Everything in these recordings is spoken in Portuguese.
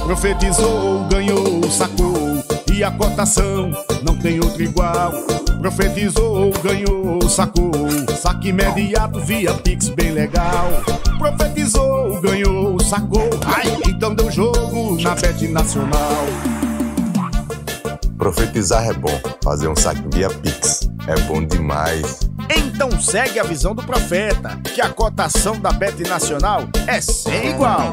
Profetizou, ganhou, sacou, e a cotação não tem outro igual. Profetizou, ganhou, sacou, saque imediato via Pix, bem legal. Profetizou, ganhou, sacou, ai, então deu jogo na Bet Nacional. Profetizar é bom, fazer um saque via Pix é bom demais. Então segue a visão do profeta, que a cotação da Bet Nacional é sem igual.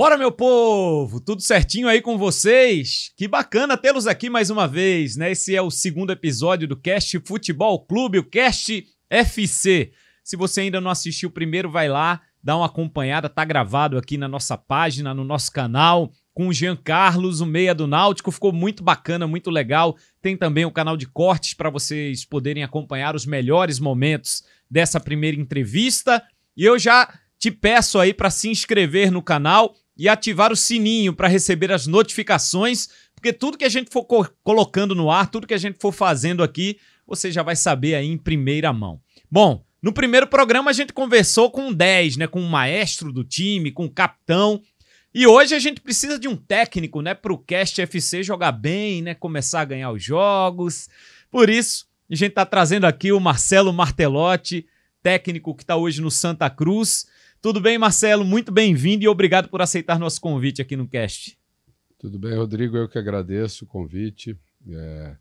Bora, meu povo! Tudo certinho aí com vocês? Que bacana tê-los aqui mais uma vez, né? Esse é o segundo episódio do Cast Futebol Clube, o Cast FC. Se você ainda não assistiu o primeiro, vai lá, dá uma acompanhada, tá gravado aqui na nossa página, no nosso canal, com o Jean Carlos, o meia do Náutico, ficou muito bacana, muito legal. Tem também o canal de cortes para vocês poderem acompanhar os melhores momentos dessa primeira entrevista. E eu já te peço aí para se inscrever no canal e ativar o sininho para receber as notificações, porque tudo que a gente for co colocando no ar, tudo que a gente for fazendo aqui, você já vai saber aí em primeira mão. Bom, no primeiro programa a gente conversou com um 10, né, com o maestro do time, com o capitão, e hoje a gente precisa de um técnico, né, para o Cast FC jogar bem, né, começar a ganhar os jogos. Por isso, a gente está trazendo aqui o Marcelo Martelotti, técnico que está hoje no Santa Cruz tudo bem, Marcelo? Muito bem-vindo e obrigado por aceitar nosso convite aqui no Cast. Tudo bem, Rodrigo. Eu que agradeço o convite é,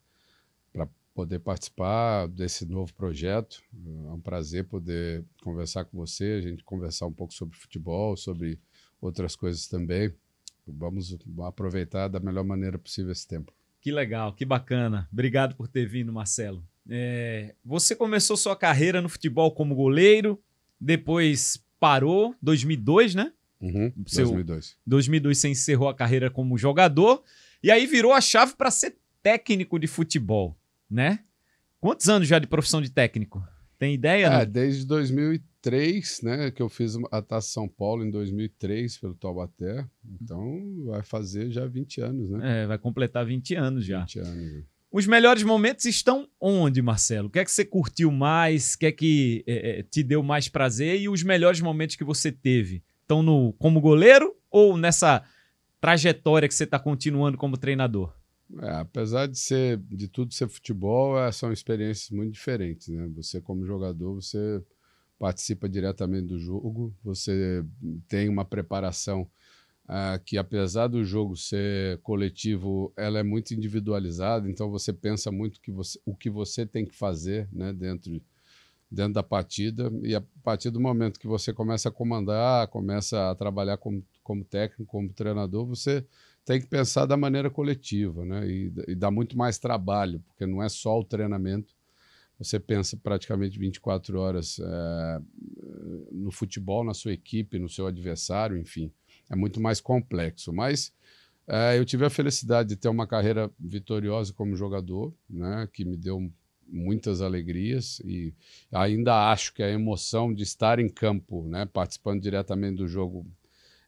para poder participar desse novo projeto. É um prazer poder conversar com você, a gente conversar um pouco sobre futebol, sobre outras coisas também. Vamos aproveitar da melhor maneira possível esse tempo. Que legal, que bacana. Obrigado por ter vindo, Marcelo. É, você começou sua carreira no futebol como goleiro, depois parou 2002, né? Uhum, Seu, 2002. 2002 você encerrou a carreira como jogador e aí virou a chave para ser técnico de futebol, né? Quantos anos já de profissão de técnico? Tem ideia? É, desde 2003, né, que eu fiz a Taça São Paulo em 2003 pelo Taubaté. Então vai fazer já 20 anos, né? É, vai completar 20 anos já. 20 anos. Né? Os melhores momentos estão onde, Marcelo? O que é que você curtiu mais? O que é que é, é, te deu mais prazer? E os melhores momentos que você teve? Estão no, como goleiro ou nessa trajetória que você está continuando como treinador? É, apesar de ser de tudo ser futebol, é, são experiências muito diferentes, né? Você como jogador, você participa diretamente do jogo, você tem uma preparação ah, que apesar do jogo ser coletivo, ela é muito individualizada, então você pensa muito que você, o que você tem que fazer né, dentro, dentro da partida, e a partir do momento que você começa a comandar, começa a trabalhar como, como técnico, como treinador, você tem que pensar da maneira coletiva, né? E, e dá muito mais trabalho, porque não é só o treinamento, você pensa praticamente 24 horas é, no futebol, na sua equipe, no seu adversário, enfim é muito mais complexo. Mas eh, eu tive a felicidade de ter uma carreira vitoriosa como jogador, né, que me deu muitas alegrias e ainda acho que a emoção de estar em campo, né, participando diretamente do jogo,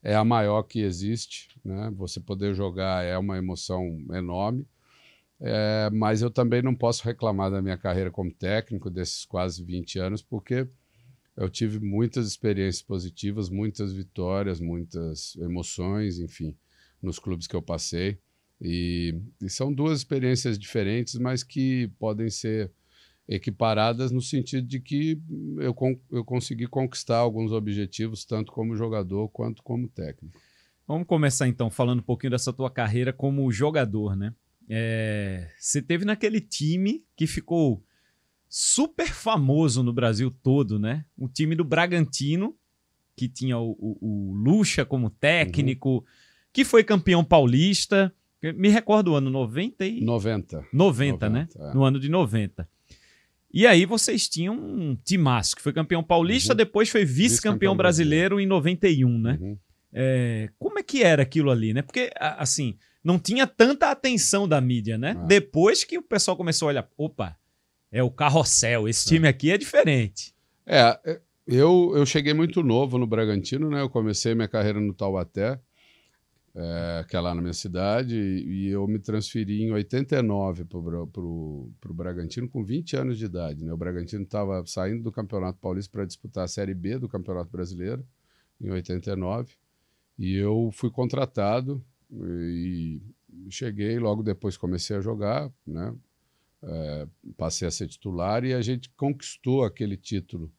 é a maior que existe. Né? Você poder jogar é uma emoção enorme. É, mas eu também não posso reclamar da minha carreira como técnico desses quase 20 anos, porque eu tive muitas experiências positivas, muitas vitórias, muitas emoções, enfim, nos clubes que eu passei. E, e, são duas experiências diferentes, mas que podem ser equiparadas no sentido de que eu, con eu consegui conquistar alguns objetivos, tanto como jogador quanto como técnico. Vamos começar então falando um pouquinho dessa tua carreira como jogador, né? É, você teve naquele time que ficou super famoso no Brasil todo, né? O time do Bragantino, que tinha o, o, o Lucha como técnico, uhum. que foi campeão paulista. Me recordo o ano 90 e... 90. 90, 90 né? É. No ano de 90. E aí vocês tinham um timaço, que foi campeão paulista, uhum. depois foi vice-campeão Vice brasileiro, brasileiro em 91, né? Uhum. É, como é que era aquilo ali, né? Porque, assim, não tinha tanta atenção da mídia, né? Ah. Depois que o pessoal começou a olhar, opa, é o carrossel. Esse é. time aqui é diferente. É, é, eu, eu cheguei muito novo no Bragantino, né? Eu comecei minha carreira no Taubaté, é, que é lá na minha cidade, e eu me transferi em 89 para o Bragantino com 20 anos de idade. Né? O Bragantino estava saindo do Campeonato Paulista para disputar a Série B do Campeonato Brasileiro, em 89, e eu fui contratado e cheguei, logo depois comecei a jogar, né? é, passei a ser titular e a gente conquistou aquele título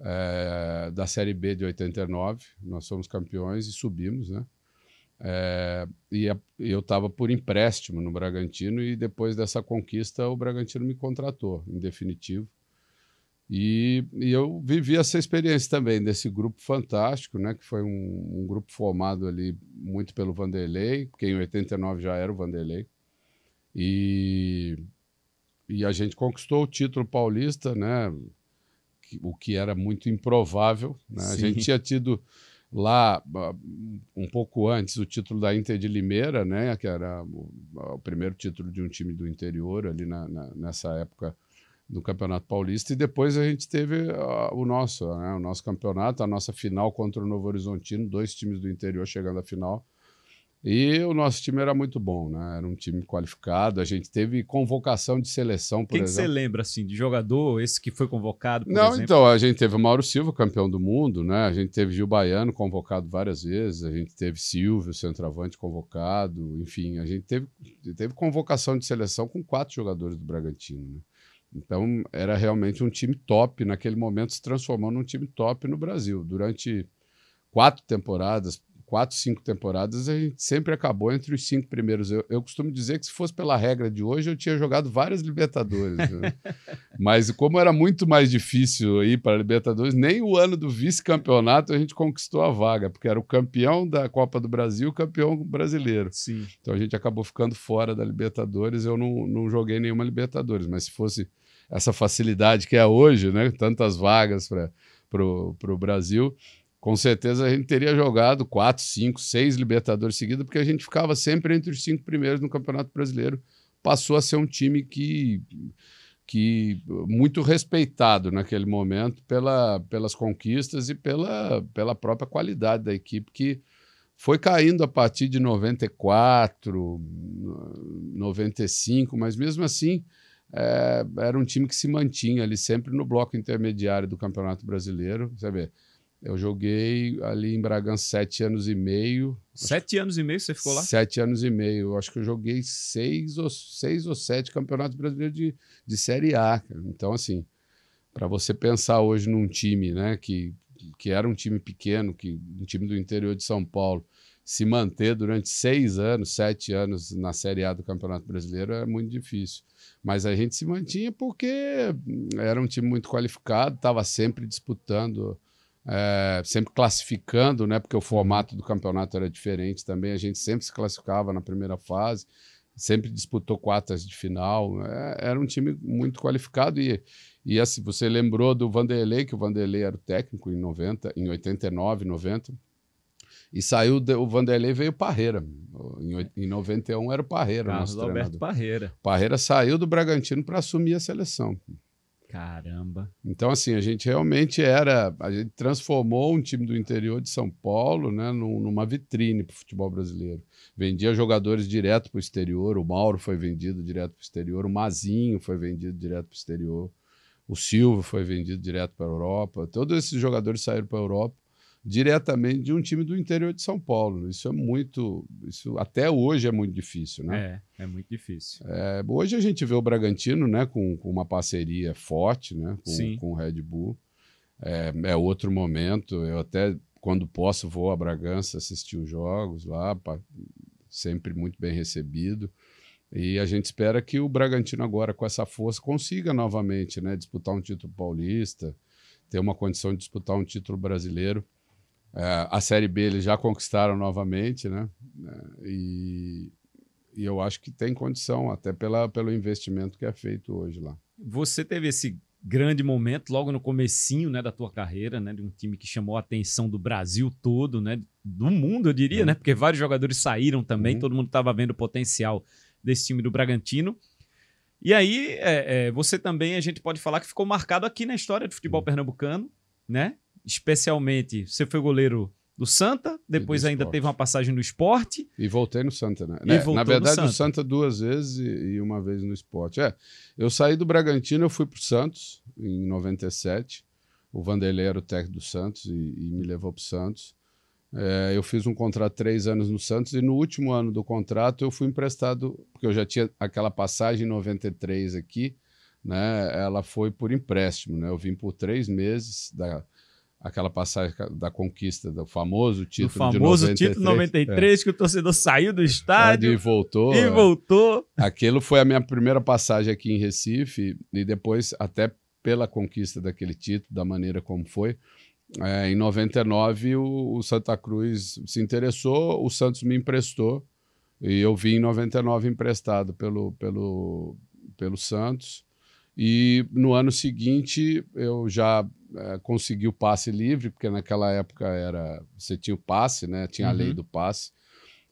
é, da Série B de 89. Nós somos campeões e subimos, né? É, e a, eu estava por empréstimo no Bragantino e depois dessa conquista o Bragantino me contratou, em definitivo. E, e eu vivi essa experiência também desse grupo fantástico, né? Que foi um, um grupo formado ali muito pelo Vanderlei, que em 89 já era o Vanderlei. E e a gente conquistou o título paulista, né? O que era muito improvável. Né? A gente tinha tido lá ah, um pouco antes o título da Inter de Limeira, né, que era o, o primeiro título de um time do interior ali na, na, nessa época do Campeonato Paulista e depois a gente teve uh, o nosso, né, o nosso campeonato, a nossa final contra o Novo Horizontino, dois times do interior chegando à final e o nosso time era muito bom, né? Era um time qualificado. A gente teve convocação de seleção, por Quem exemplo. Quem você lembra, assim, de jogador, esse que foi convocado, Não, exemplo? então, a gente teve o Mauro Silva, campeão do mundo, né? A gente teve Gil Baiano, convocado várias vezes. A gente teve Silvio, centroavante, convocado. Enfim, a gente teve, teve convocação de seleção com quatro jogadores do Bragantino, né? Então, era realmente um time top. Naquele momento, se transformou num time top no Brasil. Durante quatro temporadas, quatro, cinco temporadas, a gente sempre acabou entre os cinco primeiros. Eu, eu costumo dizer que se fosse pela regra de hoje, eu tinha jogado várias Libertadores. Né? Mas como era muito mais difícil ir para a Libertadores, nem o ano do vice-campeonato a gente conquistou a vaga, porque era o campeão da Copa do Brasil, campeão brasileiro. Sim. Então a gente acabou ficando fora da Libertadores. Eu não, não joguei nenhuma Libertadores, mas se fosse essa facilidade que é hoje, né? Tantas vagas para para o Brasil, com certeza a gente teria jogado quatro, cinco, seis Libertadores seguidos, porque a gente ficava sempre entre os cinco primeiros no Campeonato Brasileiro. Passou a ser um time que, que muito respeitado naquele momento pela, pelas conquistas e pela, pela própria qualidade da equipe que foi caindo a partir de 94, 95, mas mesmo assim é, era um time que se mantinha ali sempre no bloco intermediário do Campeonato Brasileiro. Sabe? Eu joguei ali em Bragança sete anos e meio. Sete acho... anos e meio você ficou lá? Sete anos e meio. Eu acho que eu joguei seis ou, seis ou sete campeonatos brasileiros de, de Série A. Então, assim, para você pensar hoje num time, né, que, que era um time pequeno, que um time do interior de São Paulo, se manter durante seis anos, sete anos na Série A do Campeonato Brasileiro é muito difícil. Mas a gente se mantinha porque era um time muito qualificado, estava sempre disputando é, sempre classificando, né? Porque o formato do campeonato era diferente também. A gente sempre se classificava na primeira fase, sempre disputou quartas de final. É, era um time muito qualificado e, e assim, você lembrou do Vanderlei, que o Vanderlei era o técnico em 90, em 89, 90. E saiu o Vanderlei veio o Parreira. Em, em 91 era o Parreira. Carlos Alberto treinador. Parreira. Parreira saiu do Bragantino para assumir a seleção. Caramba. Então, assim, a gente realmente era. A gente transformou um time do interior de São Paulo né, numa vitrine para o futebol brasileiro. Vendia jogadores direto para o exterior. O Mauro foi vendido direto para o exterior. O Mazinho foi vendido direto para o exterior. O Silva foi vendido direto para a Europa. Todos esses jogadores saíram para a Europa diretamente de um time do interior de São Paulo. Isso é muito. Isso até hoje é muito difícil, né? É, é muito difícil. É, hoje a gente vê o Bragantino né, com, com uma parceria forte né, com, Sim. com o Red Bull. É, é, outro momento. Eu até, quando posso, vou a Bragança assistir os jogos lá, pra, sempre muito bem recebido. E a gente espera que o Bragantino agora, com essa força, consiga novamente né, disputar um título paulista, ter uma condição de disputar um título brasileiro. É, a Série B eles já conquistaram novamente, né? É, e, e eu acho que tem condição, até pela, pelo investimento que é feito hoje lá. Você teve esse grande momento logo no comecinho né, da tua carreira, né, de um time que chamou a atenção do Brasil todo, né, do mundo, eu diria, é. né, porque vários jogadores saíram também, uhum. todo mundo estava vendo o potencial desse time do Bragantino. E aí, é, é, você também, a gente pode falar que ficou marcado aqui na história do futebol uhum. pernambucano, né? especialmente, você foi goleiro do Santa, depois do ainda teve uma passagem no esporte. E voltei no Santa, né? né na verdade, no Santa duas vezes e, uma vez no esporte. É, eu saí do Bragantino, eu fui para o Santos em 97. O Vanderlei era o técnico do Santos e, e me levou para o Santos. É, eu fiz um contrato três anos no Santos e no último ano do contrato eu fui emprestado, porque eu já tinha aquela passagem em 93 aqui, né? Ela foi por empréstimo, né? Eu vim por três meses da aquela passagem da conquista do famoso título do famoso de 93, título 93 é. que o torcedor saiu do é, estádio e voltou e é. voltou é. aquilo foi a minha primeira passagem aqui em Recife e depois até pela conquista daquele título da maneira como foi é, em 99 o, o Santa Cruz se interessou o Santos me emprestou e eu vim em 99 emprestado pelo pelo pelo Santos e no ano seguinte eu já é, conseguiu passe livre, porque naquela época era você tinha o passe, né? Tinha uhum. a lei uhum. do passe.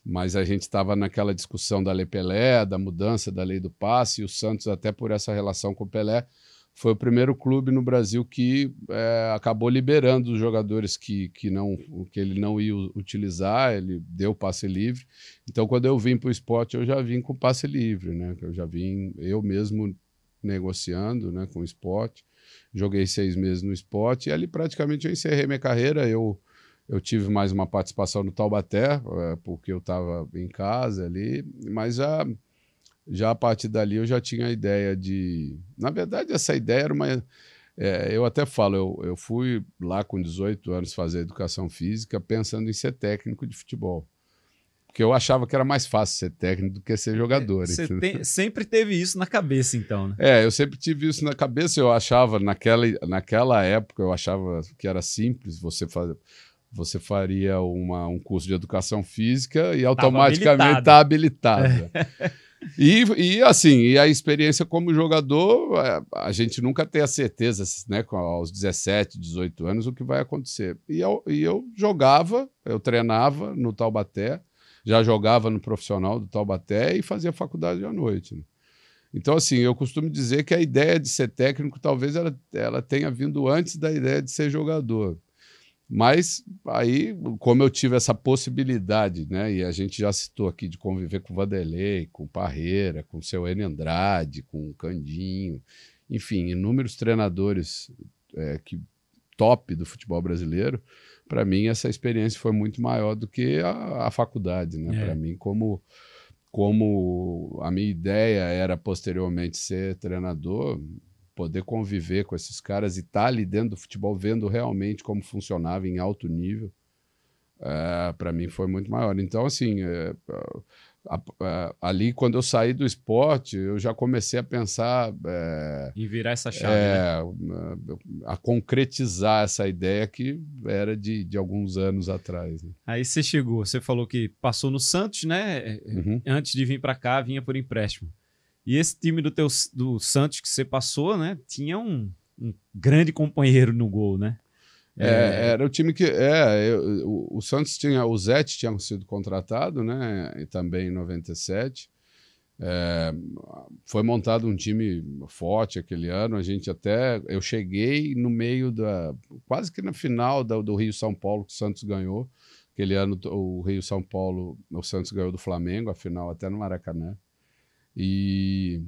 Mas a gente estava naquela discussão da Lei Pelé, da mudança da lei do passe, e o Santos, até por essa relação com o Pelé, foi o primeiro clube no Brasil que é, acabou liberando os jogadores que, que, não, que ele não ia utilizar, ele deu passe livre. Então, quando eu vim para o esporte, eu já vim com passe livre, né? Eu já vim eu mesmo negociando né, com o esporte joguei seis meses no esporte e ali praticamente eu encerrei minha carreira. Eu, eu tive mais uma participação no Taubaté, eh, porque eu estava em casa ali, mas já, já a partir dali eu já tinha a ideia de. Na verdade, essa ideia era uma. É, eu até falo, eu, eu fui lá com 18 anos fazer educação física pensando em ser técnico de futebol. Porque eu achava que era mais fácil ser técnico do que ser jogador. Você tem, sempre teve isso na cabeça, então, né? É, eu sempre tive isso na cabeça. Eu achava, naquela, naquela época, eu achava que era simples você fazer. Você faria uma, um curso de educação física e automaticamente está habilitado. Tá habilitado. É. E, e, assim, e a experiência como jogador, é, a, gente nunca tem a certeza, né, aos 17, 18 anos, o que vai acontecer. E eu, e eu jogava, eu treinava no Taubaté, já jogava no profissional do Taubaté e fazia faculdade à noite. Né? Então, assim, eu costumo dizer que a ideia de ser técnico talvez ela, ela tenha vindo antes da ideia de ser jogador. Mas aí, como eu tive essa possibilidade, né? E a gente já citou aqui de conviver com o Vanderlei, com o Parreira, com o seu N Andrade, com o Candinho, enfim, inúmeros treinadores é, que top do futebol brasileiro para mim essa experiência foi muito maior do que a, a faculdade, né? É. Para mim, como como a minha ideia era posteriormente ser treinador, poder conviver com esses caras e estar tá ali dentro do futebol vendo realmente como funcionava em alto nível, é, eh, para mim foi muito maior. Então, assim, é, é, ali quando eu saí do esporte eu já comecei a pensar é, em virar essa chave é, né? a concretizar essa ideia que era de, de alguns anos atrás né? aí você chegou você falou que passou no Santos né é, é, uhum. antes de vir para cá vinha por empréstimo e esse time do teu do Santos que você passou né tinha um, um grande companheiro no gol né é, é, era o time que. É, eu, o, o Santos tinha. O Zete tinha sido contratado, né? E também em 97. É, foi montado um time forte aquele ano. A gente até. Eu cheguei no meio da. Quase que na final da, do Rio São Paulo, que o Santos ganhou. Aquele ano, o Rio São Paulo, o Santos ganhou do Flamengo, a final até no Maracanã. E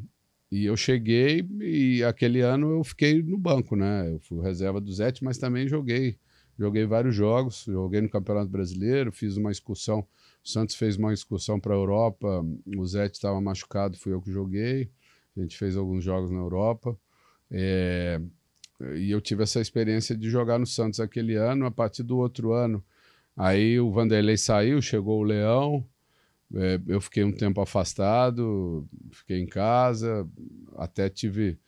e eu cheguei e aquele ano eu fiquei no banco, né? Eu fui reserva do Zete, mas também joguei. Joguei vários jogos, joguei no Campeonato Brasileiro, fiz uma excursão. O Santos fez uma excursão para a Europa, o Zete estava machucado, fui eu que joguei. A gente fez alguns jogos na Europa. É... E eu tive essa experiência de jogar no Santos aquele ano. A partir do outro ano, aí o Vanderlei saiu, chegou o Leão. É, eu fiquei um é. tempo afastado, fiquei em casa, até tive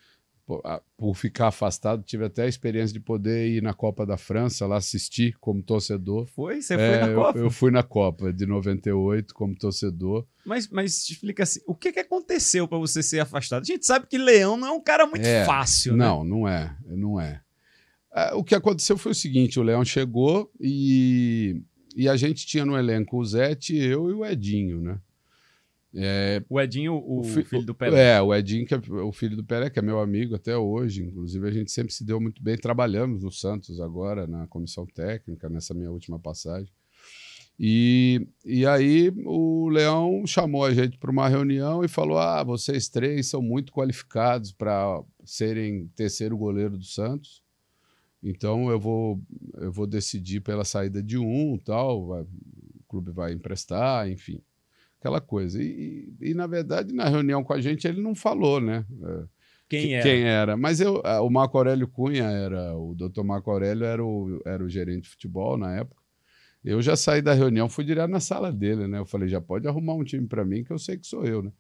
por ficar afastado, tive até a experiência de poder ir na Copa da França, lá assistir como torcedor. Foi? Você foi é, na Copa? Eu, fui na Copa de 98 como torcedor. Mas, mas explica assim, o que, que aconteceu para você ser afastado? A gente sabe que Leão não é um cara muito é, fácil, né? Não, não é, não é. é o que aconteceu foi o seguinte, o Leão chegou e e a gente tinha no elenco o Zete, eu e o Edinho, né? É, o Edinho, o, o fi filho do Pelé. É, o Edinho, que é o filho do Pelé, que é meu amigo até hoje. Inclusive, a gente sempre se deu muito bem. Trabalhamos no Santos agora, na comissão técnica, nessa minha última passagem. E, e aí o Leão chamou a gente para uma reunião e falou: Ah, vocês três são muito qualificados para serem terceiro goleiro do Santos. Então eu vou, eu vou decidir pela saída de um, tal, vai, o clube vai emprestar, enfim, aquela coisa. E, e, e, na verdade na reunião com a gente ele não falou, né? É, quem, era? quem era? Mas eu, o Marco Aurélio Cunha era, o doutor Marco Aurélio era o, era o gerente de futebol na época. Eu já saí da reunião, fui direto na sala dele, né? Eu falei, já pode arrumar um time para mim que eu sei que sou eu, né?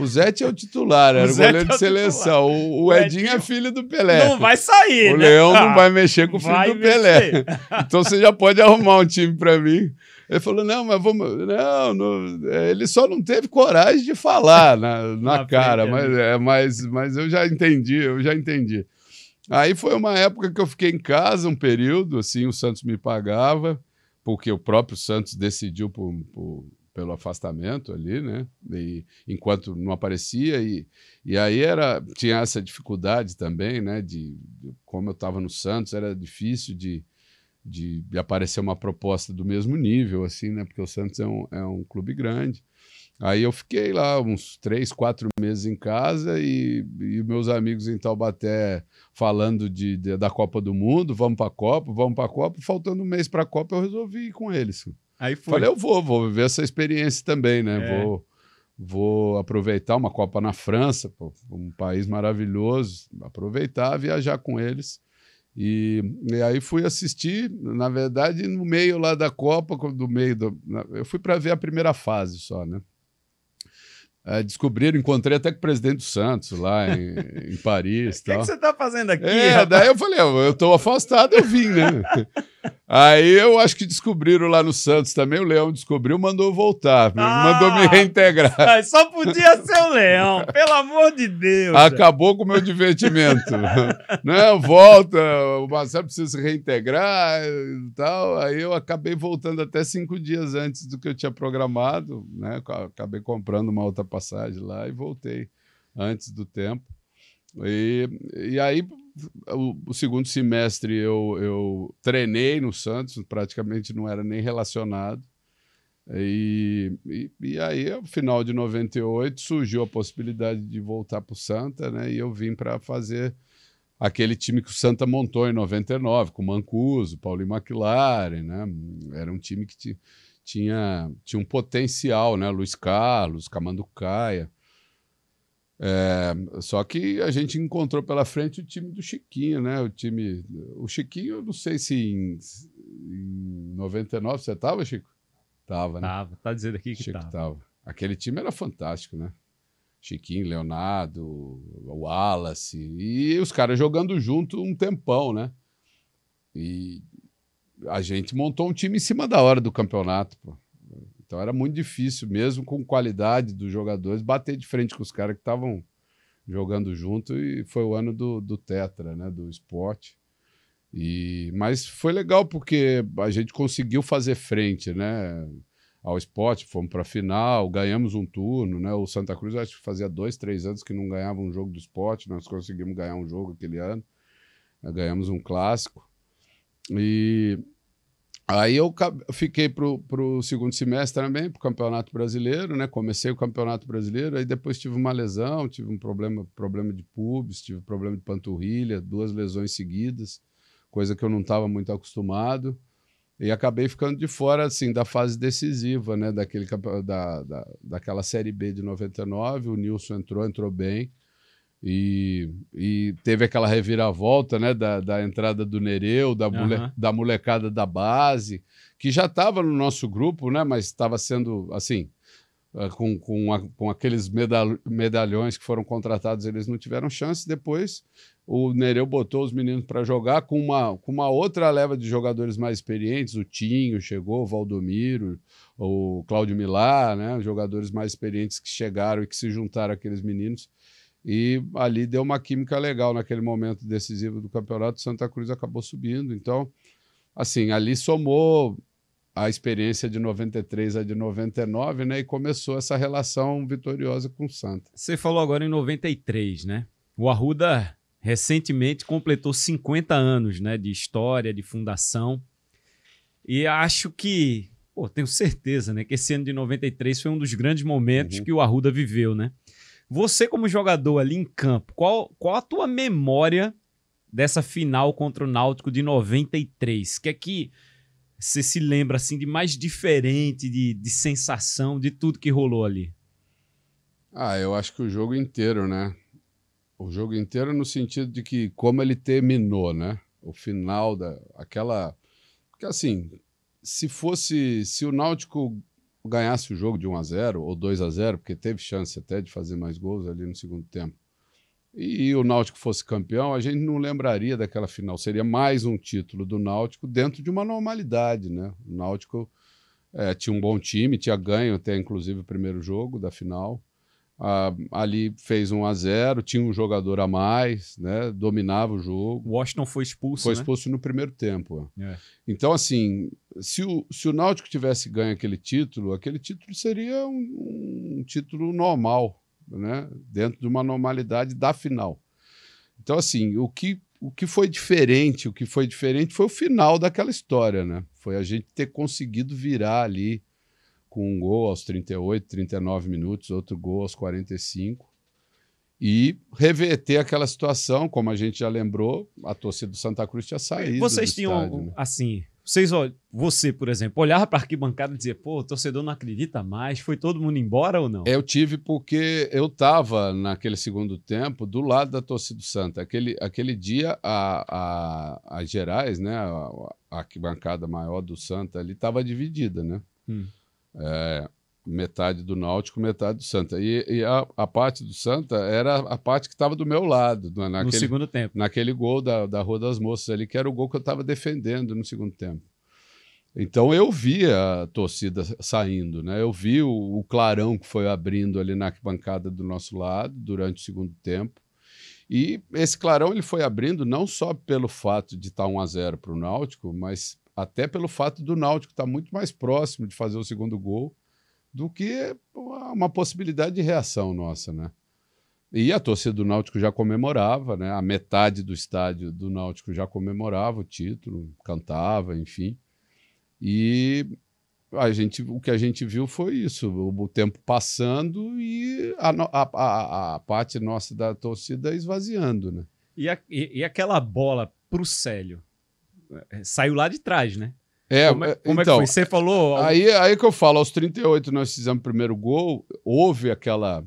O Zete é o titular, era o, goleiro é de seleção. O, o, Edinho é filho do Pelé. Não vai sair, O né? Leão ah, não vai mexer com o filho do mexer. Pelé. Então você já pode arrumar um time para mim. Ele falou: não, mas vamos. Não, não, é, ele só não teve coragem de falar na, na cara, mas, é, mas, mas eu já entendi, eu já entendi. Aí foi uma época que eu fiquei em casa um período, assim, o Santos me pagava, porque o próprio Santos decidiu por, por pelo afastamento ali, né? E, enquanto não aparecia e, e aí era tinha essa dificuldade também, né? De, de como eu estava no Santos era difícil de, de, de, aparecer uma proposta do mesmo nível, assim, né? Porque o Santos é um, é um clube grande. Aí eu fiquei lá uns três, quatro meses em casa e, e meus amigos em Taubaté falando de, de da Copa do Mundo, vamos para a Copa, vamos para a Copa. Faltando um mês para a Copa, eu resolvi ir com eles. Aí foi. Falei, eu vou, vou viver essa experiência também, né? É. Vou, vou aproveitar uma Copa na França, pô, um país maravilhoso, aproveitar, viajar com eles. E, e, aí fui assistir, na verdade, no meio lá da Copa, do meio do, eu fui para ver a primeira fase só, né? Uh, descobriram, encontrei até com o presidente do Santos lá em, em Paris. O que, que, você está fazendo aqui? É, daí eu falei, ah, eu estou afastado, eu vim, né? Aí eu acho que descobriram lá no Santos também. O Leão descobriu, mandou voltar, ah, mandou me reintegrar. só podia ser o Leão, pelo amor de Deus. Acabou com o meu divertimento. Não, né, volta, o Marcelo precisa se reintegrar e tal. Aí eu acabei voltando até cinco dias antes do que eu tinha programado, né? Acabei comprando uma outra passagem lá e voltei antes do tempo. E, e aí o, o, segundo semestre eu, eu treinei no Santos, praticamente não era nem relacionado. E, e, e aí, no final de 98, surgiu a possibilidade de voltar para o Santa, né? E eu vim para fazer aquele time que o Santa montou em 99, com Mancuso, Paulinho McLaren, né? Era um time que tinha, tinha um potencial, né? Luiz Carlos, Camanducaia. É, só que a gente encontrou pela frente o time do Chiquinho, né? O time. O Chiquinho, eu não sei se em, em 99 você estava, Chico? Tava, né? Tava, tá dizendo aqui que Chico tava. tava. Aquele time era fantástico, né? Chiquinho, Leonardo, Wallace. E os caras jogando junto um tempão, né? E a gente montou um time em cima da hora do campeonato, pô. Então era muito difícil, mesmo com qualidade dos jogadores, bater de frente com os caras que estavam jogando junto. E foi o ano do, do Tetra, né? Do esporte. E, mas foi legal porque a gente conseguiu fazer frente, né? Ao esporte, fomos para a final, ganhamos um turno, né? O Santa Cruz acho que fazia dois, três anos que não ganhava um jogo do esporte, nós conseguimos ganhar um jogo aquele ano, né, ganhamos um clássico. E Aí eu fiquei para o segundo semestre também, para o Campeonato Brasileiro, né? Comecei o Campeonato Brasileiro, aí depois tive uma lesão, tive um problema, problema de pubis, tive problema de panturrilha, duas lesões seguidas, coisa que eu não estava muito acostumado. E acabei ficando de fora, assim, da fase decisiva, né? Daquele, da, da, daquela Série B de 99, o Nilson entrou, entrou bem. E, e teve aquela reviravolta né, da, da entrada do Nereu, da, uhum. da molecada da base, que já estava no nosso grupo, né, mas estava sendo assim. Ah, com, com, a, com aqueles medal, medalhões que foram contratados, eles não tiveram chance. Depois o Nereu botou os meninos para jogar com uma, com uma outra leva de jogadores mais experientes, o Tinho chegou, o Valdomiro, o Cláudio Milá, né, jogadores mais experientes que chegaram e que se juntaram àqueles meninos e ali deu uma química legal naquele momento decisivo do campeonato. Santa Cruz acabou subindo. Então, assim, ali somou a experiência de 93 a de 99, né? E começou essa relação vitoriosa com o Santa. Você falou agora em 93, né? O Arruda recentemente completou 50 anos, né? De história, de fundação. E acho que, pô, tenho certeza, né? Que esse ano de 93 foi um dos grandes momentos uhum. que o Arruda viveu, né? Você, como jogador ali em campo, qual, qual a tua memória dessa final contra o Náutico de 93? O que é que você se lembra assim de mais diferente, de, de sensação, de tudo que rolou ali? Ah, eu acho que o jogo inteiro, né? O jogo inteiro no sentido de que como ele terminou, né? O final da aquela, porque assim, se fosse se o Náutico ganhasse o jogo de 1 a 0 ou 2 a 0 porque teve chance até de fazer mais gols ali no segundo tempo, e, o Náutico fosse campeão, a gente não lembraria daquela final. Seria mais um título do Náutico dentro de uma normalidade, né? O Náutico é, tinha um bom time, tinha ganho até inclusive o primeiro jogo da final. Ah, ali fez 1 a 0 tinha um jogador a mais, né? dominava o jogo. Washington foi expulso. Foi né? expulso né? no primeiro tempo. É. é. Então, assim, se o, se o Náutico tivesse ganho aquele título, aquele título seria um, um título normal, né? dentro de uma normalidade da final. Então, assim, o que, o que foi diferente, o que foi diferente foi o final daquela história, né? Foi a gente ter conseguido virar ali com um gol aos 38, 39 minutos, outro gol aos 45. E reverter aquela situação, como a gente já lembrou, a torcida do Santa Cruz tinha saído. Vocês tinham, estádio, né? assim, vocês, você, por exemplo, olhava para a arquibancada e dizia, pô, o torcedor não acredita mais, foi todo mundo embora ou não? Eu tive porque eu estava naquele segundo tempo do lado da torcida do Santa. Aquele, aquele dia, a, a, a Gerais, né, a, a arquibancada maior do Santa ali, estava dividida, né? Hum. É, metade do Náutico, metade do Santa. E, e a, a, parte do Santa era a parte que estava do meu lado. Naquele, no segundo tempo. Naquele gol da, da Rua das Moças ali, que era o gol que eu estava defendendo no segundo tempo. Então eu vi a torcida saindo, né? Eu vi o, o clarão que foi abrindo ali na bancada do nosso lado durante o segundo tempo. E esse clarão ele foi abrindo não só pelo fato de estar tá 1 a 0 para o Náutico, mas até pelo fato do Náutico estar tá muito mais próximo de fazer o segundo gol do que uma possibilidade de reação nossa, né? E a torcida do Náutico já comemorava, né? A metade do estádio do Náutico já comemorava o título, cantava, enfim. E a gente, o que a gente viu foi isso, o, tempo passando e a, a, a, a parte nossa da torcida esvaziando, né? E, a, e, e aquela bola pro Célio, é, saiu lá de trás, né? É, como é, é como então, é que então, foi? Você falou. Aí, aí que eu falo, aos 38 nós fizemos o primeiro gol, houve aquela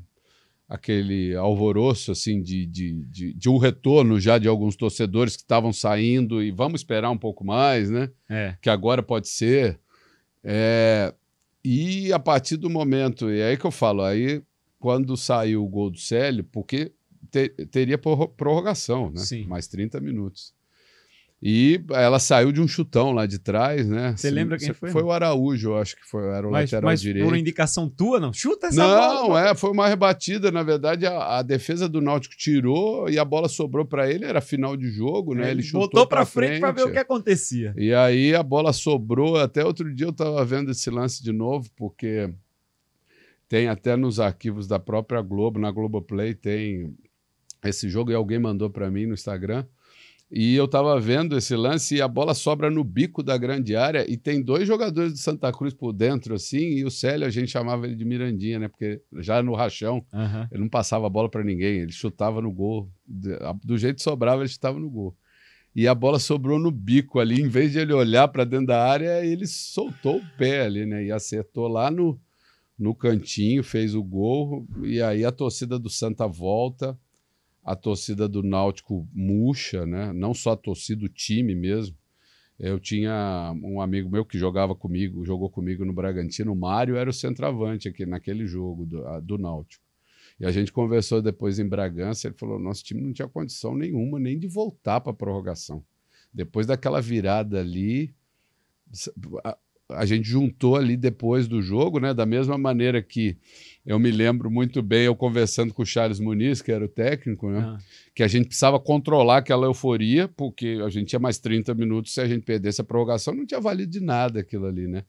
aquele alvoroço assim de, de, de, de, um retorno já de alguns torcedores que estavam saindo e vamos esperar um pouco mais, né? É. Que agora pode ser. É, e a partir do momento, e é aí que eu falo, aí quando saiu o gol do Célio, porque te, teria prorrogação, né? Sim. Mais 30 minutos. E ela saiu de um chutão lá de trás, né? Você assim, lembra quem foi? Foi o Araújo, eu acho que foi, era o mas, lateral mas direito. Por indicação tua, não? Chuta essa não, bola! Não, é, foi uma rebatida. Na verdade, a, a, defesa do Náutico tirou e a bola sobrou para ele, era final de jogo, né? ele chutou. Botou para frente, frente para ver o que acontecia. E aí a bola sobrou. Até outro dia eu estava vendo esse lance de novo, porque tem até nos arquivos da própria Globo, na Globoplay, tem esse jogo e alguém mandou para mim no Instagram e eu estava vendo esse lance e a bola sobra no bico da grande área e tem dois jogadores do Santa Cruz por dentro, assim, e o Célio a gente chamava ele de Mirandinha, né? Porque já no rachão uhum. ele não passava a bola para ninguém, ele chutava no gol. Do jeito que sobrava, ele chutava no gol. E a bola sobrou no bico ali, em vez de ele olhar para dentro da área, ele soltou o pé ali, né? E acertou lá no, no cantinho, fez o gol, e aí a torcida do Santa volta a torcida do Náutico murcha, né? Não só a torcida, o time mesmo. Eu tinha um amigo meu que jogava comigo, jogou comigo no Bragantino, o Mário era o centroavante aqui naquele jogo do, a, do Náutico. E a gente conversou depois em Bragança, ele falou: nosso time não tinha condição nenhuma nem de voltar para a prorrogação. Depois daquela virada ali, a, a gente juntou ali depois do jogo, né? Da mesma maneira que eu me lembro muito bem eu conversando com o Charles Muniz, que era o técnico, né? Ah. que a gente precisava controlar aquela euforia, porque a gente tinha mais 30 minutos, se a gente perdesse a prorrogação, não tinha valido de nada aquilo ali, né?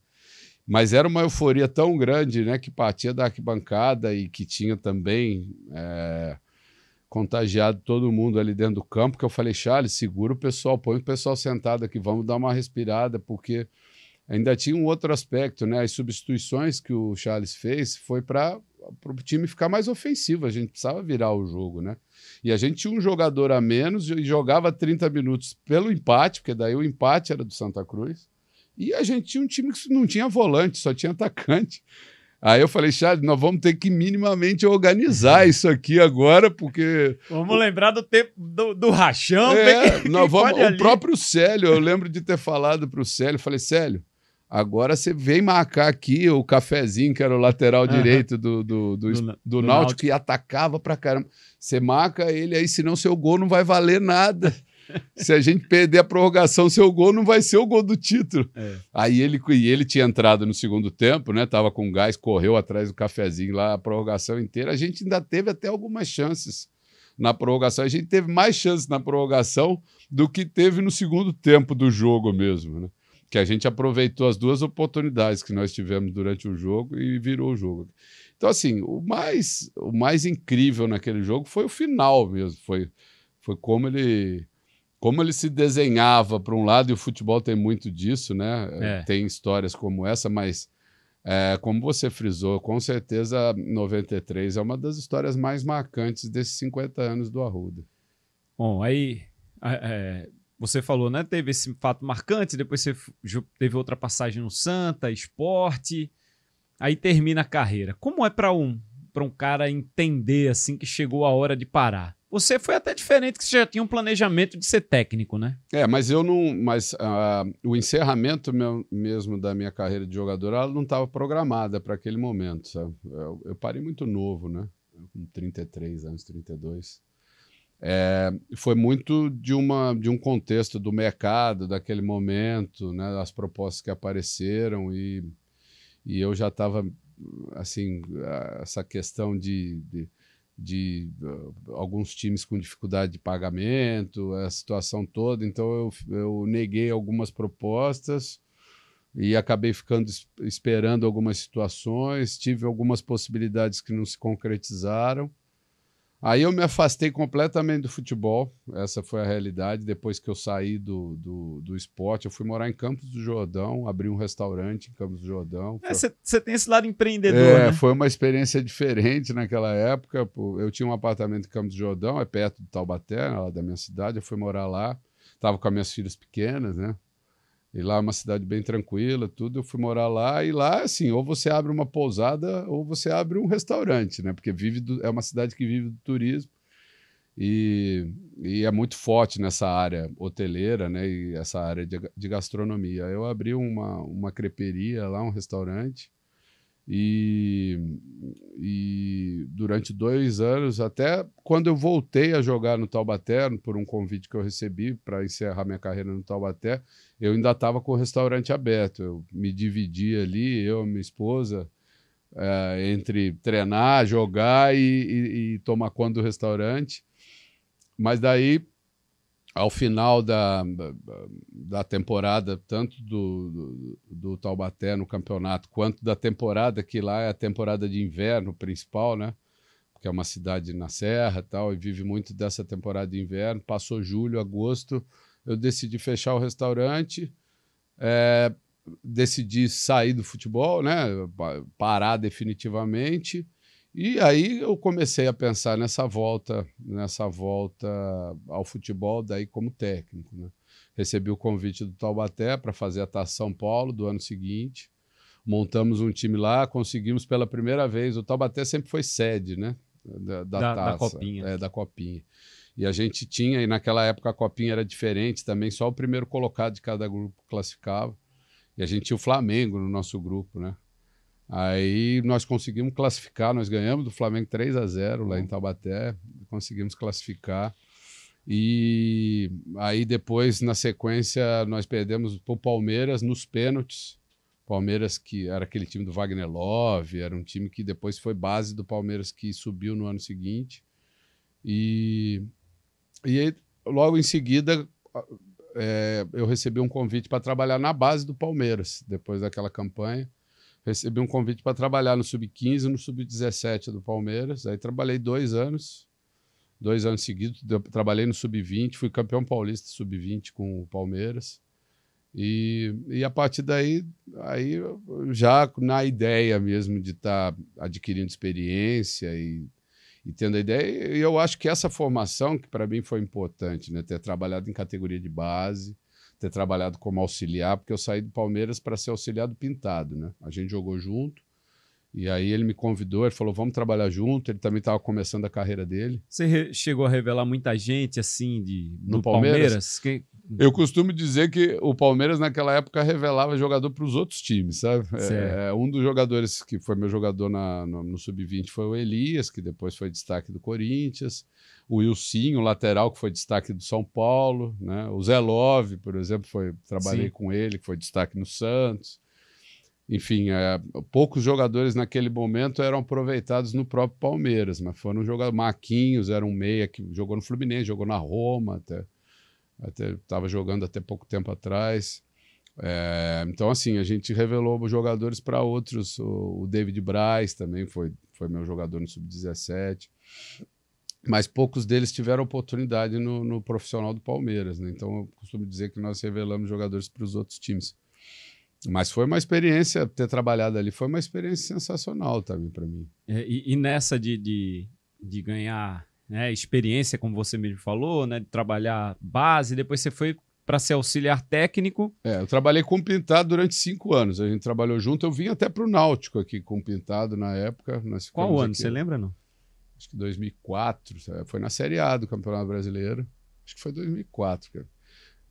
Mas era uma euforia tão grande, né, que partia da arquibancada e que tinha também é, contagiado todo mundo ali dentro do campo, que eu falei, Charles, segura o pessoal, põe o pessoal sentado aqui, vamos dar uma respirada, porque Ainda tinha um outro aspecto, né? As substituições que o Charles fez foi para o time ficar mais ofensivo. A gente precisava virar o jogo, né? E a gente tinha um jogador a menos e jogava 30 minutos pelo empate, porque daí o empate era do Santa Cruz. E a gente tinha um time que não tinha volante, só tinha atacante. Aí eu falei, Charles, nós vamos ter que minimamente organizar isso aqui agora, porque. Vamos lembrar do tempo do, do rachão. É, né? nós vamos, o ali. próprio Célio, eu lembro de ter falado para o Célio, falei, Célio, Agora você vem marcar aqui o cafezinho, que era o lateral direito do, do, do, Náutico, e atacava pra caramba. Você marca ele aí, senão seu gol não vai valer nada. Se a gente perder a prorrogação, seu gol não vai ser o gol do título. É. Aí ele, e ele tinha entrado no segundo tempo, né? Tava com gás, correu atrás do cafezinho lá a prorrogação inteira. A gente ainda teve até algumas chances na prorrogação. A gente teve mais chances na prorrogação do que teve no segundo tempo do jogo mesmo, né? que a gente aproveitou as duas oportunidades que nós tivemos durante o jogo e virou o jogo. Então, assim, o mais, o mais incrível naquele jogo foi o final mesmo, foi, foi como ele como ele se desenhava para um lado, e o futebol tem muito disso, né? É. Tem histórias como essa, mas é, como você frisou, com certeza 93 é uma das histórias mais marcantes desses 50 anos do Arruda. Bom, aí é, você falou, né? Teve esse fato marcante, depois você teve outra passagem no Santa, esporte, aí termina a carreira. Como é para um para um cara entender assim que chegou a hora de parar? Você foi até diferente que você já tinha um planejamento de ser técnico, né? É, mas eu não, mas uh, o encerramento meu, mesmo da minha carreira de jogador, ela não estava programada para aquele momento, sabe? Eu, eu parei muito novo, né? Com 33 anos, 32. É, foi muito de, uma, de um contexto do mercado, daquele momento, né, as propostas que apareceram e, e eu já estava, assim, essa questão de, de, de, uh, alguns times com dificuldade de pagamento, a situação toda, então eu, eu neguei algumas propostas e acabei ficando esperando algumas situações, tive algumas possibilidades que não se concretizaram Aí eu me afastei completamente do futebol, essa foi a realidade. Depois que eu saí do, do, do esporte, eu fui morar em Campos do Jordão, abri um restaurante em Campos do Jordão. Você é, tem esse lado empreendedor. É, né? foi uma experiência diferente naquela época. Eu tinha um apartamento em Campos do Jordão, é perto de Taubaté, lá da minha cidade. Eu fui morar lá, estava com as minhas filhas pequenas, né? E lá é uma cidade bem tranquila, tudo. Eu fui morar lá e lá, assim, ou você abre uma pousada ou você abre um restaurante, né? Porque vive do, é uma cidade que vive do turismo e, e é muito forte nessa área hoteleira, né? E essa área de, de gastronomia. Eu abri uma, uma creperia lá, um restaurante. E, e, durante dois anos, até quando eu voltei a jogar no Taubaté, por um convite que eu recebi para encerrar minha carreira no Taubaté, eu ainda estava com o restaurante aberto. Eu me dividia ali, eu e minha esposa, é, entre treinar, jogar e, e, e tomar conta do restaurante. Mas daí ao final da, da temporada, tanto do, do, do, Taubaté no campeonato, quanto da temporada, que lá é a temporada de inverno principal, né? Porque é uma cidade na serra tal, e vive muito dessa temporada de inverno. Passou julho, agosto, eu decidi fechar o restaurante, é, decidi sair do futebol, né? Parar definitivamente. E aí eu comecei a pensar nessa volta, nessa volta ao futebol, daí como técnico. Né? Recebi o convite do Taubaté para fazer a Taça São Paulo do ano seguinte. Montamos um time lá, conseguimos pela primeira vez. O Taubaté sempre foi sede, né? Da, da, da taça. Da copinha. É, da copinha. E a gente tinha, e naquela época a copinha era diferente também, só o primeiro colocado de cada grupo classificava. E a gente tinha o Flamengo no nosso grupo, né? Aí nós conseguimos classificar, nós ganhamos do Flamengo 3 a 0 lá em uhum. Taubaté, conseguimos classificar. E aí depois, na sequência, nós perdemos para o Palmeiras nos pênaltis. Palmeiras que era aquele time do Wagner Love, era um time que depois foi base do Palmeiras que subiu no ano seguinte. E e aí, logo em seguida, é, eu recebi um convite para trabalhar na base do Palmeiras, depois daquela campanha. Recebi um convite para trabalhar no Sub-15 e no Sub-17 do Palmeiras. Aí trabalhei dois anos, dois anos seguidos. Trabalhei no Sub-20, fui campeão paulista Sub-20 com o Palmeiras. E, e a partir daí, aí já na ideia mesmo de estar tá adquirindo experiência e e tendo a ideia. E eu acho que essa formação, que para mim foi importante, né? Ter trabalhado em categoria de base, ter trabalhado como auxiliar, porque eu saí do Palmeiras para ser auxiliar do Pintado, né? A gente jogou junto. E aí ele me convidou, ele falou, vamos trabalhar junto. Ele também estava começando a carreira dele. Você chegou a revelar muita gente assim de no Palmeiras? Palmeiras? Quem... Eu costumo dizer que o Palmeiras naquela época revelava jogador para os outros times, sabe? É, é, um dos jogadores que foi meu jogador na, no, no sub-20 foi o Elias, que depois foi destaque do Corinthians. O Wilsinho, lateral, que foi destaque do São Paulo, né? O Zé Love, por exemplo, foi trabalhei Sim. com ele, que foi destaque no Santos enfim, é, poucos jogadores naquele momento eram aproveitados no próprio Palmeiras, mas foram jogadores. Maquinhos era um meia que jogou no Fluminense, jogou na Roma, até estava jogando até pouco tempo atrás. É, então, assim, a gente revelou jogadores para outros. O, o, David Braz também foi, foi meu jogador no Sub-17. Mas poucos deles tiveram oportunidade no, no profissional do Palmeiras. Né? Então, eu costumo dizer que nós revelamos jogadores para os outros times. Mas foi uma experiência, ter trabalhado ali foi uma experiência sensacional também para mim. É, e, e, nessa de, de, de ganhar né, experiência, como você mesmo falou, né, de trabalhar base, depois você foi para ser auxiliar técnico. É, eu trabalhei com o Pintado durante cinco anos. A gente trabalhou junto. Eu vim até para o Náutico aqui com o Pintado na época. Qual ano? Aqui, você lembra, não? Acho que 2004. É, foi na Série A do Campeonato Brasileiro. Acho que foi 2004, cara.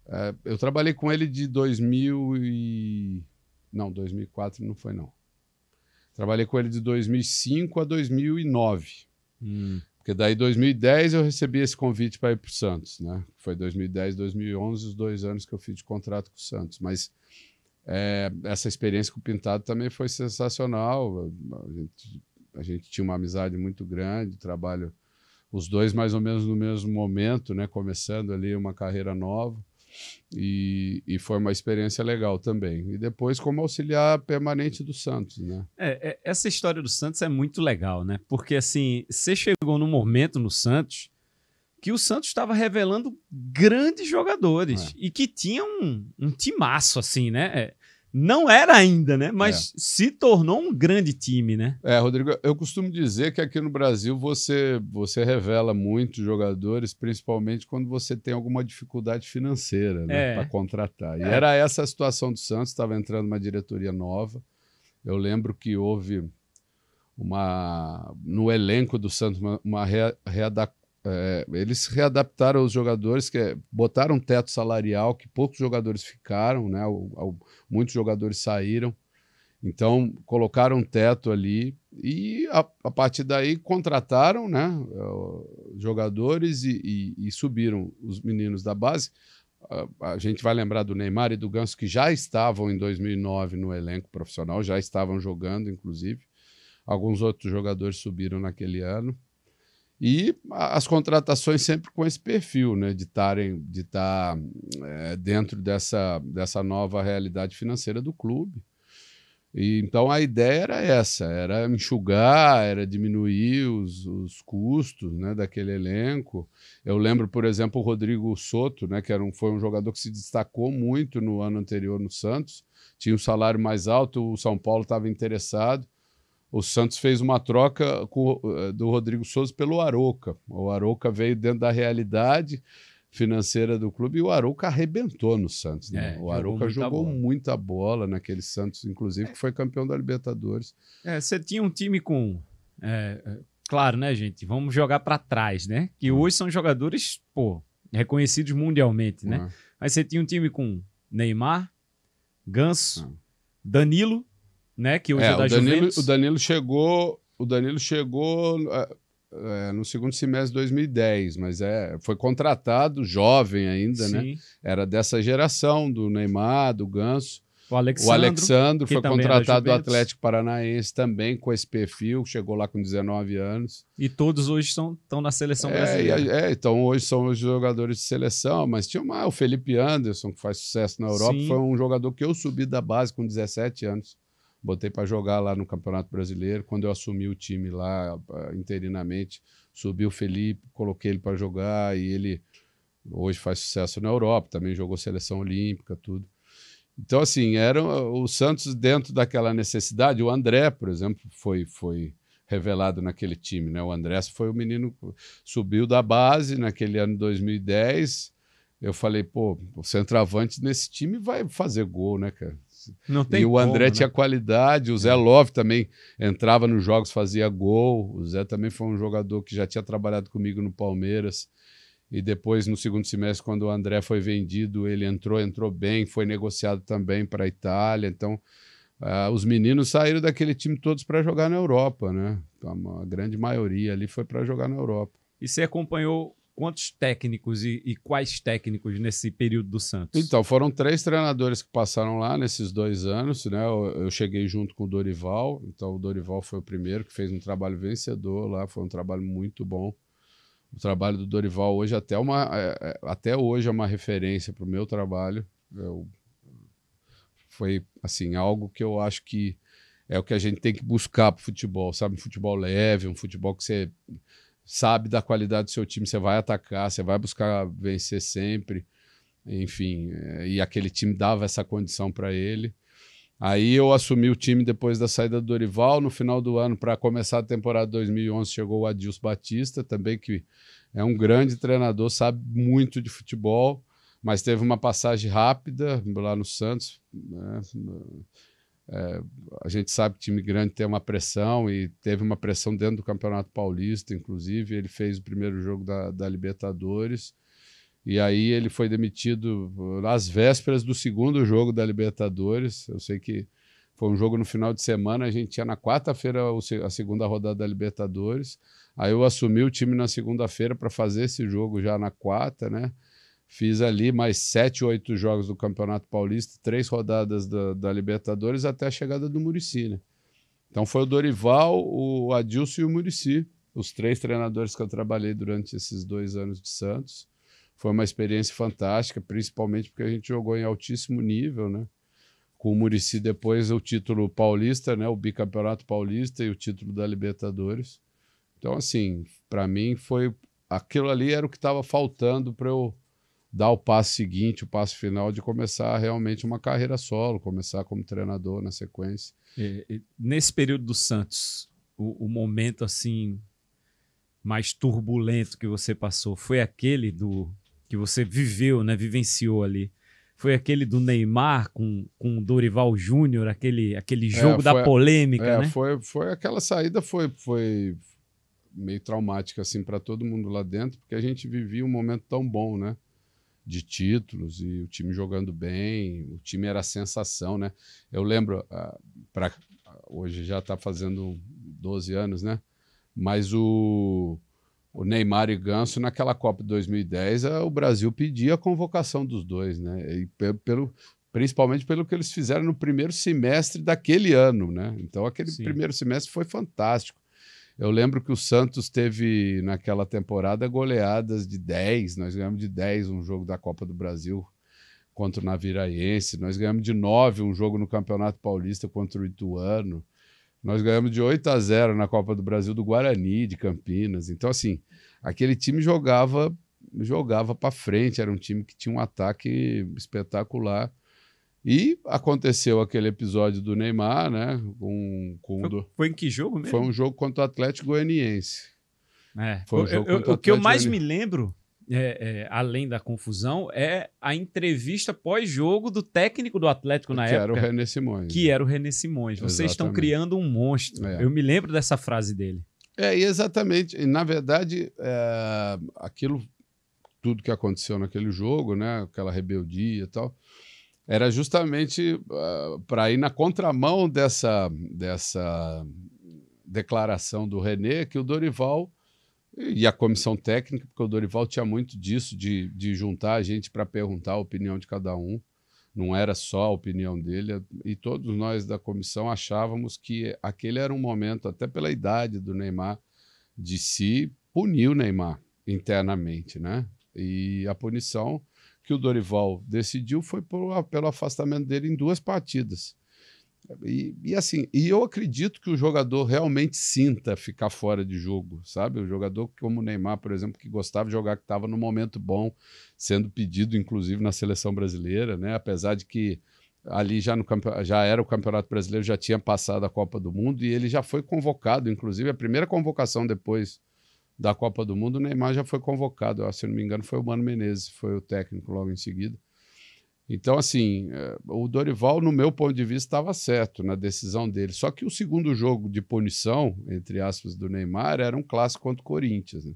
É, eu trabalhei com ele de 2000 e... Não, 2004 não foi, não. Trabalhei com ele de 2005 a 2009. Hum. Porque daí, 2010, eu recebi esse convite para ir para o Santos, né? Foi 2010, 2011, os dois anos que eu fiz de contrato com o Santos. Mas é, essa experiência com o Pintado também foi sensacional. A gente, a gente tinha uma amizade muito grande, trabalho os dois mais ou menos no mesmo momento, né? Começando ali uma carreira nova. E, e, foi uma experiência legal também. E depois, como auxiliar permanente do Santos, né? É, é, essa história do Santos é muito legal, né? Porque, assim, você chegou num momento no Santos que o Santos estava revelando grandes jogadores é. e que tinha um, um timaço, assim, né? É, não era ainda, né? Mas é. se tornou um grande time, né? É, Rodrigo, eu costumo dizer que aqui no Brasil você, você revela muitos jogadores, principalmente quando você tem alguma dificuldade financeira né, é. para contratar. E é. era essa a situação do Santos, estava entrando uma diretoria nova. Eu lembro que houve uma no elenco do Santos uma, uma reada, é, eles readaptaram os jogadores, que é, botaram um teto salarial, que poucos jogadores ficaram, né? O, o, muitos jogadores saíram. Então, colocaram um teto ali e, a, a partir daí, contrataram né, jogadores e, e, e subiram os meninos da base. A, a, gente vai lembrar do Neymar e do Ganso, que já estavam em 2009 no elenco profissional, já estavam jogando, inclusive. Alguns outros jogadores subiram naquele ano. E as contratações sempre com esse perfil, né? De estarem de estar tá, é, dentro dessa, dessa nova realidade financeira do clube. E, então a ideia era essa: era enxugar, era diminuir os, os custos né, daquele elenco. Eu lembro, por exemplo, o Rodrigo Soto, né, que era um, foi um jogador que se destacou muito no ano anterior no Santos, tinha um salário mais alto, o São Paulo estava interessado o Santos fez uma troca com, eh, do Rodrigo Souza pelo Aroca. O Aroca veio dentro da realidade financeira do clube e o Arouca arrebentou no Santos. Né? É, o Arouca jogou, bola. muita, bola. naquele Santos, inclusive, é. que foi campeão da Libertadores. É, você tinha um time com. É, é, claro, né, gente? Vamos jogar para trás, né? Que hum. hoje são jogadores, pô, reconhecidos mundialmente, né? Hum. Mas você tinha um time com Neymar, Ganso, hum. Danilo né? Que hoje é, é da o Danilo, Juventus. O Danilo chegou, o Danilo chegou é, é no segundo semestre de 2010, mas é, foi contratado jovem ainda, né? Sim. né? Era dessa geração do Neymar, do Ganso. O Alexandre o Alexandre foi contratado do Atlético Paranaense também com esse perfil, chegou lá com 19 anos. E todos hoje estão na seleção é, brasileira. É, é, então hoje são os jogadores de seleção, mas tinha uma, o Felipe Anderson, que faz sucesso na Europa, Sim. foi um jogador que eu subi da base com 17 anos botei para jogar lá no Campeonato Brasileiro. Quando eu assumi o time lá ah, interinamente, subiu o Felipe, coloquei ele para jogar e ele hoje faz sucesso na Europa, também jogou seleção olímpica, tudo. Então assim, era ah, o Santos dentro daquela necessidade, o André, por exemplo, foi foi revelado naquele time, né? O André foi o menino subiu da base naquele ano 2010. Eu falei, pô, o centroavante nesse time vai fazer gol, né, cara? Não tem e o André como, tinha né? qualidade, o Zé é. Love também entrava nos jogos, fazia gol. O Zé também foi um jogador que já tinha trabalhado comigo no Palmeiras. E depois, no segundo semestre, quando o André foi vendido, ele entrou, entrou bem, foi negociado também para a Itália. Então, uh, os meninos saíram daquele time todos para jogar na Europa, né? Então, a grande maioria ali foi para jogar na Europa. E você acompanhou quantos técnicos e, e, quais técnicos nesse período do Santos? Então, foram três treinadores que passaram lá nesses dois anos, né? Eu, eu, cheguei junto com o Dorival, então o Dorival foi o primeiro que fez um trabalho vencedor lá, foi um trabalho muito bom. O trabalho do Dorival hoje até, uma, é, é, até hoje é uma referência para o meu trabalho. Eu, foi assim algo que eu acho que é o que a gente tem que buscar para o futebol, sabe? Um futebol leve, um futebol que você sabe da qualidade do seu time, você vai atacar, você vai buscar vencer sempre. Enfim, eh, e aquele time dava essa condição para ele. Aí eu assumi o time depois da saída do Dorival. No final do ano, para começar a temporada 2011, chegou o Adilson Batista, também que é um grande treinador, sabe muito de futebol, mas teve uma passagem rápida lá no Santos. Né? É, a gente sabe que time grande tem uma pressão e teve uma pressão dentro do Campeonato Paulista, inclusive. Ele fez o primeiro jogo da, da Libertadores. E aí ele foi demitido uh, nas vésperas do segundo jogo da Libertadores. Eu sei que foi um jogo no final de semana, a gente tinha na quarta-feira a segunda rodada da Libertadores. Aí eu assumi o time na segunda-feira para fazer esse jogo já na quarta, né? Fiz ali mais sete, oito jogos do Campeonato Paulista, três rodadas da, da Libertadores até a chegada do Murici, né? Então foi o Dorival, o Adilson e o Murici, os três treinadores que eu trabalhei durante esses dois anos de Santos. Foi uma experiência fantástica, principalmente porque a gente jogou em altíssimo nível, né? Com o Murici depois o título paulista, né? O bicampeonato paulista e o título da Libertadores. Então, assim, para mim foi aquilo ali era o que estava faltando para eu dar o passo seguinte, o passo final de começar realmente uma carreira solo, começar como treinador na sequência. É, nesse período do Santos, o, o, momento assim mais turbulento que você passou foi aquele do que você viveu, né, vivenciou ali. Foi aquele do Neymar com, com o Dorival Júnior, aquele, aquele é, jogo é, foi, da polêmica, é, né? Foi, foi aquela saída foi, foi meio traumática assim para todo mundo lá dentro, porque a gente vivia um momento tão bom, né? de títulos e o time jogando bem, o time era sensação, né? Eu lembro, ah, para hoje já está fazendo 12 anos, né? Mas o, o Neymar e Ganso, naquela Copa de 2010, eh, o Brasil pedia a convocação dos dois, né? E pelo, principalmente pelo que eles fizeram no primeiro semestre daquele ano, né? Então, aquele Sim. primeiro semestre foi fantástico. Eu lembro que o Santos teve, naquela temporada, goleadas de 10. Nós ganhamos de 10 um jogo da Copa do Brasil contra o Naviraense. Nós ganhamos de 9 um jogo no Campeonato Paulista contra o Ituano. Nós ganhamos de 8 a 0 na Copa do Brasil do Guarani, de Campinas. Então, assim, aquele time jogava jogava para frente, era um time que tinha um ataque espetacular. E aconteceu aquele episódio do Neymar, né? Com, com foi, do... foi em que jogo mesmo? Foi um jogo contra o Atlético Goianiense. É. Foi um jogo eu, eu, o, o que eu mais Goianiense. me lembro, é, é, além da confusão, é a entrevista pós-jogo do técnico do Atlético na que época. Que né? era o René Simões. Que era o René Simões. Exatamente. Vocês estão criando um monstro. É. Eu me lembro dessa frase dele. É, exatamente. E, na verdade, é, aquilo, tudo que aconteceu naquele jogo, né? Aquela rebeldia e tal era justamente uh, ah, para ir na contramão dessa, dessa declaração do René que o Dorival e a comissão técnica, porque o Dorival tinha muito disso, de, de juntar a gente para perguntar a opinião de cada um. Não era só a opinião dele, e todos nós da comissão achávamos que aquele era um momento, até pela idade do Neymar, de se punir o Neymar internamente, né? E a punição que o Dorival decidiu foi por, pelo afastamento dele em duas partidas. E, e, assim, e eu acredito que o jogador realmente sinta ficar fora de jogo, sabe? O jogador como o Neymar, por exemplo, que gostava de jogar, que estava no momento bom, sendo pedido inclusive na seleção brasileira, né? Apesar de que ali já no já era o Campeonato Brasileiro, já tinha passado a Copa do Mundo e ele já foi convocado, inclusive a primeira convocação depois da Copa do Mundo, o Neymar já foi convocado. Se não me engano, foi o Mano Menezes, foi o técnico logo em seguida. Então, assim, eh, o Dorival, no meu ponto de vista, estava certo na decisão dele. Só que o segundo jogo de punição, entre aspas, do Neymar era um clássico contra o Corinthians. Né?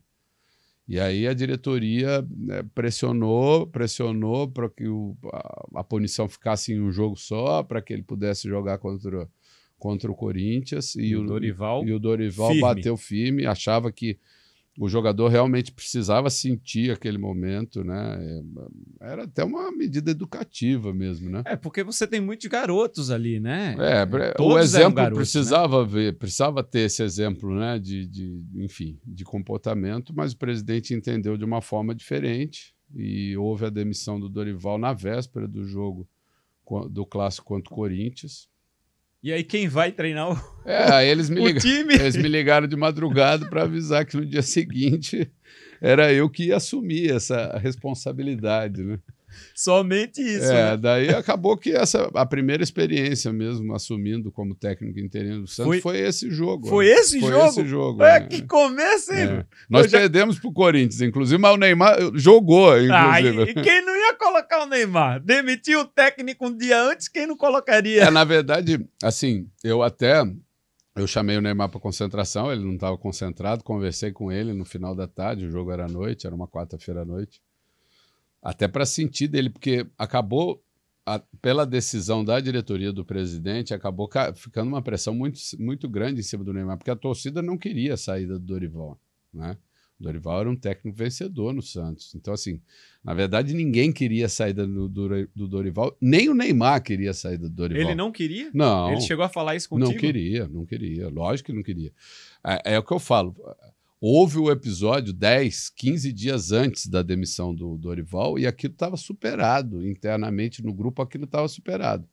E aí a diretoria né, pressionou, pressionou para que o, a, a, punição ficasse em um jogo só, para que ele pudesse jogar contra, contra o Corinthians. E, e o, Dorival, e o Dorival firme. bateu firme, achava que o jogador realmente precisava sentir aquele momento, né? É, era até uma medida educativa mesmo, né? É, porque você tem muitos garotos ali, né? É, é Todos o exemplo garotos, né? precisava né? ver, precisava ter esse exemplo, né? De, de, enfim, de comportamento, mas o presidente entendeu de uma forma diferente e houve a demissão do Dorival na véspera do jogo do clássico contra o Corinthians. E aí quem vai treinar o, é, eles me ligaram, time? Eles me ligaram de madrugada para avisar que no dia seguinte era eu que ia assumir essa responsabilidade, né? Somente isso. É, né? daí acabou que essa a primeira experiência mesmo assumindo como técnico interino do Santos foi, foi esse jogo. Foi né? jogo. foi Esse jogo é, né? que começa, hein? É. Nós já... perdemos pro Corinthians, inclusive, mas o Neymar jogou, inclusive. Ah, e, e quem não ia colocar o Neymar? Demitiu o técnico um dia antes, quem não colocaria? É, na verdade, assim, eu até eu chamei o Neymar para concentração, ele não estava concentrado, conversei com ele no final da tarde, o jogo era à noite, era uma quarta-feira à noite até para sentir dele, porque acabou, a, pela decisão da diretoria do presidente, acabou ficando uma pressão muito, muito grande em cima do Neymar, porque a torcida não queria a saída do Dorival, né? O Dorival era um técnico vencedor no Santos. Então, assim, na verdade, ninguém queria a saída do, do, do Dorival, nem o Neymar queria a saída do Dorival. Ele não queria? Não. Ele chegou a falar isso contigo? Não queria, não queria. Lógico que não queria. é, é o que eu falo houve o episódio 10, 15 dias antes da demissão do Dorival e aquilo estava superado internamente no grupo, aquilo estava superado.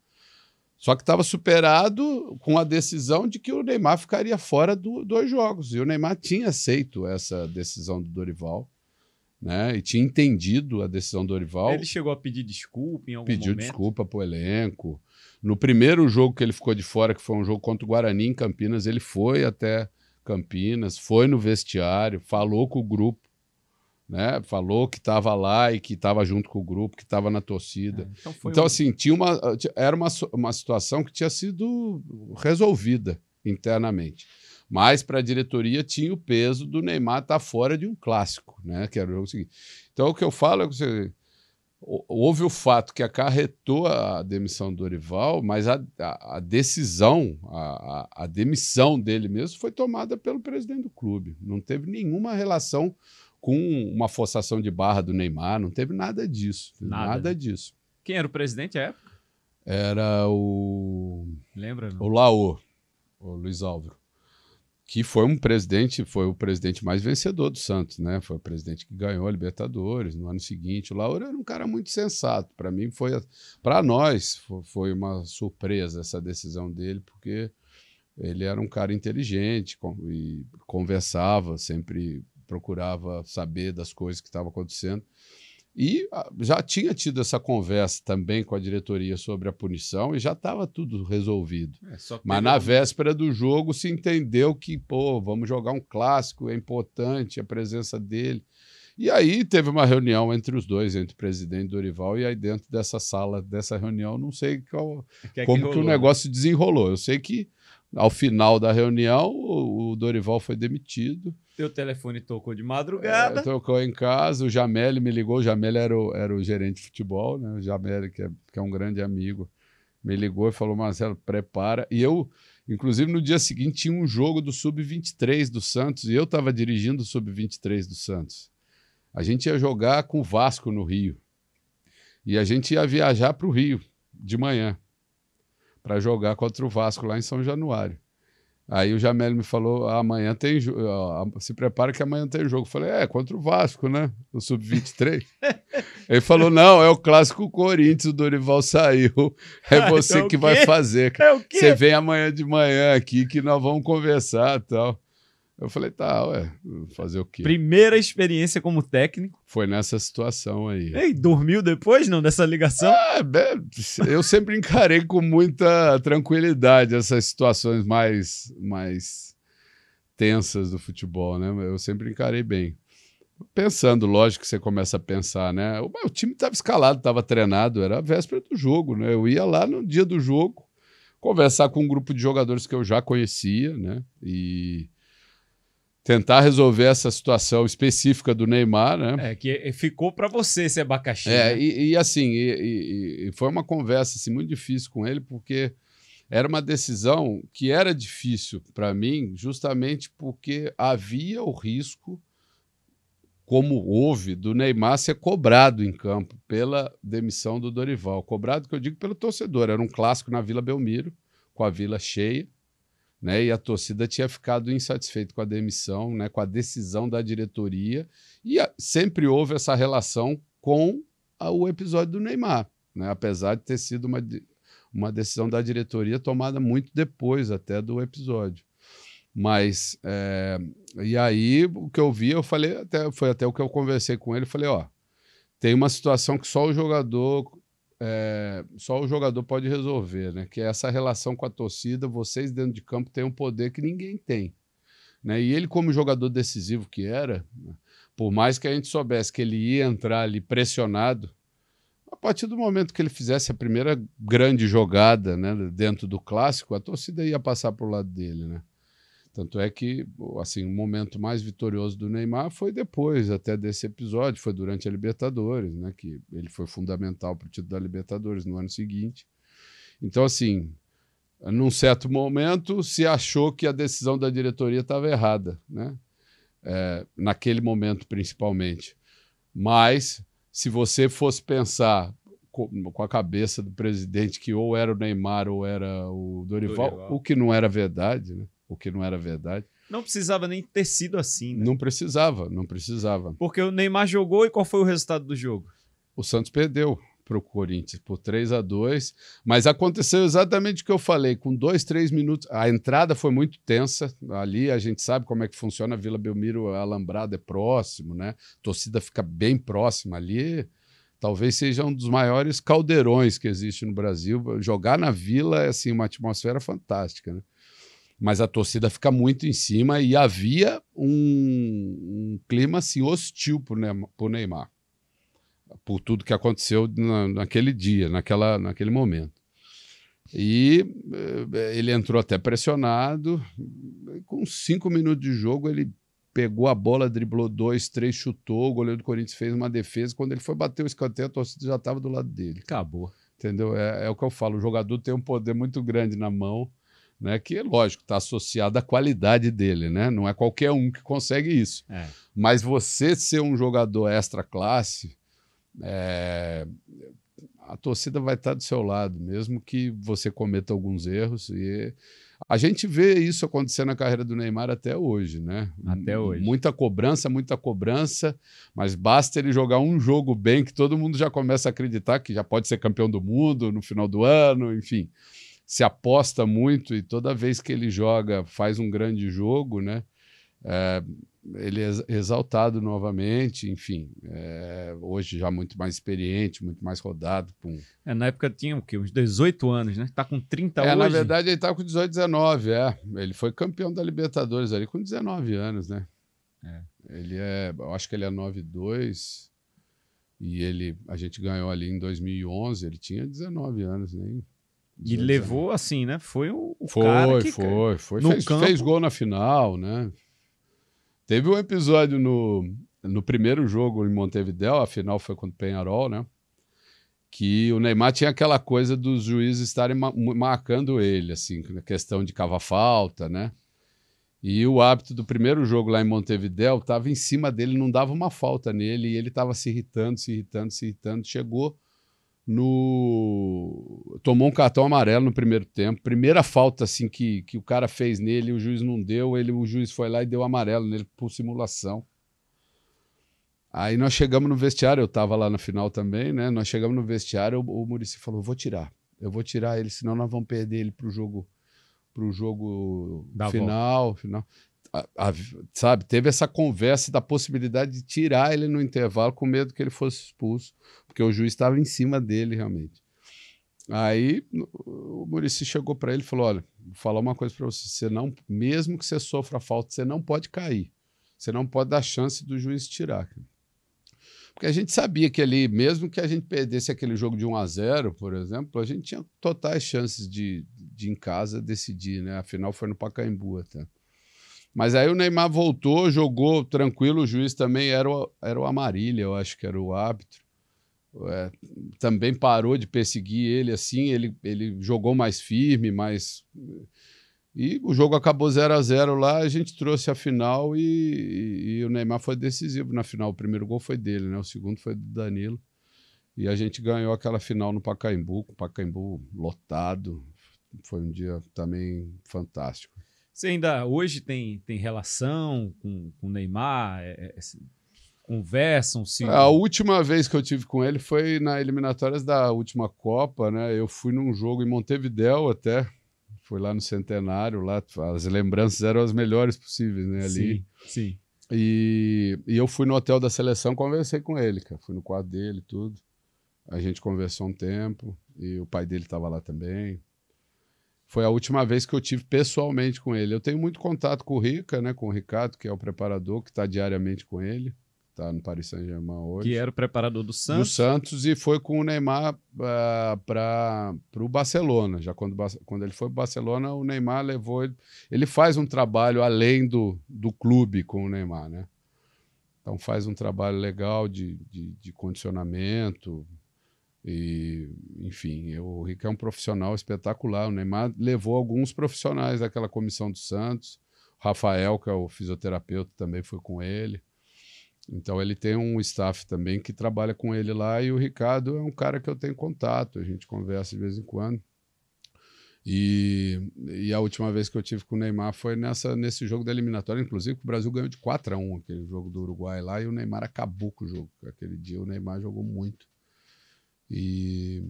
Só que estava superado com a decisão de que o Neymar ficaria fora dos dos jogos. E o Neymar tinha aceito essa decisão do Dorival, né? E tinha entendido a decisão do Dorival. Ele chegou a pedir desculpa em algum pediu momento? Pediu desculpa para o elenco. No primeiro jogo que ele ficou de fora, que foi um jogo contra o Guarani em Campinas, ele foi até Campinas, foi no vestiário, falou com o grupo, né? Falou que estava lá e que estava junto com o grupo, que estava na torcida. É, então, então um... assim, tinha uma, era uma, uma situação que tinha sido resolvida internamente. Mas para a diretoria tinha o peso do Neymar estar tá fora de um clássico, né? Que era o jogo seguinte. Então o que eu falo é que você houve o fato que acarretou a demissão do Dorival, mas a, a, a decisão, a, a, demissão dele mesmo foi tomada pelo presidente do clube. Não teve nenhuma relação com uma forçação de barra do Neymar, não teve nada disso. nada, nada né? disso. Quem era o presidente à época? Era o. Lembra? Não? O Laô, o Luiz Álvaro que foi um presidente, foi o presidente mais vencedor do Santos, né? Foi o presidente que ganhou a Libertadores no ano seguinte. O Lauro era um cara muito sensato. Para mim foi, para nós foi uma surpresa essa decisão dele, porque ele era um cara inteligente e conversava, sempre procurava saber das coisas que estavam acontecendo. E ah, já tinha tido essa conversa também com a diretoria sobre a punição e já estava tudo resolvido. É, Mas na véspera do jogo se entendeu que, pô, vamos jogar um clássico, é importante a presença dele. E aí teve uma reunião entre os dois, entre o presidente Dorival, e aí dentro dessa sala, dessa reunião, não sei qual, é que é que como rolou, que o né? negócio desenrolou. Eu sei que ao final da reunião, o Dorival foi demitido. Teu telefone tocou de madrugada. É, tocou em casa, o Jamel me ligou. O Jamel era o, era o gerente de futebol, né? O Jamel, que é, que é um grande amigo, me ligou e falou: Marcelo, prepara. E eu, inclusive, no dia seguinte tinha um jogo do Sub-23 do Santos e eu estava dirigindo o Sub-23 do Santos. A gente ia jogar com o Vasco no Rio. E a gente ia viajar para o Rio de manhã para jogar contra o Vasco lá em São Januário. Aí o Jamel me falou: amanhã tem jogo, se prepara que amanhã tem jogo. Eu falei: é, contra o Vasco, né? No Sub-23. Ele falou: não, é o clássico Corinthians, o Dorival saiu. É ah, você é que vai fazer. É você vem amanhã de manhã aqui que nós vamos conversar e tal. Eu falei, tá, ué, fazer o quê? Primeira experiência como técnico. Foi nessa situação aí. Ei, dormiu depois, não, dessa ligação? Ah, eu sempre encarei com muita tranquilidade essas situações mais, mais tensas do futebol, né? Eu sempre encarei bem. Pensando, lógico que você começa a pensar, né? O, meu time estava escalado, estava treinado, era a véspera do jogo, né? Eu ia lá no dia do jogo conversar com um grupo de jogadores que eu já conhecia, né? E tentar resolver essa situação específica do Neymar, né? É, que ficou para você esse abacaxi. É, né? e, e, assim, e, e, foi uma conversa assim, muito difícil com ele, porque era uma decisão que era difícil para mim, justamente porque havia o risco, como houve, do Neymar ser cobrado em campo pela demissão do Dorival. Cobrado, que eu digo, pelo torcedor. Era um clássico na Vila Belmiro, com a vila cheia. Né, e a torcida tinha ficado insatisfeita com a demissão, né, com a decisão da diretoria, e a, sempre houve essa relação com a, o episódio do Neymar, né, apesar de ter sido uma, uma decisão da diretoria tomada muito depois até do episódio. Mas, é, e aí, o que eu vi, eu falei, até, foi até o que eu conversei com ele, falei, ó, tem uma situação que só o jogador é, só o jogador pode resolver, né? Que é essa relação com a torcida, vocês dentro de campo têm um poder que ninguém tem. Né? E ele, como jogador decisivo que era, por mais que a gente soubesse que ele ia entrar ali pressionado, a partir do momento que ele fizesse a primeira grande jogada né, dentro do clássico, a torcida ia passar para o lado dele. Né? Tanto é que, assim, o momento mais vitorioso do Neymar foi depois até desse episódio, foi durante a Libertadores, né? Que ele foi fundamental para o título da Libertadores no ano seguinte. Então, assim, num certo momento se achou que a decisão da diretoria estava errada, né? É, naquele momento, principalmente. Mas, se você fosse pensar com a cabeça do presidente que ou era o Neymar ou era o Dorival, Dorival. o que não era verdade, né? o que não era verdade. Não precisava nem ter sido assim, né? Não precisava, não precisava. Porque o Neymar jogou e qual foi o resultado do jogo? O Santos perdeu para o Corinthians por 3 a 2 mas aconteceu exatamente o que eu falei, com dois, três minutos, a entrada foi muito tensa, ali a gente sabe como é que funciona, a Vila Belmiro, a Alambrada é próximo, né? A torcida fica bem próxima ali, talvez seja um dos maiores caldeirões que existe no Brasil, jogar na Vila é assim, uma atmosfera fantástica, né? mas a torcida fica muito em cima e havia um, um clima assim, hostil para o Neymar, por tudo que aconteceu na, naquele dia, naquela, naquele momento. E eh, eh, ele entrou até pressionado, com cinco minutos de jogo ele pegou a bola, driblou dois, três, chutou, o goleiro do Corinthians fez uma defesa, quando ele foi bater o escanteio a torcida já estava do lado dele. Acabou. Entendeu? É, é o que eu falo, o jogador tem um poder muito grande na mão, né, que, lógico, está associado à qualidade dele, né? Não é qualquer um que consegue isso. É. Mas você ser um jogador extra classe, é, a torcida vai estar tá do seu lado, mesmo que você cometa alguns erros. E a gente vê isso acontecer na carreira do Neymar até hoje, né? Até hoje. Muita cobrança, muita cobrança, mas basta ele jogar um jogo bem que todo mundo já começa a acreditar que já pode ser campeão do mundo no final do ano, enfim se aposta muito e toda vez que ele joga, faz um grande jogo, né? É, ele é exaltado novamente, enfim. É, hoje já muito mais experiente, muito mais rodado. Com... É, na época tinha o quê? Uns 18 anos, né? Tá com 30 é, hoje. Na verdade, ele tá com 18, 19, é. Ele foi campeão da Libertadores ali com 19 anos, né? É. Ele é, eu acho que ele é 92 e ele, a gente ganhou ali em 2011, ele tinha 19 anos, nem, e levou assim, né? Foi o, o foi, cara que... Foi, foi, foi. Fez, campo... fez gol na final, né? Teve um episódio no, no primeiro jogo em Montevideo, a final foi contra o Penharol, né? Que o Neymar tinha aquela coisa dos juízes estarem ma marcando ele, assim, na questão de cava falta, né? E o hábito do primeiro jogo lá em Montevideo estava em cima dele, não dava uma falta nele, e ele estava se irritando, se irritando, se irritando. Chegou no tomou um cartão amarelo no primeiro tempo. Primeira falta assim que, que o cara fez nele, o juiz não deu, ele o juiz foi lá e deu amarelo nele por simulação. Aí nós chegamos no vestiário, eu tava lá na final também, né? Nós chegamos no vestiário, o, o Murici falou: "Vou tirar. Eu vou tirar ele, senão nós vamos perder ele pro jogo o jogo final, final" a, a, sabe, teve essa conversa da possibilidade de tirar ele no intervalo com medo que ele fosse expulso, porque o juiz estava em cima dele realmente. Aí o Murici chegou para ele e falou: Olha, vou falar uma coisa para você. Você não, mesmo que você sofra falta, você não pode cair. Você não pode dar chance do juiz tirar. Porque a gente sabia que ali, mesmo que a gente perdesse aquele jogo de 1 a 0 por exemplo, a gente tinha totais chances de, de em casa decidir, né? Afinal, foi no Pacaembu até. Tá? Mas aí o Neymar voltou, jogou tranquilo, o juiz também era o, era o Amarília, eu acho que era o árbitro. É, também parou de perseguir ele assim, ele, ele jogou mais firme, mais. E o jogo acabou 0 a 0 lá, a gente trouxe a final e, e, e, o Neymar foi decisivo na final. O primeiro gol foi dele, né? O segundo foi do Danilo. E a gente ganhou aquela final no Pacaembu, com o Pacaembu lotado. Foi um dia também fantástico. Você ainda hoje tem, tem relação com o Neymar? É, é, conversam-se? A última vez que eu tive com ele foi na eliminatórias da última Copa, né? Eu fui num jogo em Montevidéu até, fui lá no Centenário, lá as lembranças eram as melhores possíveis, né? Ali. Sim, sim. E, e eu fui no hotel da seleção, conversei com ele, cara. Fui no quarto dele, tudo. A gente conversou um tempo e o pai dele estava lá também. Foi a última vez que eu tive pessoalmente com ele. Eu tenho muito contato com o Rica, né? Com o Ricardo, que é o preparador, que está diariamente com ele. Está no Paris Saint-Germain hoje. Que era o preparador do Santos. Do Santos e foi com o Neymar uh, ah, para o Barcelona. Já quando, quando ele foi para o Barcelona, o Neymar levou ele. Ele faz um trabalho além do, do clube com o Neymar, né? Então faz um trabalho legal de, de, de condicionamento, e, enfim, é, o Rico é um profissional espetacular. O Neymar levou alguns profissionais daquela comissão do Santos. O Rafael, que é o fisioterapeuta, também foi com ele. Então ele tem um staff também que trabalha com ele lá e o Ricardo é um cara que eu tenho contato, a gente conversa de vez em quando. E, e a última vez que eu tive com o Neymar foi nessa, nesse jogo da eliminatória, inclusive que o Brasil ganhou de 4 a 1 aquele jogo do Uruguai lá e o Neymar acabou com o jogo. Aquele dia o Neymar jogou muito. E,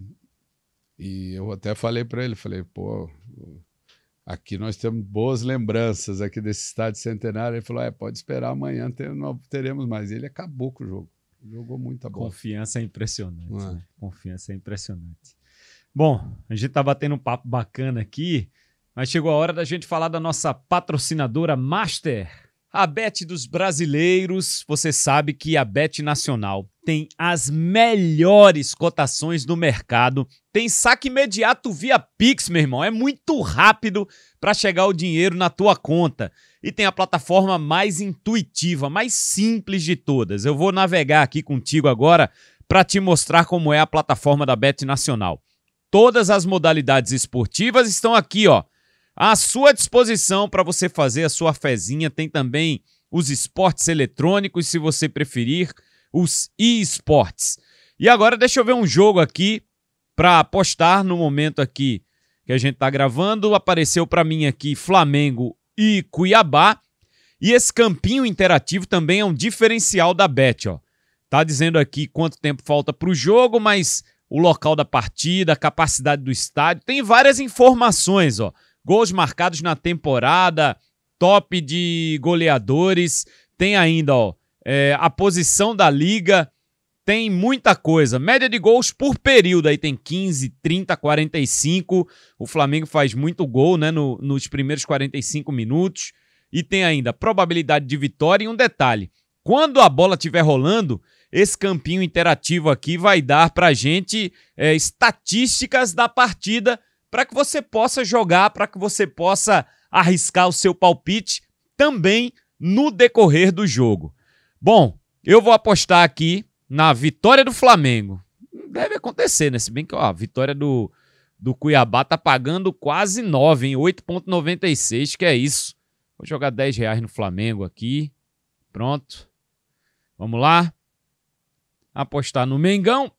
e eu até falei para ele, falei, pô, aqui nós temos boas lembranças aqui desse estádio centenário. Ele falou, é, pode esperar amanhã, não teremos mais. Ele acabou com o jogo. Jogou muita bola. Confiança é impressionante. É? Né? Confiança é impressionante. Bom, a gente tá batendo um papo bacana aqui, mas chegou a hora da gente falar da nossa patrocinadora Master. A Bet dos brasileiros, você sabe que a Bet Nacional tem as melhores cotações do mercado. Tem saque imediato via Pix, meu irmão. É muito rápido para chegar o dinheiro na tua conta. E tem a plataforma mais intuitiva, mais simples de todas. Eu vou navegar aqui contigo agora para te mostrar como é a plataforma da Bet Nacional. Todas as modalidades esportivas estão aqui, ó, à sua disposição para você fazer a sua fezinha, tem também os esportes eletrônicos, se você preferir, os e-esportes. E agora deixa eu ver um jogo aqui para apostar no momento aqui que a gente está gravando. Apareceu para mim aqui Flamengo e Cuiabá. E esse campinho interativo também é um diferencial da Bet, ó. Tá dizendo aqui quanto tempo falta para o jogo, mas o local da partida, a capacidade do estádio, tem várias informações, ó gols marcados na temporada, top de goleadores, tem ainda ó, é, a posição da liga, tem muita coisa. Média de gols por período aí tem 15, 30, 45. O Flamengo faz muito gol né, no, nos primeiros 45 minutos. E tem ainda probabilidade de vitória e um detalhe: quando a bola estiver rolando, esse campinho interativo aqui vai dar para gente é, estatísticas da partida para que você possa jogar, para que você possa arriscar o seu palpite também no decorrer do jogo. Bom, eu vou apostar aqui na vitória do Flamengo. Deve acontecer, né? Se bem que ó, a vitória do, do Cuiabá tá pagando quase 9, em 8,96, que é isso. Vou jogar 10 reais no Flamengo aqui. Pronto. Vamos lá. Apostar no Mengão.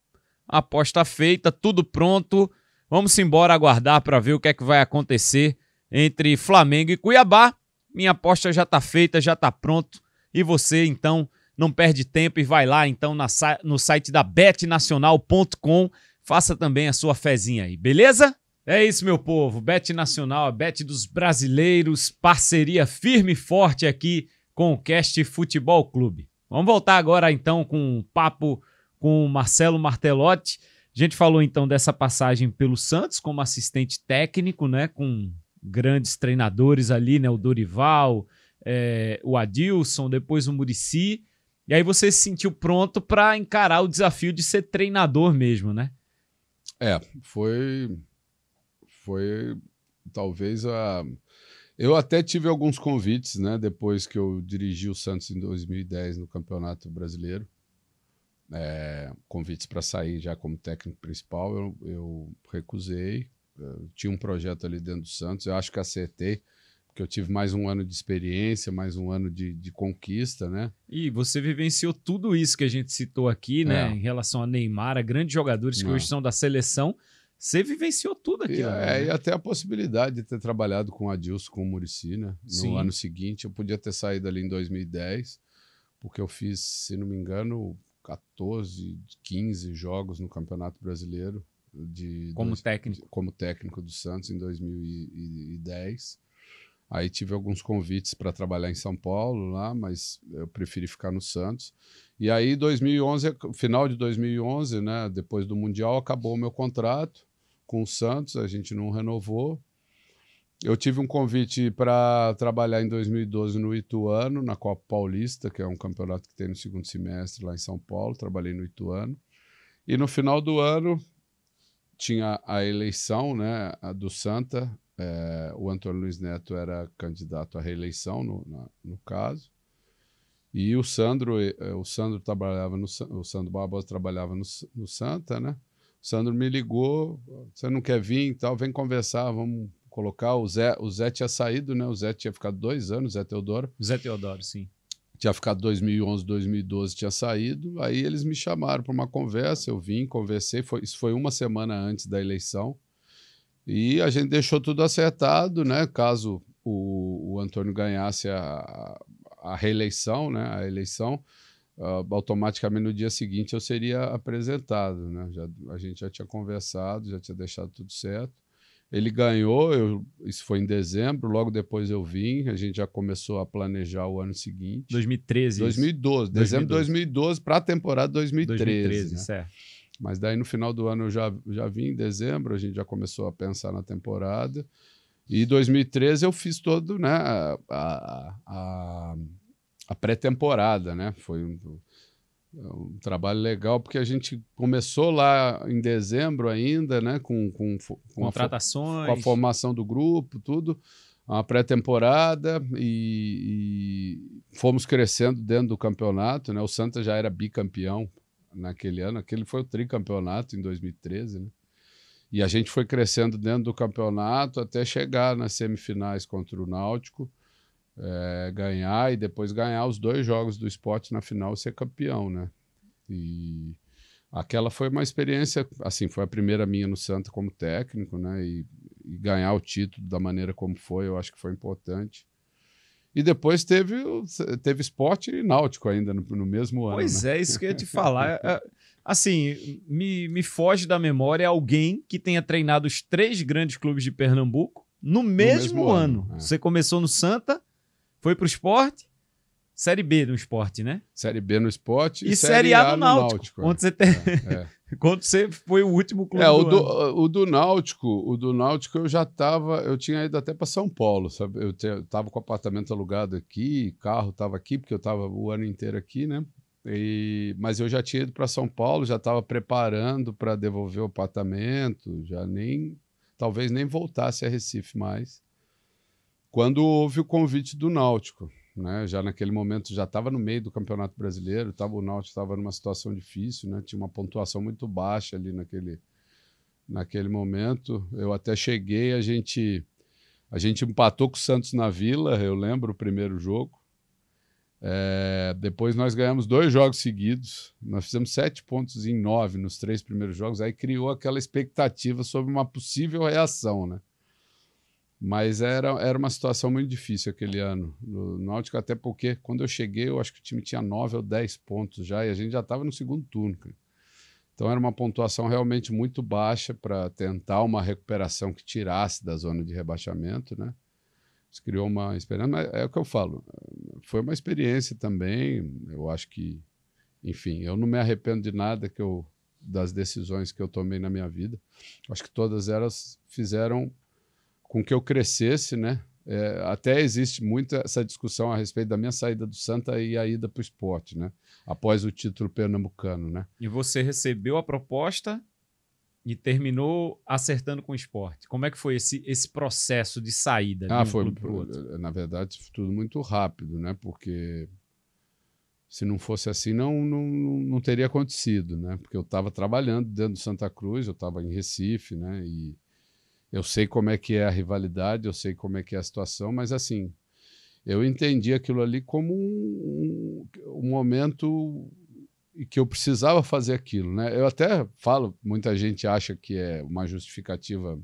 Aposta feita, tudo pronto. Vamos embora aguardar para ver o que é que vai acontecer entre Flamengo e Cuiabá. Minha aposta já está feita, já está pronto. E você, então, não perde tempo e vai lá, então, na, no site da betnacional.com. Faça também a sua fezinha aí, beleza? É isso, meu povo. Bet Nacional, a bet dos brasileiros, parceria firme e forte aqui com o Cast Futebol Clube. Vamos voltar agora, então, com um papo com o Marcelo Martelotti a gente falou então dessa passagem pelo Santos como assistente técnico, né? Com grandes treinadores ali, né? O Dorival, é, o Adilson, depois o Murici. E aí você se sentiu pronto para encarar o desafio de ser treinador mesmo, né? É, foi. Foi talvez a. Eu até tive alguns convites, né? Depois que eu dirigi o Santos em 2010 no Campeonato Brasileiro é, convites para sair já como técnico principal, eu, eu recusei. Eu é, tinha um projeto ali dentro do Santos, eu acho que acertei, porque eu tive mais um ano de experiência, mais um ano de, de conquista, né? E você vivenciou tudo isso que a gente citou aqui, né? É. Em relação a Neymar, a grandes jogadores que Não. hoje são da seleção. Você vivenciou tudo aqui E, é, né? e até a possibilidade de ter trabalhado com o Adilson, com o Murici, né? No Sim. ano seguinte, eu podia ter saído ali em 2010, porque eu fiz, se não me engano, 14, 15 jogos no Campeonato Brasileiro. De como dois, técnico. De, como técnico do Santos em 2010. Aí tive alguns convites para trabalhar em São Paulo lá, mas eu preferi ficar no Santos. E aí 2011, final de 2011, né, depois do mundial, acabou o meu contrato com o Santos, a gente não renovou. Eu tive um convite para trabalhar em 2012 no Ituano, na Copa Paulista, que é um campeonato que tem no segundo semestre lá em São Paulo. Trabalhei no Ituano. E no final do ano tinha a eleição né, a do Santa. É, o Antônio Luiz Neto era candidato à reeleição, no, na, no caso. E o Sandro, é, o Sandro trabalhava no o Sandro Barbosa trabalhava no, no Santa, né? O Sandro me ligou, você não quer vir e tal, vem conversar, vamos colocar, o Zé, o Zé tinha saído, né? O Zé tinha ficado dois anos, Zé Teodoro. Zé Teodoro, sim. Tinha ficado 2011, 2012, tinha saído. Aí eles me chamaram para uma conversa, eu vim, conversei. Foi, isso foi uma semana antes da eleição. E a gente deixou tudo acertado, né? Caso o, o Antônio ganhasse a, a reeleição, né? A eleição, Uh, automaticamente no dia seguinte eu seria apresentado, né? Já, a gente já tinha conversado, já tinha deixado tudo certo. Ele ganhou, eu, isso foi em dezembro, logo depois eu vim, a gente já começou a planejar o ano seguinte. 2013. 2012, dezembro de 2012, para a temporada 2013. 2013, né? certo. Mas daí no final do ano eu já, já vim, em dezembro, a gente já começou a pensar na temporada. E 2013 eu fiz todo, né, a, a, a pré-temporada, né? Foi um é um trabalho legal, porque a gente começou lá em dezembro ainda, né? Com, com, com Contratações. A, com a formação do grupo, tudo. Uma pré-temporada e, e, fomos crescendo dentro do campeonato, né? O Santa já era bicampeão naquele ano. Aquele foi o tricampeonato em 2013, né? E a gente foi crescendo dentro do campeonato até chegar nas semifinais contra o Náutico é, ganhar e depois ganhar os dois jogos do esporte na final e ser campeão, né? E aquela foi uma experiência, assim, foi a primeira minha no Santa como técnico, né? E, e ganhar o título da maneira como foi, eu acho que foi importante. E depois teve, teve esporte e náutico ainda no, no mesmo ano. Pois né? é, isso que eu ia te falar. É, é, assim, me, me foge da memória alguém que tenha treinado os três grandes clubes de Pernambuco no mesmo, no mesmo ano. ano. É. Você começou no Santa, foi pro esporte, Série B no esporte, né? Série B no esporte e, e série, série, A, no Náutico. É. quando, você é, é. quando você foi o último clube é, o do, o do Náutico, o do Náutico eu já estava, eu tinha ido até para São Paulo, sabe? Eu, te, eu tava com apartamento alugado aqui, carro tava aqui porque eu tava o ano inteiro aqui, né? E, mas eu já tinha ido para São Paulo, já estava preparando para devolver o apartamento, já nem talvez nem voltasse a Recife mais quando houve o convite do Náutico. Né? Já naquele momento já estava no meio do Campeonato Brasileiro, tava, o Náutico estava numa situação difícil, né? tinha uma pontuação muito baixa ali naquele, naquele momento. Eu até cheguei, a gente, a gente empatou com o Santos na Vila, eu lembro o primeiro jogo. É, depois nós ganhamos dois jogos seguidos, nós fizemos sete pontos em nove nos três primeiros jogos, aí criou aquela expectativa sobre uma possível reação, né? Mas era, era uma situação muito difícil aquele ano no Náutico, até porque quando eu cheguei, eu acho que o time tinha 9 ou 10 pontos já, e a gente já estava no segundo turno. Cara. Então era uma pontuação realmente muito baixa para tentar uma recuperação que tirasse da zona de rebaixamento, né? Isso criou uma experiência, mas é o que eu falo, foi uma experiência também, eu acho que, enfim, eu não me arrependo de nada que eu das decisões que eu tomei na minha vida. Acho que todas elas fizeram com que eu crescesse, né? É, até existe muita essa discussão a respeito da minha saída do Santa e a ida para o esporte, né? Após o título pernambucano, né? E você recebeu a proposta e terminou acertando com o esporte. Como é que foi esse, esse processo de saída de ah, um foi, clube para outro? Na verdade, tudo muito rápido, né? Porque se não fosse assim, não, não, não teria acontecido, né? Porque eu estava trabalhando dentro do Santa Cruz, eu estava em Recife, né? E eu sei como é que é a rivalidade, eu sei como é que é a situação, mas assim, eu entendi aquilo ali como um, um, um momento que eu precisava fazer aquilo, né? Eu até falo, muita gente acha que é uma justificativa,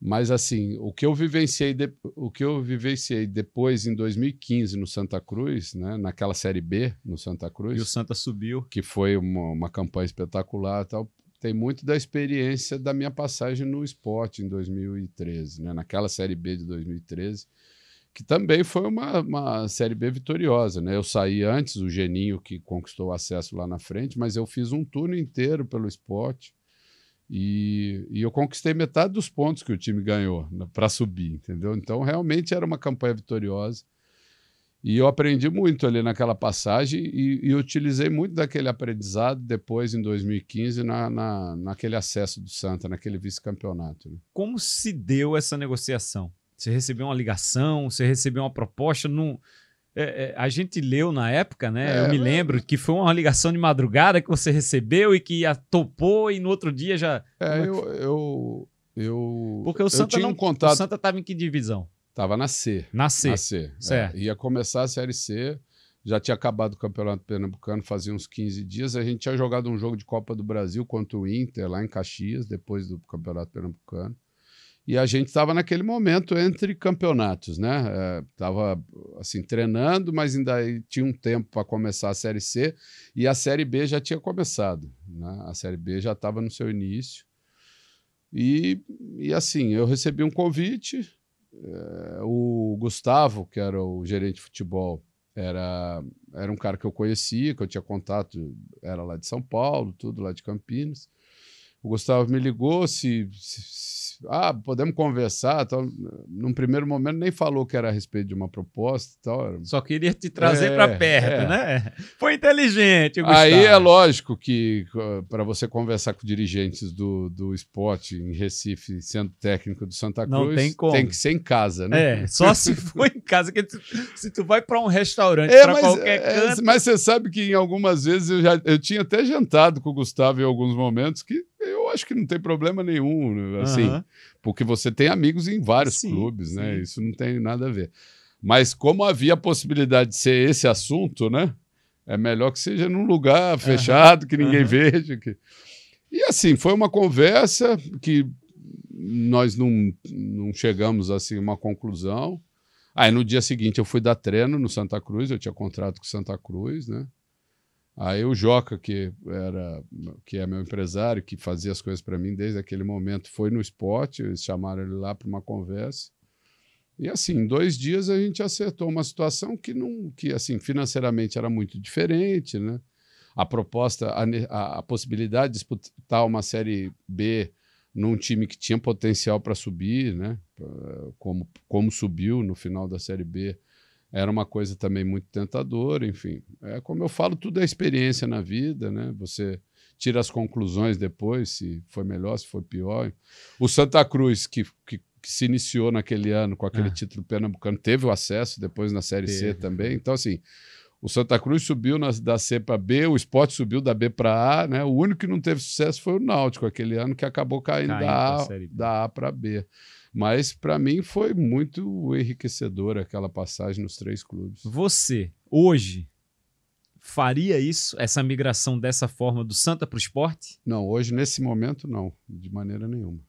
mas assim, o que eu vivenciei, de, o que eu vivenciei depois em 2015 no Santa Cruz, né? Naquela série B no Santa Cruz, e o Santa subiu, que foi uma, uma campanha espetacular, tal tem muito da experiência da minha passagem no esporte em 2013, né? naquela Série B de 2013, que também foi uma, uma Série B vitoriosa. Né? Eu saí antes, o Geninho que conquistou o acesso lá na frente, mas eu fiz um turno inteiro pelo esporte e, e eu conquistei metade dos pontos que o time ganhou né? para subir, entendeu? Então, realmente era uma campanha vitoriosa. E eu aprendi muito ali naquela passagem e, e utilizei muito daquele aprendizado depois, em 2015, na, na, naquele acesso do Santa, naquele vice-campeonato. Né? Como se deu essa negociação? Você recebeu uma ligação, você recebeu uma proposta, não... É, é, a gente leu na época, né? É, eu me lembro que foi uma ligação de madrugada que você recebeu e que a topou e no outro dia já. É, é eu, eu, eu, Porque o Santa tinha não, contato. O Santa estava em que divisão? Tava na C. Na C. Na C. É. Certo. É. Ia começar a Série C, já tinha acabado o Campeonato Pernambucano, fazia uns 15 dias. A gente tinha jogado um jogo de Copa do Brasil contra o Inter, lá em Caxias, depois do Campeonato Pernambucano. E a gente estava naquele momento entre campeonatos, né? É, tava assim treinando, mas ainda tinha um tempo para começar a série C e a série B já tinha começado, né? A série B já estava no seu início. E, e assim, eu recebi um convite é, o Gustavo, que era o gerente de futebol, era, era um cara que eu conhecia, que eu tinha contato, era lá de São Paulo, tudo lá de Campinas. O Gustavo me ligou se, se ah, podemos conversar, tal. Num primeiro momento nem falou que era a respeito de uma proposta, tal. Só queria te trazer é, para perto, é. né? Foi inteligente. Gustavo. Aí é lógico que para você conversar com dirigentes do, do esporte em Recife, sendo técnico do Santa Cruz, Não tem, como. tem que ser em casa, né? É, só se for em casa que tu, se tu vai para um restaurante, é, para qualquer é, é, canto. mas você sabe que em algumas vezes eu já eu tinha até jantado com o Gustavo em alguns momentos que acho que não tem problema nenhum, né, assim, porque você tem amigos em vários sim, clubes, né? Isso não tem nada a ver. Mas como havia a possibilidade de ser esse assunto, né? É melhor que seja num lugar fechado, que ninguém veja. Que... E assim, foi uma conversa que nós não, não chegamos assim a uma conclusão. Aí no dia seguinte eu fui dar treino no Santa Cruz, eu tinha contrato com Santa Cruz, né? Aí o Joca, que, era, que é meu empresário, que fazia as coisas para mim desde aquele momento, foi no esporte, eles chamaram ele lá para uma conversa. E assim, em dois dias a gente acertou uma situação que não, que assim financeiramente era muito diferente, né? A proposta, a, a possibilidade de disputar uma série B num time que tinha potencial para subir, né? Como como subiu no final da série B, era uma coisa também muito tentadora, enfim. É como eu falo, tudo é experiência na vida, né? Você tira as conclusões depois, se foi melhor, se foi pior. O Santa Cruz, que, que, que se iniciou naquele ano com aquele ah. título pernambucano, teve o acesso depois na Série teve. C também. Então, assim, o Santa Cruz subiu na, da C para B, o Sport subiu da B para A, né? O único que não teve sucesso foi o Náutico, aquele ano que acabou caindo, caindo da A para B. Mas para mim foi muito enriquecedor aquela passagem nos três clubes. Você, hoje, faria isso, essa migração dessa forma do Santa para o esporte? Não, hoje, nesse momento, não, de maneira nenhuma.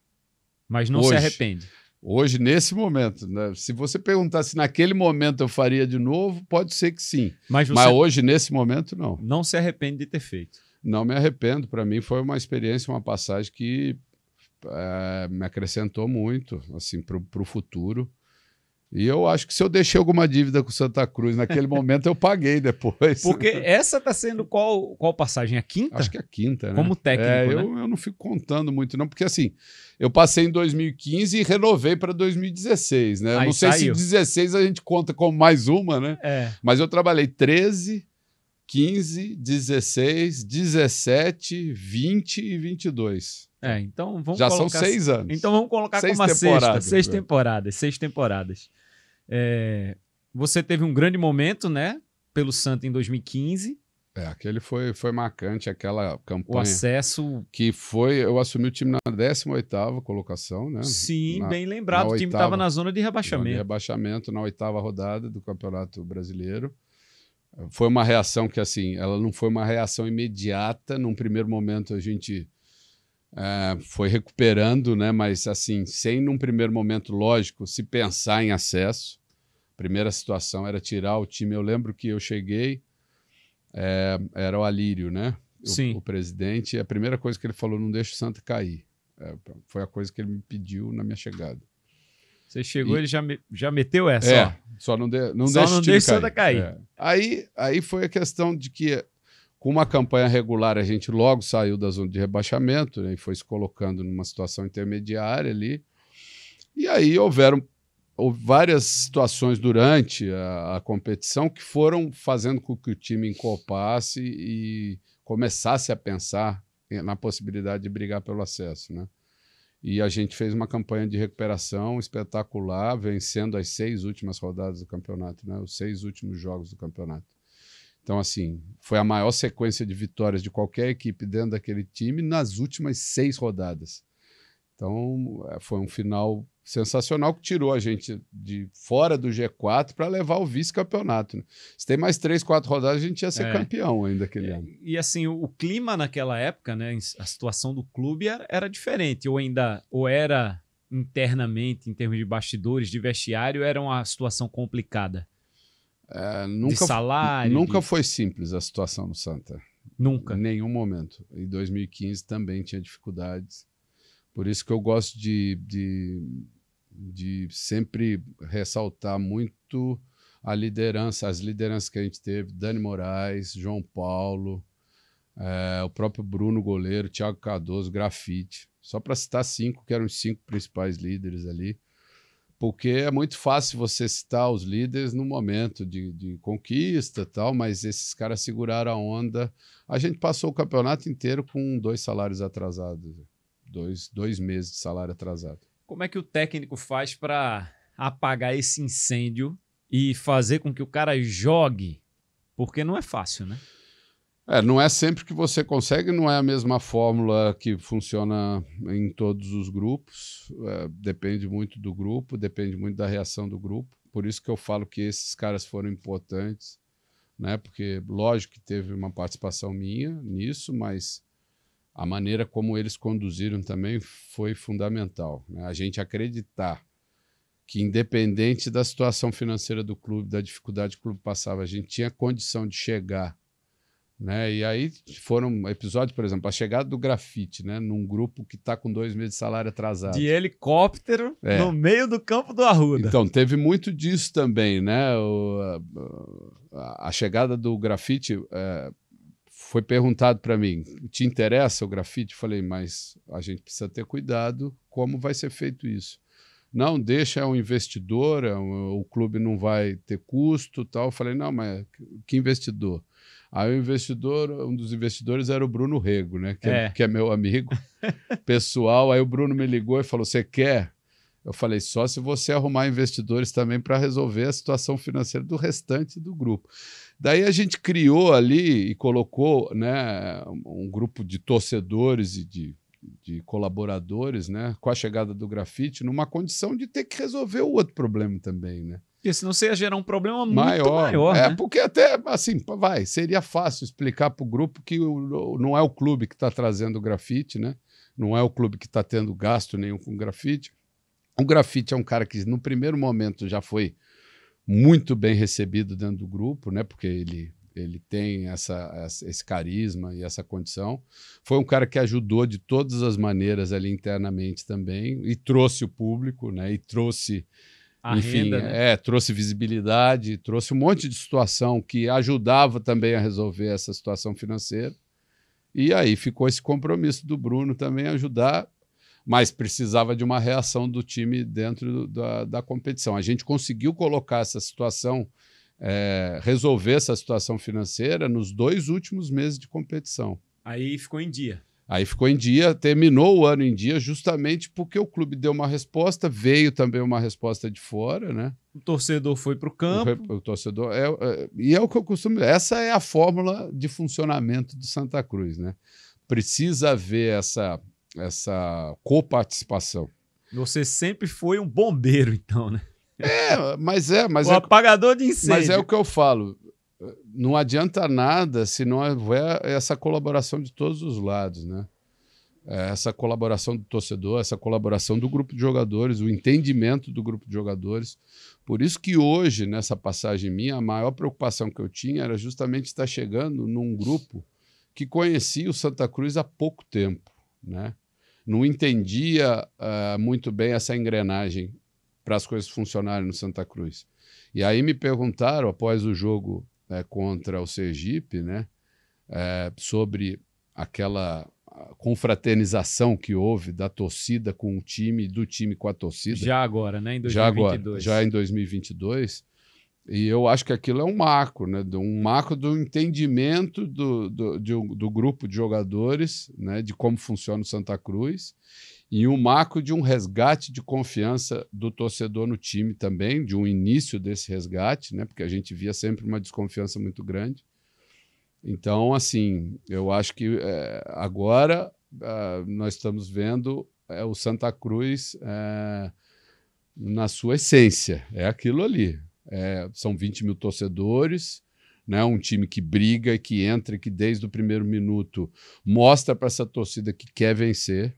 Mas não hoje, se arrepende? Hoje, nesse momento. Né? Se você perguntar se naquele momento eu faria de novo, pode ser que sim. Mas, você... Mas hoje, nesse momento, não. Não se arrepende de ter feito? Não me arrependo. Para mim, foi uma experiência, uma passagem que é, me acrescentou muito, assim, para o futuro. E eu acho que se eu deixei alguma dívida com Santa Cruz naquele momento, eu paguei depois. Porque essa está sendo qual, qual passagem? A quinta? Acho que é a quinta, né? Como técnico, é, eu, né? eu não fico contando muito, não, porque assim, eu passei em 2015 e renovei para 2016, né? Aí, não sei se 16 a gente conta como mais uma, né? É. Mas eu trabalhei 13, 15, 16, 17, 20 e 22. É, então vamos Já colocar, são seis anos. Então vamos colocar seis como a sexta. Seis né? temporadas, seis temporadas. É, você teve um grande momento, né? Pelo Santos em 2015. É, aquele foi, foi marcante, aquela campanha. O acesso. Que foi. Eu assumi o time na 18 colocação, né? Sim, na, bem lembrado. O time estava na zona de rebaixamento. Zona de rebaixamento na oitava rodada do Campeonato Brasileiro foi uma reação que, assim, ela não foi uma reação imediata. Num primeiro momento, a gente é, foi recuperando, né? Mas, assim, sem num primeiro momento, lógico, se pensar em acesso. Primeira situação era tirar o time. Eu lembro que eu cheguei, é, era o Alírio, né? O, Sim. o presidente. E a primeira coisa que ele falou: não deixa o Santa cair. É, foi a coisa que ele me pediu na minha chegada. Você chegou, e... ele já, me, já meteu essa. É, ó. só não, de, não só deixa não deixa cair. cair. É. Aí, aí foi a questão de que, com uma campanha regular, a gente logo saiu da zona de rebaixamento né, e foi se colocando numa situação intermediária ali. E aí houveram houve várias situações durante a, a, competição que foram fazendo com que o time encopasse e começasse a pensar na possibilidade de brigar pelo acesso, né? E a gente fez uma campanha de recuperação espetacular, vencendo as seis últimas rodadas do campeonato, né? os seis últimos jogos do campeonato. Então, assim, foi a maior sequência de vitórias de qualquer equipe dentro daquele time nas últimas seis rodadas. Então, é, foi um final sensacional que tirou a gente de fora do G4 para levar o vice-campeonato. Né? Se tem mais três, quatro rodadas, a gente ia ser é. campeão ainda aquele é, ano. E assim, o, o, clima naquela época, né, a situação do clube era, era, diferente, ou ainda ou era internamente, em termos de bastidores, de vestiário, era uma situação complicada. É, nunca, de salário. Nunca de... foi simples a situação no Santa. Nunca. Em nenhum momento. Em 2015 também tinha dificuldades por isso que eu gosto de, de, de sempre ressaltar muito a liderança, as lideranças que a gente teve, Dani Moraes, João Paulo, é, o próprio Bruno Goleiro, Thiago Cardoso, Grafite, só para citar cinco, que eram os cinco principais líderes ali, porque é muito fácil você citar os líderes no momento de, de conquista tal, mas esses caras seguraram a onda. A gente passou o campeonato inteiro com dois salários atrasados dois, dois meses de salário atrasado. Como é que o técnico faz para apagar esse incêndio e fazer com que o cara jogue? Porque não é fácil, né? É, não é sempre que você consegue, não é a mesma fórmula que funciona em todos os grupos. É, depende muito do grupo, depende muito da reação do grupo. Por isso que eu falo que esses caras foram importantes, né? Porque lógico que teve uma participação minha nisso, mas a maneira como eles conduziram também foi fundamental. Né? A gente acreditar que, independente da situação financeira do clube, da dificuldade que o clube passava, a gente tinha condição de chegar. Né? E aí foram episódios, por exemplo, a chegada do grafite, né? num grupo que está com dois meses de salário atrasado. De helicóptero é. no meio do campo do Arruda. Então, teve muito disso também. Né? O, a, a, chegada do grafite. É, foi perguntado para mim: te interessa o grafite? Eu falei, mas a gente precisa ter cuidado como vai ser feito isso. Não, deixa é um investidor, é um, o clube não vai ter custo tal. Eu falei, não, mas que investidor? Aí o investidor, um dos investidores era o Bruno Rego, né? Que é, é. Que é meu amigo pessoal. Aí o Bruno me ligou e falou: Você quer? Eu falei, só se você arrumar investidores também para resolver a situação financeira do restante do grupo. Daí a gente criou ali e colocou né, um grupo de torcedores e de, de colaboradores, né, com a chegada do grafite, numa condição de ter que resolver o outro problema também, né? Porque senão você ia gerar um problema maior, muito maior. É, né? porque até, assim, vai, seria fácil explicar para o grupo que não é o clube que está trazendo o grafite, né? Não é o clube que está tendo gasto nenhum com grafite. O grafite é um cara que, no primeiro momento, já foi muito bem recebido dentro do grupo, né? Porque ele ele tem essa, essa, esse carisma e essa condição. Foi um cara que ajudou de todas as maneiras ali internamente também e trouxe o público, né? E trouxe, a enfim, renda, né? é, trouxe visibilidade, trouxe um monte de situação que ajudava também a resolver essa situação financeira. E aí ficou esse compromisso do Bruno também ajudar mas precisava de uma reação do time dentro do, da, da, competição. A gente conseguiu colocar essa situação, é, resolver essa situação financeira nos dois últimos meses de competição. Aí ficou em dia. Aí ficou em dia, terminou o ano em dia, justamente porque o clube deu uma resposta, veio também uma resposta de fora, né? O torcedor foi para o campo. O, torcedor é, é, e é o que eu costumo. Essa é a fórmula de funcionamento do Santa Cruz, né? Precisa haver essa essa coparticipação. Você sempre foi um bombeiro, então, né? É, mas é. Mas o é, apagador de incêndio. Mas é o que eu falo. Não adianta nada se não houver essa colaboração de todos os lados, né? É, essa colaboração do torcedor, essa colaboração do grupo de jogadores, o entendimento do grupo de jogadores. Por isso que hoje, nessa passagem minha, a maior preocupação que eu tinha era justamente estar chegando num grupo que conhecia o Santa Cruz há pouco tempo, né? não entendia uh, muito bem essa engrenagem para as coisas funcionarem no Santa Cruz. E aí me perguntaram, após o jogo né, contra o Sergipe, né, é, sobre aquela confraternização que houve da torcida com o time, do time com a torcida. Já agora, né? Em 2022. Já agora, já em 2022. E eu acho que aquilo é um marco, né? um marco do entendimento do, do, do grupo de jogadores, né? de como funciona o Santa Cruz, e um marco de um resgate de confiança do torcedor no time também, de um início desse resgate, né? porque a gente via sempre uma desconfiança muito grande. Então, assim, eu acho que é, agora é, nós estamos vendo é, o Santa Cruz na sua essência, é aquilo ali. É, são 20 mil torcedores, né? um time que briga, que entra, que desde o primeiro minuto mostra para essa torcida que quer vencer.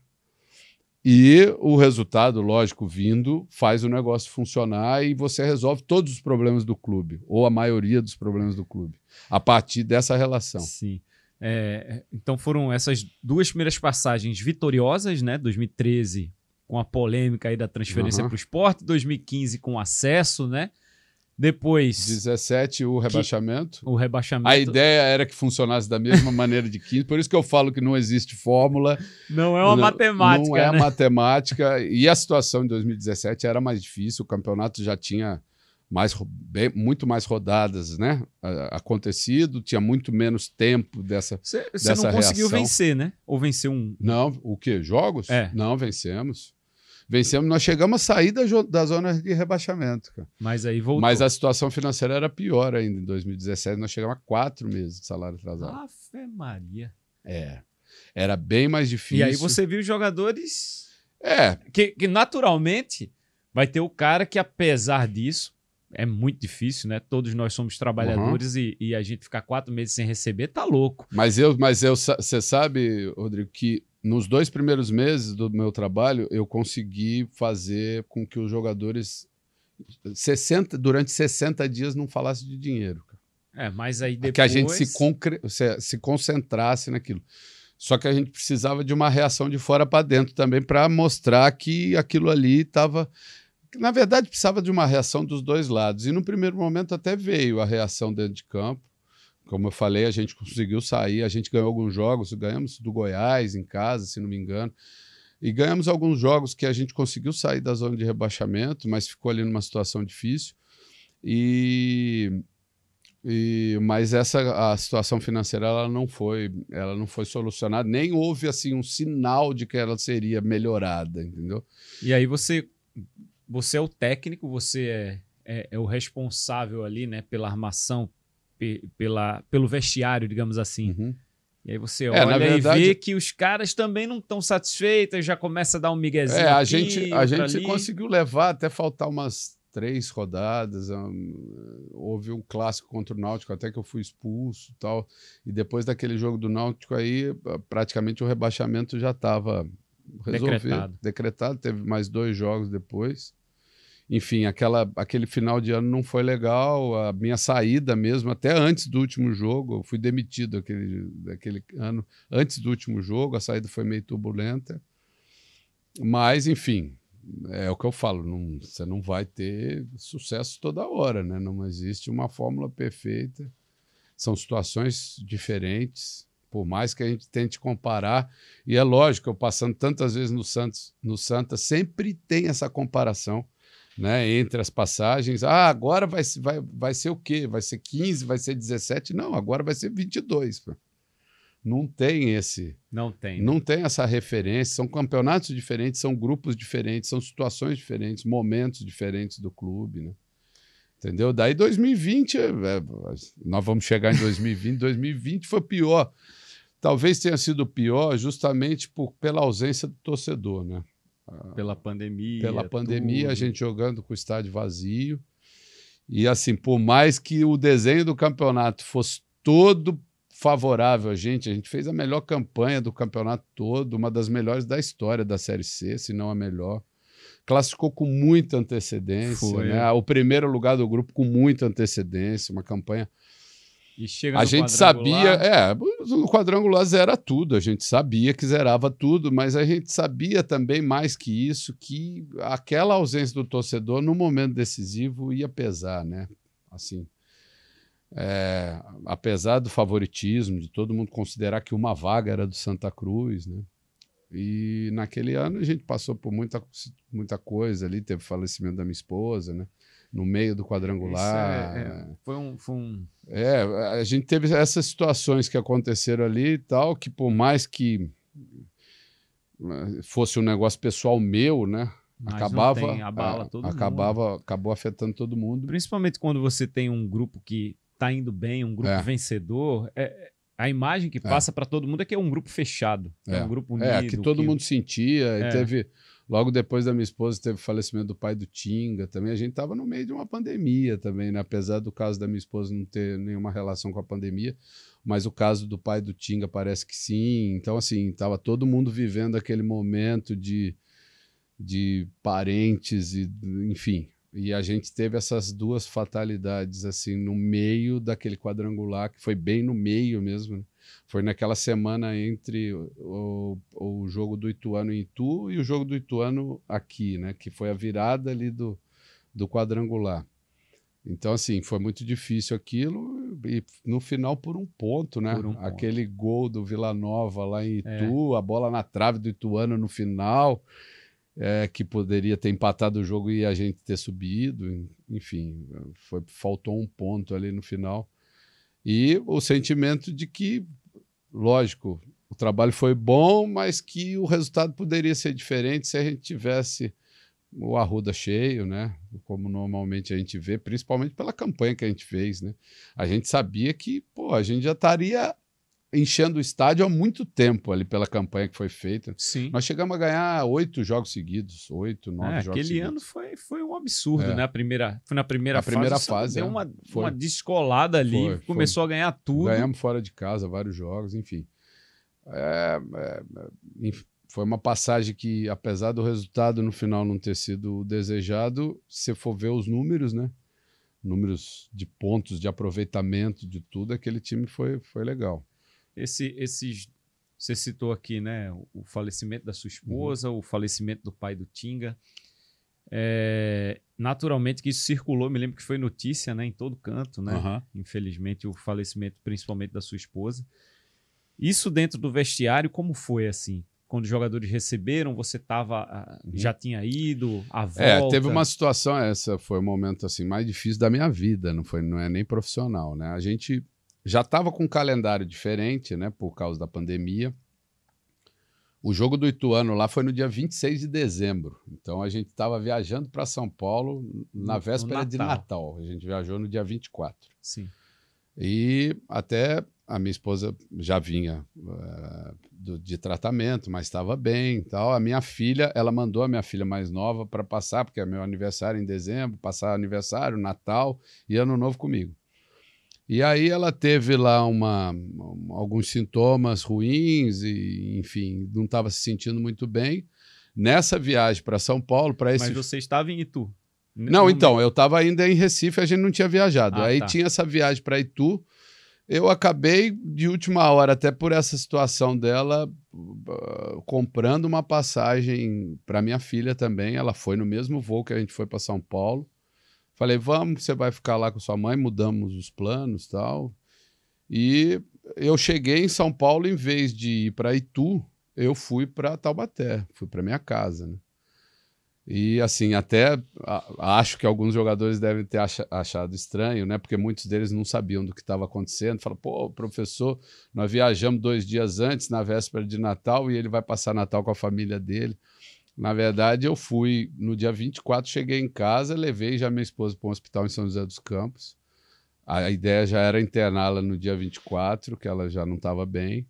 E o resultado, lógico, vindo, faz o negócio funcionar e você resolve todos os problemas do clube, ou a maioria dos problemas do clube, a partir dessa relação. Sim. É, então foram essas duas primeiras passagens vitoriosas, né? 2013 com a polêmica aí da transferência uhum. para o esporte, 2015 com acesso, né? Depois. 17, o rebaixamento. Que, o rebaixamento. A ideia era que funcionasse da mesma maneira de 15, por isso que eu falo que não existe fórmula. Não é uma não, matemática. Não é né? matemática. E a situação em 2017 era mais difícil, o campeonato já tinha mais, bem, muito mais rodadas né? acontecido, tinha muito menos tempo dessa. Você não conseguiu reação. vencer, né? Ou vencer um. Não, o quê? Jogos? É. Não, vencemos vencemos, nós chegamos a sair da, da zona de rebaixamento. Cara. Mas aí voltou. Mas a situação financeira era pior ainda. Em 2017, nós chegamos a quatro meses de salário atrasado. Afe Maria. É. Era bem mais difícil. E aí você viu jogadores. É. Que, que naturalmente vai ter o cara que, apesar disso, é muito difícil, né? Todos nós somos trabalhadores uhum. e, e, a gente ficar quatro meses sem receber tá louco. Mas eu, mas eu, você sabe, Rodrigo, que nos dois primeiros meses do meu trabalho, eu consegui fazer com que os jogadores 60, durante 60 dias não falassem de dinheiro. Cara. É, mas aí depois... Que a gente se, concre... se concentrasse naquilo. Só que a gente precisava de uma reação de fora para dentro também para mostrar que aquilo ali estava... Na verdade, precisava de uma reação dos dois lados. E no primeiro momento até veio a reação dentro de campo como eu falei, a gente conseguiu sair, a gente ganhou alguns jogos, ganhamos do Goiás em casa, se não me engano. E ganhamos alguns jogos que a gente conseguiu sair da zona de rebaixamento, mas ficou ali numa situação difícil. E, e mas essa a situação financeira ela não foi, ela não foi solucionada, nem houve assim um sinal de que ela seria melhorada, entendeu? E aí você você é o técnico, você é, é, é o responsável ali, né, pela armação, pela, pelo vestiário, digamos assim. Uhum. E aí você é, olha é, verdade, e vê que os caras também não estão satisfeitos, já começa a dar um miguezinho. É, a aqui, gente, a gente conseguiu levar até faltar umas três rodadas. É um, houve um clássico contra o Náutico, até que eu fui expulso tal. E depois daquele jogo do Náutico aí, praticamente o rebaixamento já estava resolvido. Decretado. decretado. Teve mais dois jogos depois enfim, aquela, aquele final de ano não foi legal, a minha saída mesmo, até antes do último jogo, eu fui demitido aquele, daquele ano, antes do último jogo, a saída foi meio turbulenta. Mas, enfim, é o que eu falo, não, você não vai ter sucesso toda hora, né? Não existe uma fórmula perfeita. São situações diferentes, por mais que a gente tente comparar. E é lógico, eu passando tantas vezes no Santos, no Santa, sempre tem essa comparação né, entre as passagens. Ah, agora vai, vai, vai ser o quê? Vai ser 15, vai ser 17? Não, agora vai ser 22. Não tem esse. Não tem. Não tem essa referência. São campeonatos diferentes, são grupos diferentes, são situações diferentes, momentos diferentes do clube, né? Entendeu? Daí 2020, é, é, nós vamos chegar em 2020. 2020 foi pior. Talvez tenha sido pior justamente por, pela ausência do torcedor, né? Pela pandemia. Pela pandemia, tudo. a gente jogando com o estádio vazio. E assim, por mais que o desenho do campeonato fosse todo favorável a gente, a gente fez a melhor campanha do campeonato todo, uma das melhores da história da Série C, se não a melhor. Classificou com muita antecedência, né? O primeiro lugar do grupo com muita antecedência, uma campanha a gente sabia, é, o quadrangular zera tudo, a gente sabia que zerava tudo, mas a gente sabia também mais que isso que aquela ausência do torcedor no momento decisivo ia pesar, né? Assim, é, apesar do favoritismo de todo mundo considerar que uma vaga era do Santa Cruz, né? E naquele ano a gente passou por muita, muita coisa ali, teve falecimento da minha esposa, né? no meio do é, quadrangular. É, é, foi, um, foi um. É, a gente teve essas situações que aconteceram ali e tal, que por mais que né, fosse um negócio pessoal meu, né? Mas acabava, tem, abala é, todo acabava, mundo. acabou afetando todo mundo. Principalmente quando você tem um grupo que tá indo bem, um grupo é. vencedor, é, é a imagem que passa é. para todo mundo é que é um grupo fechado, é, um grupo unido. É, que todo que... mundo sentia e teve Logo depois da minha esposa teve o falecimento do pai do Tinga também. A gente estava no meio de uma pandemia também, né? Apesar do caso da minha esposa não ter nenhuma relação com a pandemia, mas o caso do pai do Tinga parece que sim. Então, assim, estava todo mundo vivendo aquele momento de, de parentes e, enfim. E a gente teve essas duas fatalidades, assim, no meio daquele quadrangular, que foi bem no meio mesmo, né? Foi naquela semana entre o, o jogo do Ituano em Itu e o jogo do Ituano aqui, né? Que foi a virada ali do, do quadrangular. Então, assim, foi muito difícil aquilo e no final por um ponto, né? Um Aquele gol do Vila Nova lá em é. Itu, é. a bola na trave do Ituano no final, é, que poderia ter empatado o jogo e a gente ter subido. Enfim, foi, faltou um ponto ali no final. E o sentimento de que, lógico, o trabalho foi bom, mas que o resultado poderia ser diferente se a gente tivesse o Arruda cheio, né? Como normalmente a gente vê, principalmente pela campanha que a gente fez, né? A gente sabia que, pô, a gente já estaria enchendo o estádio há muito tempo ali pela campanha que foi feita. Sim. Nós chegamos a ganhar oito jogos seguidos, oito, nove é, jogos aquele seguidos. ano foi, foi um absurdo, é. né? A primeira, foi na primeira a fase. primeira fase. Deu é. uma, foi. uma descolada ali, foi, começou foi. a ganhar tudo. Ganhamos fora de casa vários jogos, enfim. É, é, é foi uma passagem que, apesar do resultado no final não ter sido desejado, se for ver os números, né? Números de pontos, de aproveitamento, de tudo, aquele time foi, foi legal. Esse, esses, você citou aqui, né, o falecimento da sua uhum. esposa, uhum. o falecimento do pai do Tinga. É, naturalmente que isso circulou, me lembro que foi notícia, né, em todo canto, né? Uhum. Infelizmente o falecimento principalmente da sua esposa. Isso dentro do vestiário como foi assim? Quando os jogadores receberam, você tava ah, uhum. já tinha ido, a volta. É, teve uma situação essa, foi o um momento assim mais difícil da minha vida, não foi, não é nem profissional, né? A gente já estava com um calendário diferente, né, por causa da pandemia. O jogo do Ituano lá foi no dia 26 de dezembro. Então a gente estava viajando para São Paulo na véspera Natal. de Natal. A gente viajou no dia 24. Sim. E até a minha esposa já vinha uh, do, de tratamento, mas estava bem tal. A minha filha, ela mandou a minha filha mais nova para passar, porque é meu aniversário em dezembro, passar aniversário, Natal e Ano Novo comigo. E aí ela teve lá uma, alguns sintomas ruins e, enfim, não estava se sentindo muito bem. Nessa viagem para São Paulo, para esse. Mas você estava em Itu? Não, então, eu estava ainda em Recife, a gente não tinha viajado. Ah, aí tá. tinha essa viagem para Itu. Eu acabei de última hora, até por essa situação dela, ah, comprando uma passagem para minha filha também. Ela foi no mesmo voo que a gente foi para São Paulo. Falei, vamos, você vai ficar lá com sua mãe, mudamos os planos tal. E eu cheguei em São Paulo, em vez de ir para Itu, eu fui para Taubaté, fui para minha casa, né? E assim, até acho que alguns jogadores devem ter achado estranho, né? Porque muitos deles não sabiam do que estava acontecendo. Falaram, pô, professor, nós viajamos dois dias antes, na véspera de Natal, e ele vai passar Natal com a família dele. Na verdade, eu fui no dia 24, cheguei em casa, levei já minha esposa para um hospital em São José dos Campos. A ideia já era interná-la no dia 24, que ela já não estava bem.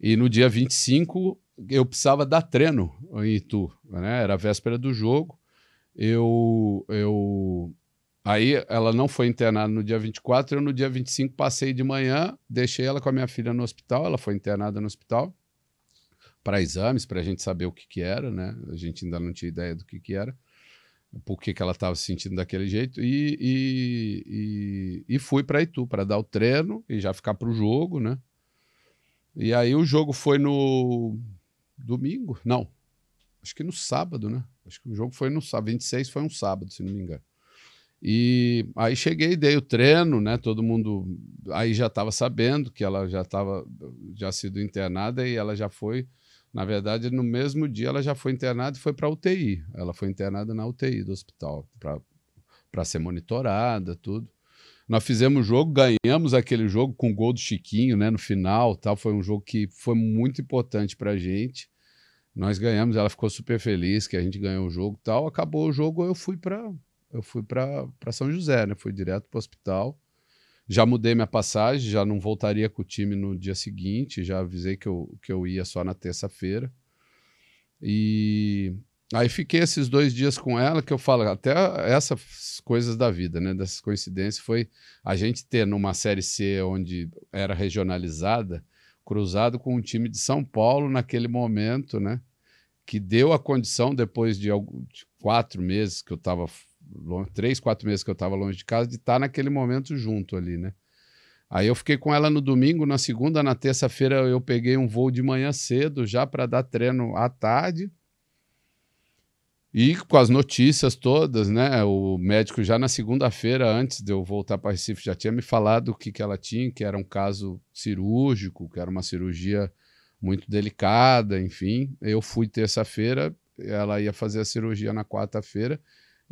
E no dia 25, eu precisava dar treino em Itu, né? Era a véspera do jogo. Eu, eu Aí ela não foi internada no dia 24, eu no dia 25 passei de manhã, deixei ela com a minha filha no hospital, ela foi internada no hospital para exames, para a gente saber o que, que era, né? A gente ainda não tinha ideia do que, que era, por que, que ela estava se sentindo daquele jeito. E, e, e, e fui para Itu para dar o treino e já ficar para o jogo, né? E aí o jogo foi no domingo? Não, acho que no sábado, né? Acho que o jogo foi no sábado, 26 foi um sábado, se não me engano. E aí cheguei, dei o treino, né? Todo mundo aí já estava sabendo que ela já estava já sido internada e ela já foi na verdade, no mesmo dia ela já foi internada e foi para UTI. Ela foi internada na UTI do hospital para ser monitorada, tudo. Nós fizemos o jogo, ganhamos aquele jogo com o gol do Chiquinho, né, no final, tal. Foi um jogo que foi muito importante para a gente. Nós ganhamos, ela ficou super feliz que a gente ganhou o jogo, tal. Acabou o jogo, eu fui para eu fui para São José, né? Fui direto para o hospital. Já mudei minha passagem, já não voltaria com o time no dia seguinte, já avisei que eu, que eu ia só na terça-feira. E aí fiquei esses dois dias com ela, que eu falo, até essas coisas da vida, né? Dessas coincidências, foi a gente ter numa Série C onde era regionalizada, cruzado com um time de São Paulo naquele momento, né? Que deu a condição, depois de, de quatro meses que eu estava longe, três, quatro meses que eu estava longe de casa, de estar tá naquele momento junto ali, né? Aí eu fiquei com ela no domingo, na segunda, na terça-feira eu peguei um voo de manhã cedo já para dar treino à tarde. E com as notícias todas, né? O médico já na segunda-feira, antes de eu voltar para Recife, já tinha me falado o que, que ela tinha, que era um caso cirúrgico, que era uma cirurgia muito delicada, enfim. Eu fui terça-feira, ela ia fazer a cirurgia na quarta-feira.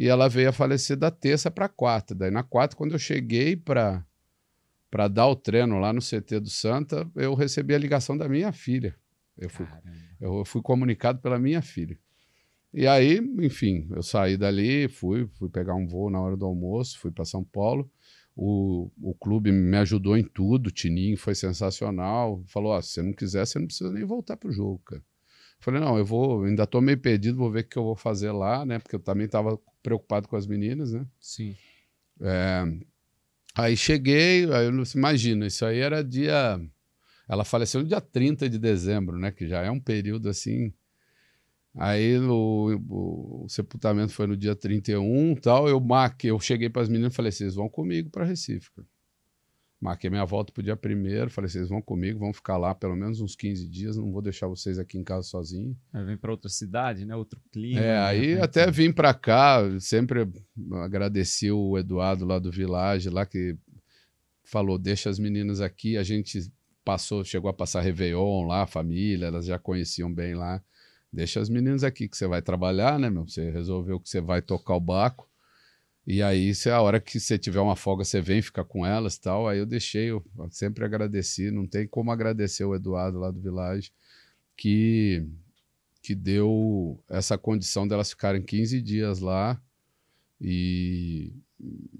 E ela veio a falecer da terça para quarta. Daí na quarta, quando eu cheguei para para dar o treino lá no CT do Santa, eu recebi a ligação da minha filha. Eu fui, eu fui comunicado pela minha filha. E aí, enfim, eu saí dali, fui, fui pegar um voo na hora do almoço, fui para São Paulo. O, o clube me ajudou em tudo, o Tininho foi sensacional. Falou: ah se você não quiser, você não precisa nem voltar pro jogo, cara. Falei, não, eu vou, ainda estou meio perdido, vou ver o que eu vou fazer lá, né? Porque eu também estava preocupado com as meninas, né? Sim. É, aí cheguei, aí eu, imagina, isso aí era dia. Ela faleceu no dia 30 de dezembro, né? Que já é um período assim. Aí o, o, o sepultamento foi no dia 31 e tal. Eu, marquei, eu cheguei para as meninas e falei: vocês assim, vão comigo para Recife. Cara. Marquei minha volta para o dia primeiro, falei, vocês vão comigo, vão ficar lá pelo menos uns 15 dias, não vou deixar vocês aqui em casa sozinho. vem para outra cidade, né? Outro clima. É, né? aí né? até vim para cá, sempre agradeci o Eduardo lá do Village, lá que falou, deixa as meninas aqui, a gente passou, chegou a passar Réveillon lá, a família, elas já conheciam bem lá. Deixa as meninas aqui que você vai trabalhar, né, meu? Você resolveu que você vai tocar o barco. E aí, se a hora que você tiver uma folga, você vem ficar com elas tal. Aí eu deixei, eu sempre agradeci. Não tem como agradecer o Eduardo lá do Village, que, que deu essa condição delas de ficarem 15 dias lá. E,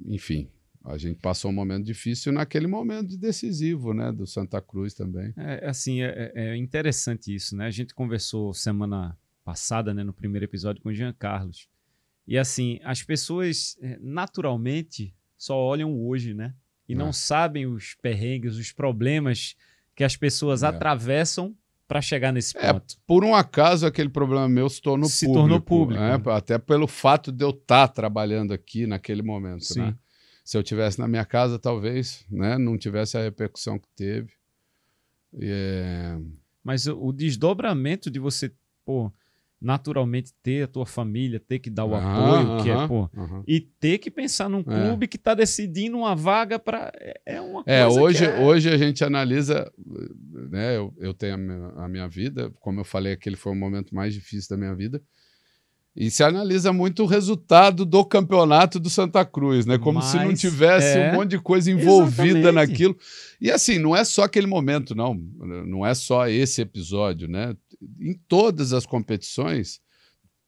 enfim, a gente passou um momento difícil naquele momento decisivo, né? Do Santa Cruz também. É, é assim, é, é, é interessante isso, né? A gente conversou semana passada, né, no primeiro episódio com o Jean Carlos e assim, as pessoas eh, naturalmente só olham hoje, né? E não é. sabem os perrengues, os problemas que as pessoas é. atravessam para chegar nesse é, ponto. É, por um acaso, aquele problema meu se tornou se público. Tornou público né? Né? Até pelo fato de eu estar tá trabalhando aqui naquele momento. Né? Sim. Né? Se eu tivesse na minha casa, talvez né? não tivesse a repercussão que teve. Eh, Mas o, o desdobramento de você, pô, naturalmente ter a tua família, ter que dar o apoio, que é, pô, e ter que pensar num é. clube é. que está decidindo uma vaga para é, é uma é, coisa É, hoje é... hoje a gente analisa, né, eu, eu tenho a minha, a minha, vida, como eu falei, aquele foi o momento mais difícil da minha vida. E se analisa muito o resultado do campeonato do Santa Cruz, né? Como Mas se não tivesse é... um monte de coisa envolvida Exatamente. naquilo. E assim, não é só aquele momento, não. Não é só esse episódio, né? em todas as competições,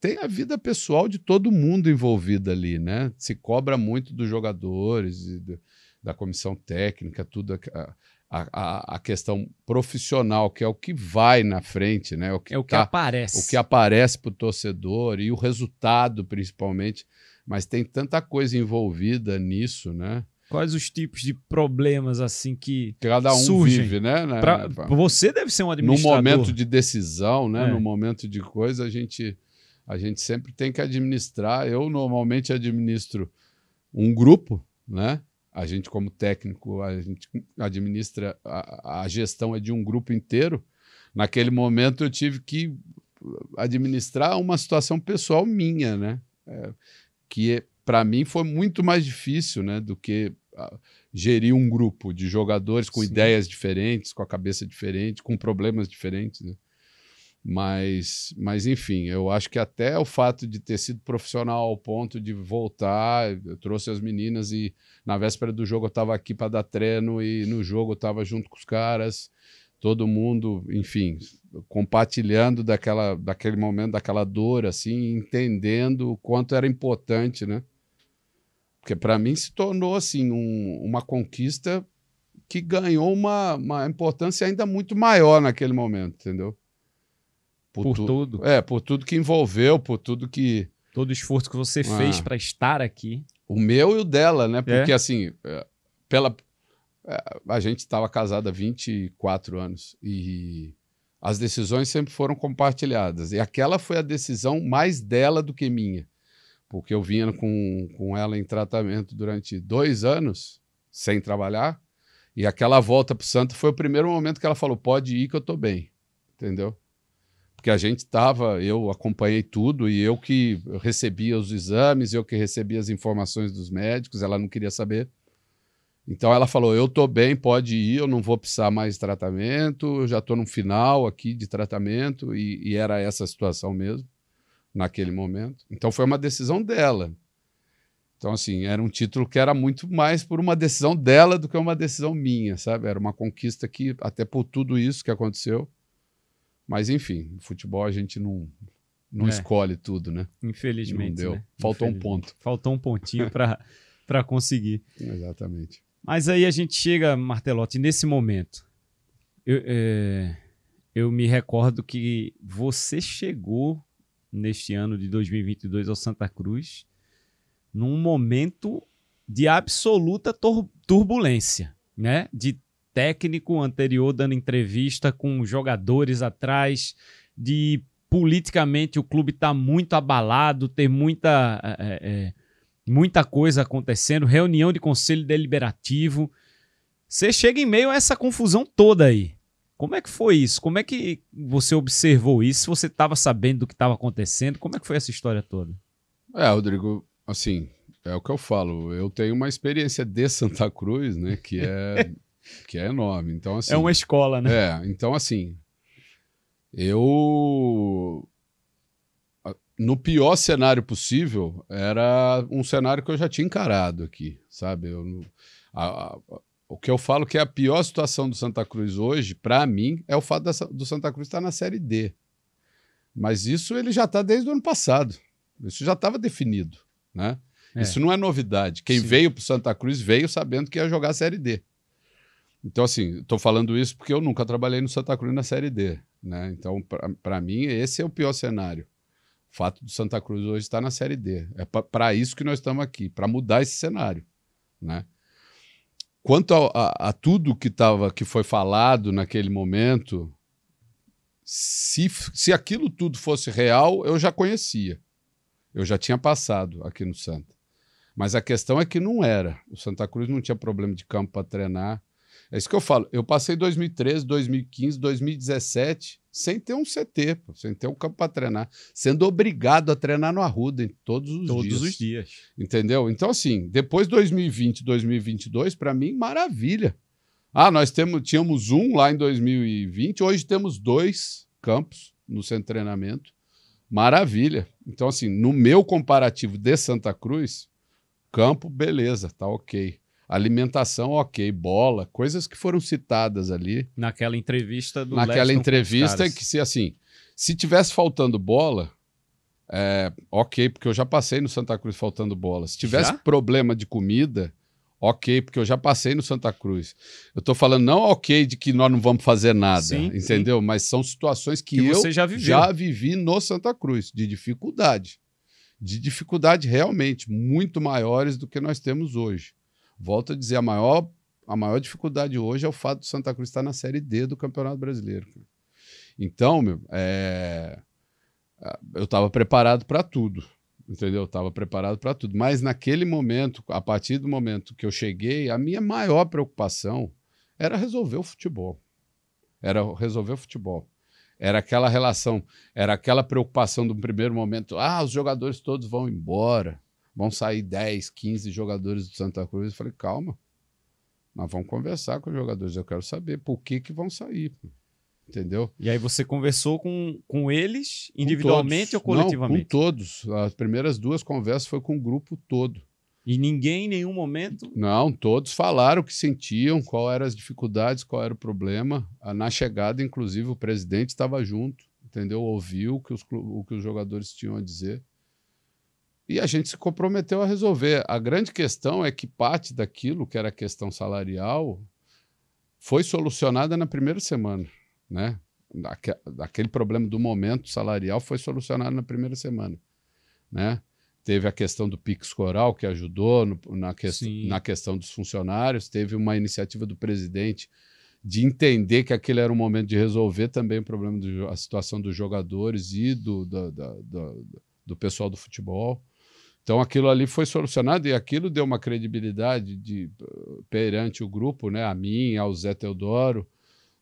tem a vida pessoal de todo mundo envolvida ali, né? Se cobra muito dos jogadores, do, da comissão técnica, tudo a, a, a, questão profissional, que é o que vai na frente, né? O que é o que tá, aparece. O que aparece para o torcedor e o resultado, principalmente. Mas tem tanta coisa envolvida nisso, né? Quais os tipos de problemas assim que cada um surgem? vive, né? né? Pra, você deve ser um administrador. No momento de decisão, né? É. No momento de coisa, a gente a gente sempre tem que administrar. Eu normalmente administro um grupo, né? A gente como técnico, a gente administra a, a gestão é de um grupo inteiro. Naquele momento eu tive que administrar uma situação pessoal minha, né? É, que para mim foi muito mais difícil, né, do que gerir um grupo de jogadores com Sim. ideias diferentes, com a cabeça diferente, com problemas diferentes. Né? Mas, mas, enfim, eu acho que até o fato de ter sido profissional ao ponto de voltar, eu trouxe as meninas e na véspera do jogo eu estava aqui para dar treino e no jogo eu estava junto com os caras, todo mundo, enfim, compartilhando daquela, daquele momento, daquela dor, assim, entendendo o quanto era importante, né? Porque para mim se tornou assim um, uma conquista que ganhou uma, uma importância ainda muito maior naquele momento, entendeu? Por, por tu... tudo. É, por tudo que envolveu, por tudo que. Todo o esforço que você ah. fez para estar aqui. O meu e o dela, né? É. Porque assim, é. assim, pela. É, a gente estava casada há 24 anos e as decisões sempre foram compartilhadas. E aquela foi a decisão mais dela do que minha porque eu vinha com, com ela em tratamento durante dois anos, sem trabalhar, e aquela volta para o Santo foi o primeiro momento que ela falou: pode ir que eu estou bem, entendeu? Porque a gente estava, eu acompanhei tudo e eu que recebia os exames, eu que recebia as informações dos médicos, ela não queria saber. Então ela falou: Eu estou bem, pode ir, eu não vou precisar mais de tratamento, eu já estou no final aqui de tratamento, e, e, era essa a situação mesmo naquele momento. Então foi uma decisão dela. Então, assim, era um título que era muito mais por uma decisão dela do que uma decisão minha, sabe? Era uma conquista que, até por tudo isso que aconteceu. Mas, enfim, futebol a gente não, não é. escolhe tudo, né? Infelizmente. Não deu. Né? Faltou um ponto. Faltou um pontinho para conseguir. Exatamente. Mas aí a gente chega, Martelotti, nesse momento. Eu, é, eu me recordo que você chegou neste ano de 2022 ao Santa Cruz, num momento de absoluta turbulência, né? De técnico anterior dando entrevista com jogadores atrás, de politicamente o clube está muito abalado, tem muita, é, é, é, muita coisa acontecendo, reunião de conselho deliberativo. Você chega em meio a essa confusão toda aí. Como é que foi isso? Como é que você observou isso? Você estava sabendo do que estava acontecendo? Como é que foi essa história toda? É, Rodrigo, assim, é o que eu falo. Eu tenho uma experiência de Santa Cruz, né, que é que é enorme. Então assim, É uma escola, né? É, então assim, eu no pior cenário possível, era um cenário que eu já tinha encarado aqui, sabe? Eu, a, a, o que eu falo que é a pior situação do Santa Cruz hoje, para mim, é o fato do Santa Cruz estar tá na Série D. Mas isso ele já está desde o ano passado. Isso já estava definido, né? É. Isso não é novidade. Quem Sim. veio para Santa Cruz veio sabendo que ia jogar a Série D. Então, assim, estou falando isso porque eu nunca trabalhei no Santa Cruz na Série D. Né? Então, para mim, esse é o pior cenário. O fato do Santa Cruz hoje estar tá na Série D. É para isso que nós estamos aqui, para mudar esse cenário. Né? Quanto a, a, a tudo que, tava, que foi falado naquele momento, se, se aquilo tudo fosse real, eu já conhecia. Eu já tinha passado aqui no Santa. Mas a questão é que não era. O Santa Cruz não tinha problema de campo para treinar. É isso que eu falo. Eu passei 2013, 2015, 2017 sem ter um CT, pô, sem ter um campo para treinar, sendo obrigado a treinar no Arruda em todos os todos dias. Todos os dias. Entendeu? Então assim, depois 2020, 2022, para mim maravilha. Ah, nós temos, tínhamos um lá em 2020, hoje temos dois campos no centro de treinamento. Maravilha. Então, assim, no meu comparativo de Santa Cruz, campo, beleza, tá ok alimentação, ok, bola, coisas que foram citadas ali. Naquela entrevista do Naquela Leston entrevista que se assim, se tivesse faltando bola, é, ok, porque eu já passei no Santa Cruz faltando bola. Se tivesse já? problema de comida, ok, porque eu já passei no Santa Cruz. Eu tô falando não ok de que nós não vamos fazer nada, sim, entendeu? Sim. Mas são situações que, que eu já, já vivi no Santa Cruz, de dificuldade. De dificuldade realmente muito maiores do que nós temos hoje. Volto a dizer, a maior, a maior dificuldade hoje é o fato do Santa Cruz estar na Série D do Campeonato Brasileiro. Então, meu, é... eu estava preparado para tudo, entendeu? Eu estava preparado para tudo. Mas naquele momento, a partir do momento que eu cheguei, a minha maior preocupação era resolver o futebol. Era resolver o futebol. Era aquela relação, era aquela preocupação do primeiro momento. Ah, os jogadores todos vão embora vão sair 10, 15 jogadores do Santa Cruz. Eu falei, calma, nós vamos conversar com os jogadores, eu quero saber por que, que vão sair. Entendeu? E aí você conversou com, com eles individualmente com ou coletivamente? Não, com todos. As primeiras duas conversas foi com o grupo todo. E ninguém em nenhum momento? Não, todos falaram o que sentiam, qual eram as dificuldades, qual era o problema. Ah, na chegada, inclusive, o presidente estava junto, entendeu? Ouviu o que os, o que os jogadores tinham a dizer e a gente se comprometeu a resolver. A grande questão é que parte daquilo que era a questão salarial foi solucionada na primeira semana, né? Aquele problema do momento salarial foi solucionado na primeira semana, né? Teve a questão do Pix Coral, que ajudou no, na, que, na questão dos funcionários, teve uma iniciativa do presidente de entender que aquele era o momento de resolver também o problema, da situação dos jogadores e do, do pessoal do futebol. Então aquilo ali foi solucionado e aquilo deu uma credibilidade de, perante o grupo, né, a mim, ao Zé Teodoro,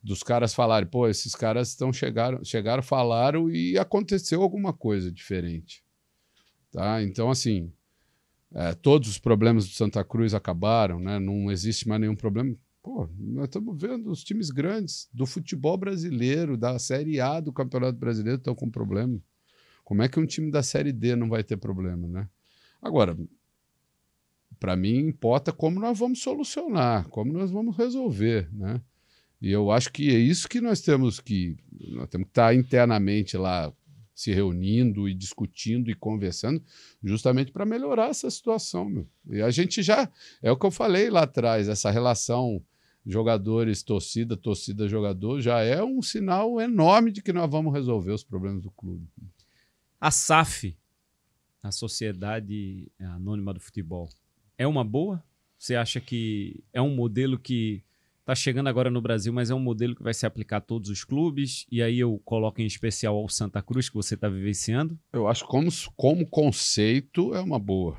dos caras falarem, pô, esses caras estão chegaram, chegaram, falaram e aconteceu alguma coisa diferente. Tá? Então assim, é, todos os problemas do Santa Cruz acabaram, né? Não existe mais nenhum problema. Pô, nós estamos vendo os times grandes do futebol brasileiro, da Série A do Campeonato Brasileiro estão com problema. Como é que um time da Série D não vai ter problema, né? Agora, para mim, importa como nós vamos solucionar, como nós vamos resolver, né? E eu acho que é isso que nós temos que nós temos que estar tá internamente lá se reunindo e discutindo e conversando, justamente para melhorar essa situação, meu. E a gente já é o que eu falei lá atrás, essa relação jogadores torcida, torcida jogador já é um sinal enorme de que nós vamos resolver os problemas do clube. A SAF a Sociedade eh, Anônima do Futebol, é uma boa? Você acha que é um modelo que está chegando agora no Brasil, mas é um modelo que vai se aplicar a todos os clubes? E aí eu coloco em especial ao Santa Cruz, que você está vivenciando? Eu acho que como, como conceito é uma boa.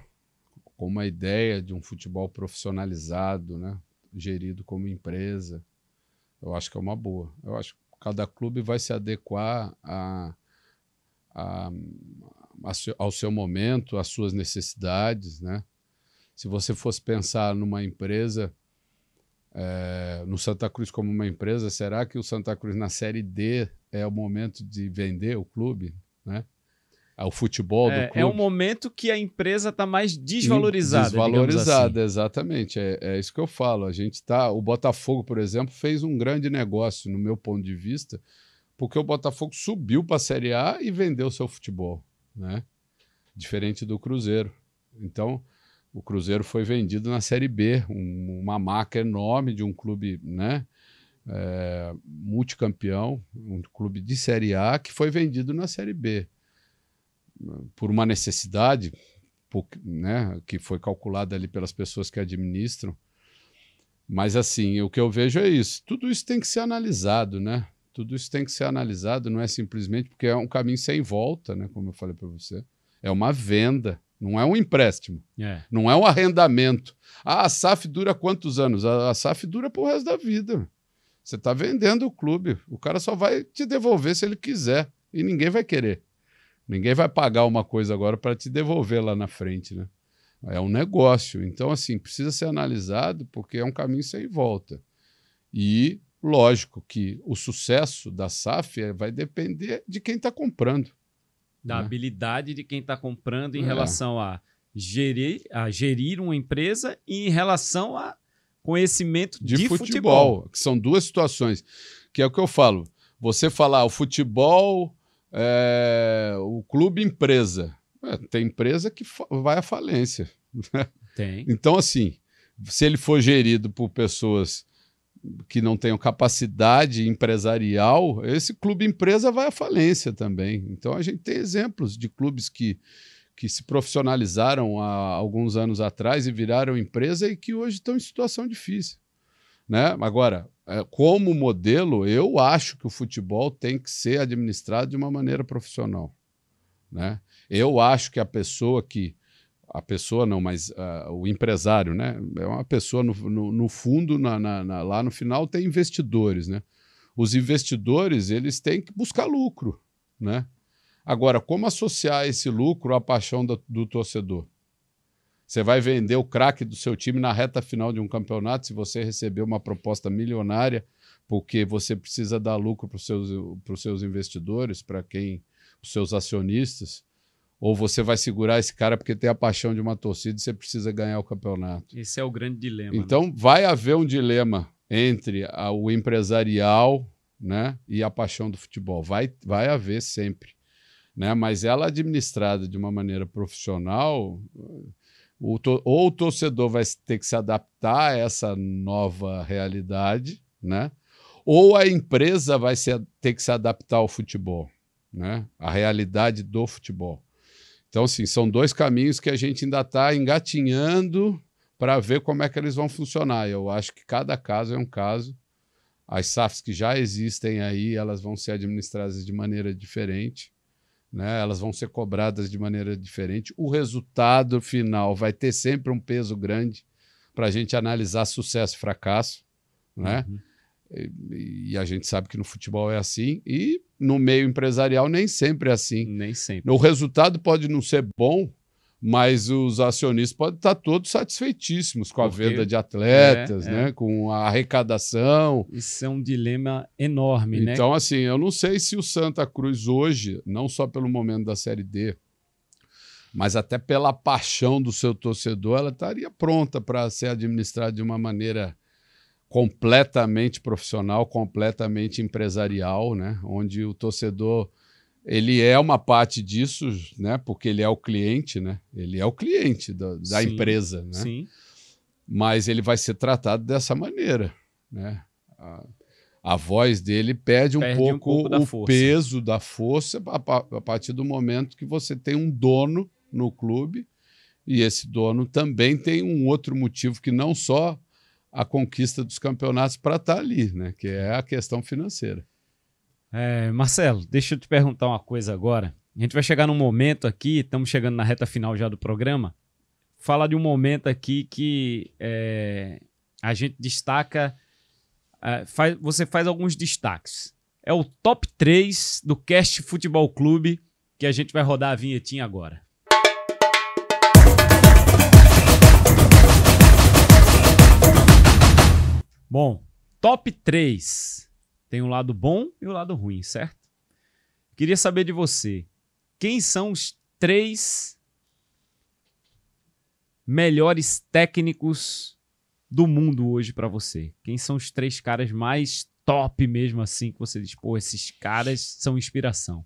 Como a ideia de um futebol profissionalizado, né? gerido como empresa, eu acho que é uma boa. Eu acho que cada clube vai se adequar a a, a ao seu momento, às suas necessidades, né? Se você fosse pensar numa empresa, é, no Santa Cruz como uma empresa, será que o Santa Cruz na Série D é o momento de vender o clube, né? É o futebol é, do é clube. É um momento que a empresa está mais desvalorizada. Desvalorizada, assim. exatamente. É, é, isso que eu falo. A gente tá. O Botafogo, por exemplo, fez um grande negócio, no meu ponto de vista, porque o Botafogo subiu para a Série A e vendeu seu futebol, né? Diferente do Cruzeiro. Então, o Cruzeiro foi vendido na Série B, um, uma marca enorme de um clube, né? É, multicampeão, um clube de Série A que foi vendido na Série B por uma necessidade por, né, que foi calculada ali pelas pessoas que administram. Mas assim, o que eu vejo é isso. Tudo isso tem que ser analisado, né? Tudo isso tem que ser analisado, não é simplesmente porque é um caminho sem volta, né? Como eu falei para você. É uma venda, não é um empréstimo, é. não é um arrendamento. Ah, a SAF dura quantos anos? A, a SAF dura pro resto da vida. Você está vendendo o clube. O cara só vai te devolver se ele quiser. E ninguém vai querer. Ninguém vai pagar uma coisa agora para te devolver lá na frente, né? É um negócio. Então, assim, precisa ser analisado porque é um caminho sem volta. E Lógico que o sucesso da SAF vai depender de quem está comprando. Da né? habilidade de quem está comprando em é. relação a gerir, a gerir uma empresa e em relação a conhecimento de, de futebol, futebol, que são duas situações. Que é o que eu falo. Você falar o futebol, é, o clube empresa. É, tem empresa que vai à falência. Né? Tem. então, assim, se ele for gerido por pessoas que não tenham capacidade empresarial, esse clube empresa vai à falência também. Então a gente tem exemplos de clubes que, que se profissionalizaram há alguns anos atrás e viraram empresa e que hoje estão em situação difícil. Né? Agora, é, como modelo, eu acho que o futebol tem que ser administrado de uma maneira profissional. Né? Eu acho que a pessoa que a pessoa não, mas uh, o empresário, né? É uma pessoa, no, no, no fundo, na, na, na, lá no final, tem investidores, né? Os investidores, eles têm que buscar lucro, né? Agora, como associar esse lucro à paixão do, do torcedor? Você vai vender o craque do seu time na reta final de um campeonato se você receber uma proposta milionária, porque você precisa dar lucro para os seus, seus investidores, para quem, os seus acionistas ou você vai segurar esse cara porque tem a paixão de uma torcida e você precisa ganhar o campeonato. Esse é o grande dilema. Né? Então né? vai haver um dilema entre a, o empresarial né, e a paixão do futebol. Vai, vai haver sempre. Né? Mas ela é administrada de uma maneira profissional, o to, ou o torcedor vai ter que se adaptar a essa nova realidade, né? ou a empresa vai se, ter que se adaptar ao futebol, né? a realidade do futebol. Então, assim, são dois caminhos que a gente ainda está engatinhando para ver como é que eles vão funcionar. Eu acho que cada caso é um caso. As SAFs que já existem aí, elas vão ser administradas de maneira diferente, né? elas vão ser cobradas de maneira diferente. O resultado final vai ter sempre um peso grande para a gente analisar sucesso e fracasso. Né? Uhum. E, e a gente sabe que no futebol é assim. E no meio empresarial nem sempre é assim. Nem sempre. O resultado pode não ser bom, mas os acionistas podem estar todos satisfeitíssimos com a venda de atletas, é, né? É. com a arrecadação. Isso é um dilema enorme, então, né? Então, assim, eu não sei se o Santa Cruz hoje, não só pelo momento da Série D, mas até pela paixão do seu torcedor, ela estaria pronta para ser administrada de uma maneira completamente profissional, completamente empresarial, né? onde o torcedor ele é uma parte disso, né? porque ele é o cliente, né? ele é o cliente da, da sim, empresa. Né? Sim. Mas ele vai ser tratado dessa maneira. Né? A, a voz dele perde, um pouco, um pouco o peso da força a, a partir do momento que você tem um dono no clube e esse dono também tem um outro motivo que não só a conquista dos campeonatos para estar tá ali, né? que é a questão financeira. É, Marcelo, deixa eu te perguntar uma coisa agora. A gente vai chegar num momento aqui, estamos chegando na reta final já do programa. Falar de um momento aqui que é, a gente destaca. É, faz, você faz alguns destaques. É o top 3 do Cast Futebol Clube que a gente vai rodar a vinhetinha agora. Bom, top 3. Tem o um lado bom e o um lado ruim, certo? Queria saber de você. Quem são os três melhores técnicos do mundo hoje para você? Quem são os três caras mais top mesmo assim que você diz, pô, esses caras são inspiração?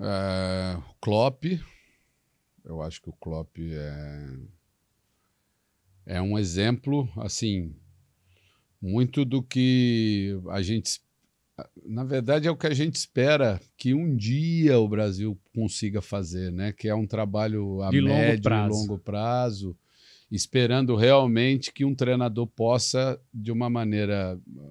É, Klopp. Eu acho que o Klopp é é um exemplo, assim, muito do que a gente. Na verdade, é o que a gente espera que um dia o Brasil consiga fazer, né? Que é um trabalho a De médio e longo, longo prazo, esperando realmente que um treinador possa, de uma maneira ah,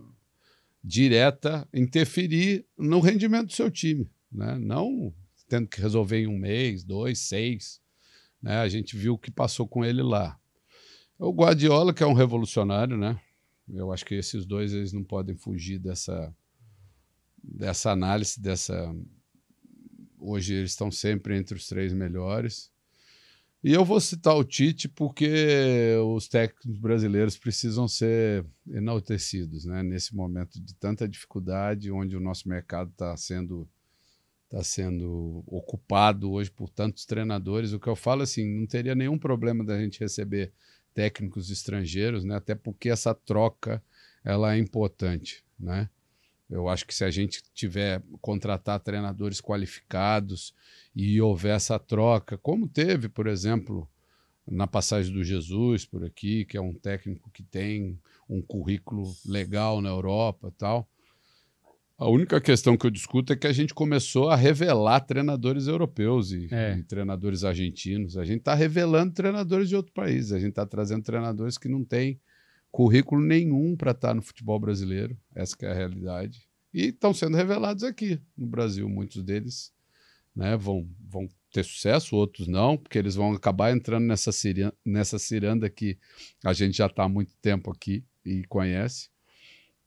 direta, interferir no rendimento do seu time, né? Não tendo que resolver em um mês, dois, seis. Né? A gente viu o que passou com ele lá. O Guardiola, que é um revolucionário, né? Eu acho que esses dois eles não podem fugir dessa, dessa análise, dessa. Hoje eles estão sempre entre os três melhores. E eu vou citar o Tite porque os técnicos brasileiros precisam ser enaltecidos, né? Nesse momento de tanta dificuldade, onde o nosso mercado está sendo está sendo ocupado hoje por tantos treinadores. O que eu falo assim, não teria nenhum problema da gente receber técnicos estrangeiros, né? até porque essa troca ela é importante. Né? Eu acho que se a gente tiver contratar treinadores qualificados e houver essa troca, como teve, por exemplo, na passagem do Jesus por aqui, que é um técnico que tem um currículo legal na Europa e tal, a única questão que eu discuto é que a gente começou a revelar treinadores europeus e, é. e treinadores argentinos. A gente está revelando treinadores de outro país. A gente está trazendo treinadores que não têm currículo nenhum para estar tá no futebol brasileiro. Essa é a realidade. E estão sendo revelados aqui no Brasil. Muitos deles né, vão, vão ter sucesso, outros não, porque eles vão acabar entrando nessa ciranda, nessa ciranda que a gente já está há muito tempo aqui e conhece.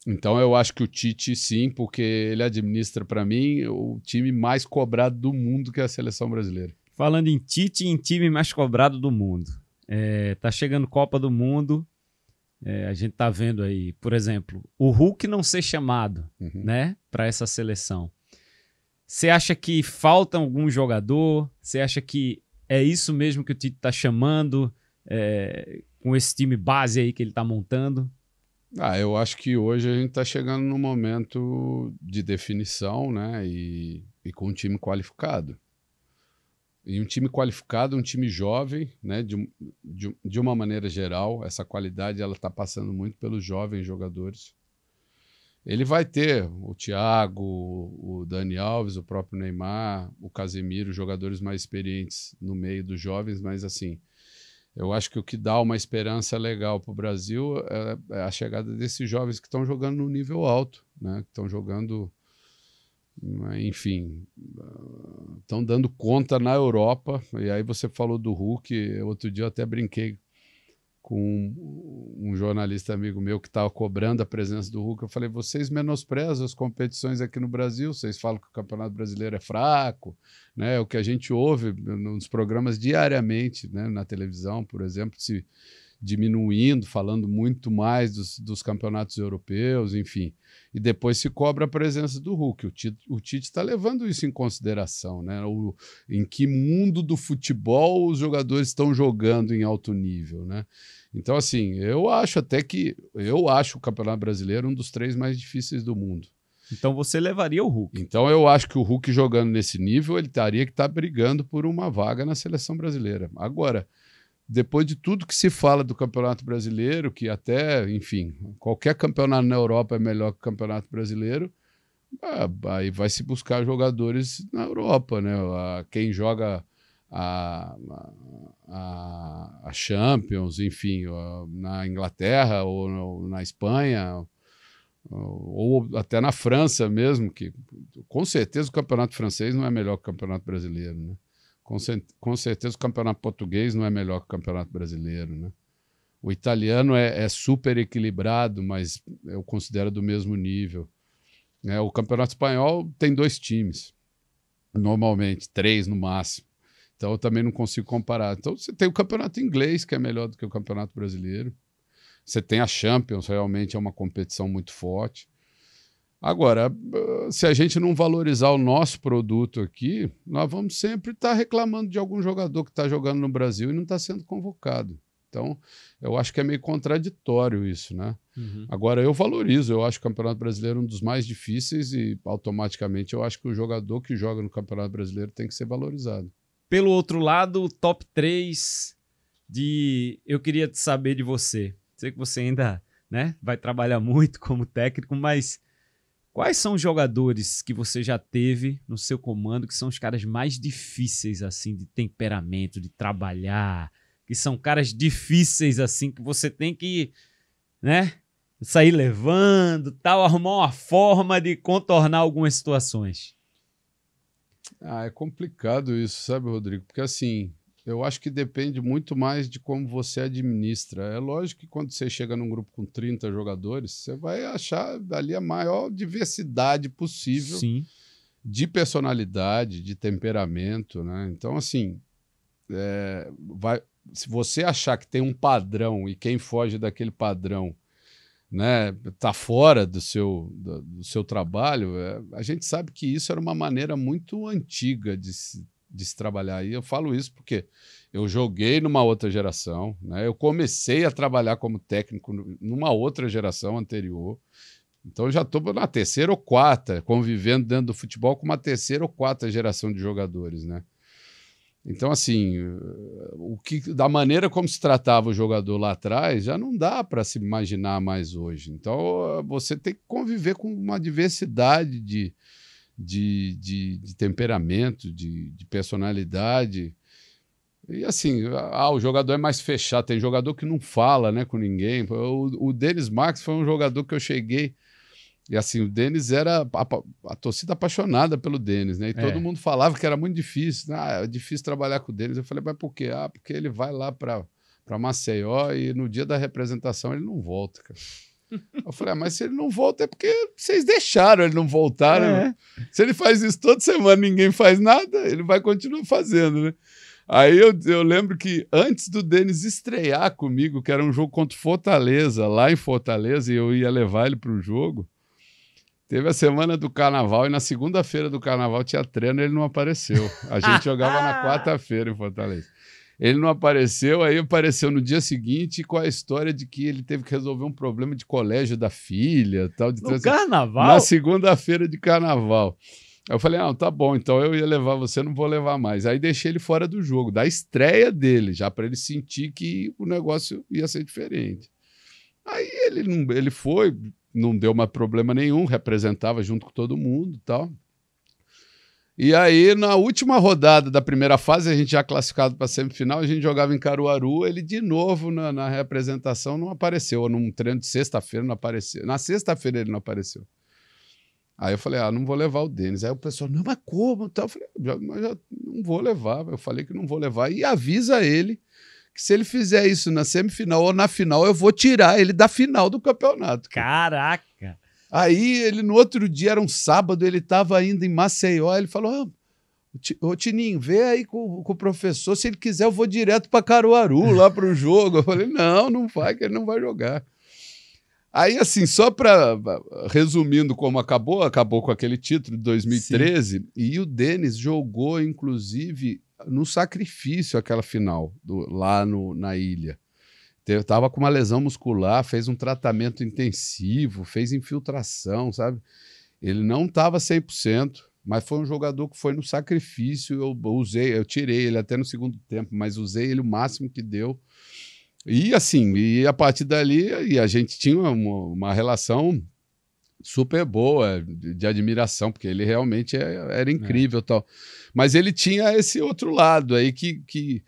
Então eu acho que o Tite sim, porque ele administra para mim o time mais cobrado do mundo que é a seleção brasileira. Falando em Tite, em time mais cobrado do mundo. É, tá chegando Copa do Mundo. É, a gente tá vendo aí, por exemplo, o Hulk não ser chamado, uhum. né, para essa seleção. Você acha que falta algum jogador? Você acha que é isso mesmo que o Tite tá chamando é, com esse time base aí que ele tá montando? Ah, eu acho que hoje a gente está chegando num momento de definição, né? E, e com um time qualificado. E um time qualificado, um time jovem, né? De, de, de uma maneira geral, essa qualidade ela está passando muito pelos jovens jogadores. Ele vai ter o Thiago, o Dani Alves, o próprio Neymar, o Casemiro, jogadores mais experientes no meio dos jovens, mas assim, eu acho que o que dá uma esperança legal para o Brasil é, é, a chegada desses jovens que estão jogando no nível alto, né? Que estão jogando, né, enfim, estão dando conta na Europa. E aí você falou do Hulk. Outro dia eu até brinquei com um jornalista amigo meu que estava cobrando a presença do Hulk. Eu falei: vocês menosprezam as competições aqui no Brasil, vocês falam que o Campeonato Brasileiro é fraco, né? O que a gente ouve nos programas diariamente, né? na televisão, por exemplo, se diminuindo, falando muito mais dos, dos, campeonatos europeus, enfim. E depois se cobra a presença do Hulk. O Tite está levando isso em consideração, né? O, em que mundo do futebol os jogadores estão jogando em alto nível, né? Então, assim, eu acho até que eu acho o Campeonato Brasileiro um dos três mais difíceis do mundo. Então você levaria o Hulk. Então eu acho que o Hulk jogando nesse nível, ele teria que estar tá brigando por uma vaga na seleção brasileira. Agora, depois de tudo que se fala do Campeonato Brasileiro, que até, enfim, qualquer campeonato na Europa é melhor que o Campeonato Brasileiro, ah, aí vai se buscar jogadores na Europa, né? Quem joga a, a, a Champions, enfim, na Inglaterra ou na Espanha, ou até na França mesmo, que com certeza o campeonato francês não é melhor que o campeonato brasileiro, né? Com, com certeza o campeonato português não é melhor que o campeonato brasileiro, né? O italiano é, é super equilibrado, mas eu considero do mesmo nível. É, o campeonato espanhol tem dois times, normalmente, três no máximo. Então eu também não consigo comparar. Então você tem o campeonato inglês, que é melhor do que o campeonato brasileiro. Você tem a Champions, realmente é uma competição muito forte. Agora, se a gente não valorizar o nosso produto aqui, nós vamos sempre estar tá reclamando de algum jogador que está jogando no Brasil e não está sendo convocado. Então, eu acho que é meio contraditório isso, né? Uhum. Agora, eu valorizo, eu acho o Campeonato Brasileiro um dos mais difíceis e automaticamente eu acho que o jogador que joga no Campeonato Brasileiro tem que ser valorizado. Pelo outro lado, top 3 de. Eu queria saber de você. Sei que você ainda né, vai trabalhar muito como técnico, mas Quais são os jogadores que você já teve no seu comando que são os caras mais difíceis, assim, de temperamento, de trabalhar? Que são caras difíceis, assim, que você tem que, né? Sair levando, tal, arrumar uma forma de contornar algumas situações. Ah, é complicado isso, sabe, Rodrigo? Porque assim, eu acho que depende muito mais de como você administra. É lógico que quando você chega num grupo com 30 jogadores, você vai achar ali a maior diversidade possível Sim. de personalidade, de temperamento, né? Então, assim, é, vai, se você achar que tem um padrão e quem foge daquele padrão né, tá fora do seu, do, do seu trabalho, é, a gente sabe que isso era uma maneira muito antiga de se de se trabalhar. E eu falo isso porque eu joguei numa outra geração, né? eu comecei a trabalhar como técnico numa outra geração anterior. Então eu já estou na terceira ou quarta, convivendo dentro do futebol com uma terceira ou quarta geração de jogadores. Né? Então, assim, o que, da maneira como se tratava o jogador lá atrás, já não dá para se imaginar mais hoje. Então, você tem que conviver com uma diversidade de, de, de, de temperamento, de, de, personalidade. E assim, ah, o jogador é mais fechado, tem jogador que não fala né, com ninguém. O, o Denis Marques foi um jogador que eu cheguei. E assim, o Denis era a, a, torcida apaixonada pelo Denis, né? E é. todo mundo falava que era muito difícil. Ah, é difícil trabalhar com o Denis. Eu falei, mas por quê? Ah, porque ele vai lá para Maceió e no dia da representação ele não volta, cara. Eu falei, ah, mas se ele não volta é porque vocês deixaram ele não voltar. Né, é. Né? Se ele faz isso toda semana ninguém faz nada, ele vai continuar fazendo, né? Aí eu, eu lembro que antes do Denis estrear comigo, que era um jogo contra Fortaleza, lá em Fortaleza, e eu ia levar ele para o jogo, Teve a semana do carnaval e na segunda-feira do carnaval tinha treino ele não apareceu. A gente jogava na ah. quarta-feira em Fortaleza. Ele não apareceu, aí apareceu no dia seguinte com a história de que ele teve que resolver um problema de colégio da filha, tal de no trans... carnaval. Na segunda-feira de carnaval. Aí eu falei: "Não, tá bom, então eu ia levar você, não vou levar mais". Aí deixei ele fora do jogo, da estreia dele, já para ele sentir que o negócio ia ser diferente. Aí ele ele foi, não deu mais problema nenhum, representava junto com todo mundo, tal. E aí, na última rodada da primeira fase, a gente já classificado para a semifinal, a gente jogava em Caruaru, ele de novo na, na representação não apareceu, ou num treino de sexta-feira não apareceu. Na sexta-feira ele não apareceu. Aí eu falei, ah, não vou levar o Denis. Aí o pessoal, não, mas como? Então, eu falei, ah, mas já não vou levar. Eu falei que não vou levar. E avisa ele que se ele fizer isso na semifinal ou na final, eu vou tirar ele da final do campeonato. Caraca! Aí ele, no outro dia, era um sábado, ele estava ainda em Maceió, ele falou: oh, Ô Tininho, vê aí com, com, o professor, se ele quiser, eu vou direto para Caruaru lá para o jogo. Eu falei: não, não vai, que ele não vai jogar. Aí, assim, só para. Resumindo como acabou, acabou com aquele título de 2013, Sim. e o Denis jogou, inclusive, no sacrifício aquela final, do, lá no, na ilha. Eu tava com uma lesão muscular, fez um tratamento intensivo, fez infiltração, sabe? Ele não estava 100%, mas foi um jogador que foi no sacrifício. Eu usei, eu tirei ele até no segundo tempo, mas usei ele o máximo que deu. E assim, e a partir dali, e a gente tinha uma, uma relação super boa de, de, admiração, porque ele realmente é, era é. incrível é. tal. Mas ele tinha esse outro lado aí que, que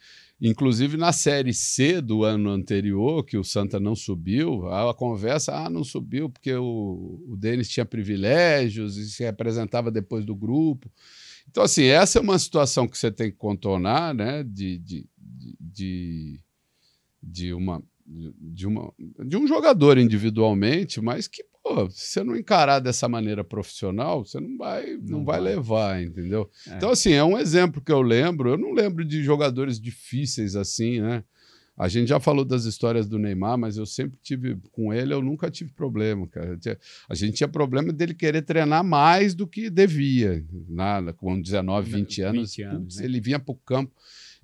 Inclusive na Série C do ano anterior, que o Santa não subiu, a conversa, ah, não subiu porque o, o Denis tinha privilégios e se representava depois do grupo. Então, assim, essa é uma situação que você tem que contornar, né? De, de, de, de, uma, de, uma, de um jogador individualmente, mas que pô, se você não encarar dessa maneira profissional, você não vai, não, não vai, vai, levar, entendeu? É. Então, assim, é um exemplo que eu lembro. Eu não lembro de jogadores difíceis assim, né? A gente já falou das histórias do Neymar, mas eu sempre tive com ele, eu nunca tive problema, cara. A gente tinha problema dele querer treinar mais do que devia. Na, com 19, 20 anos, 20 anos putz, né? ele vinha para o campo.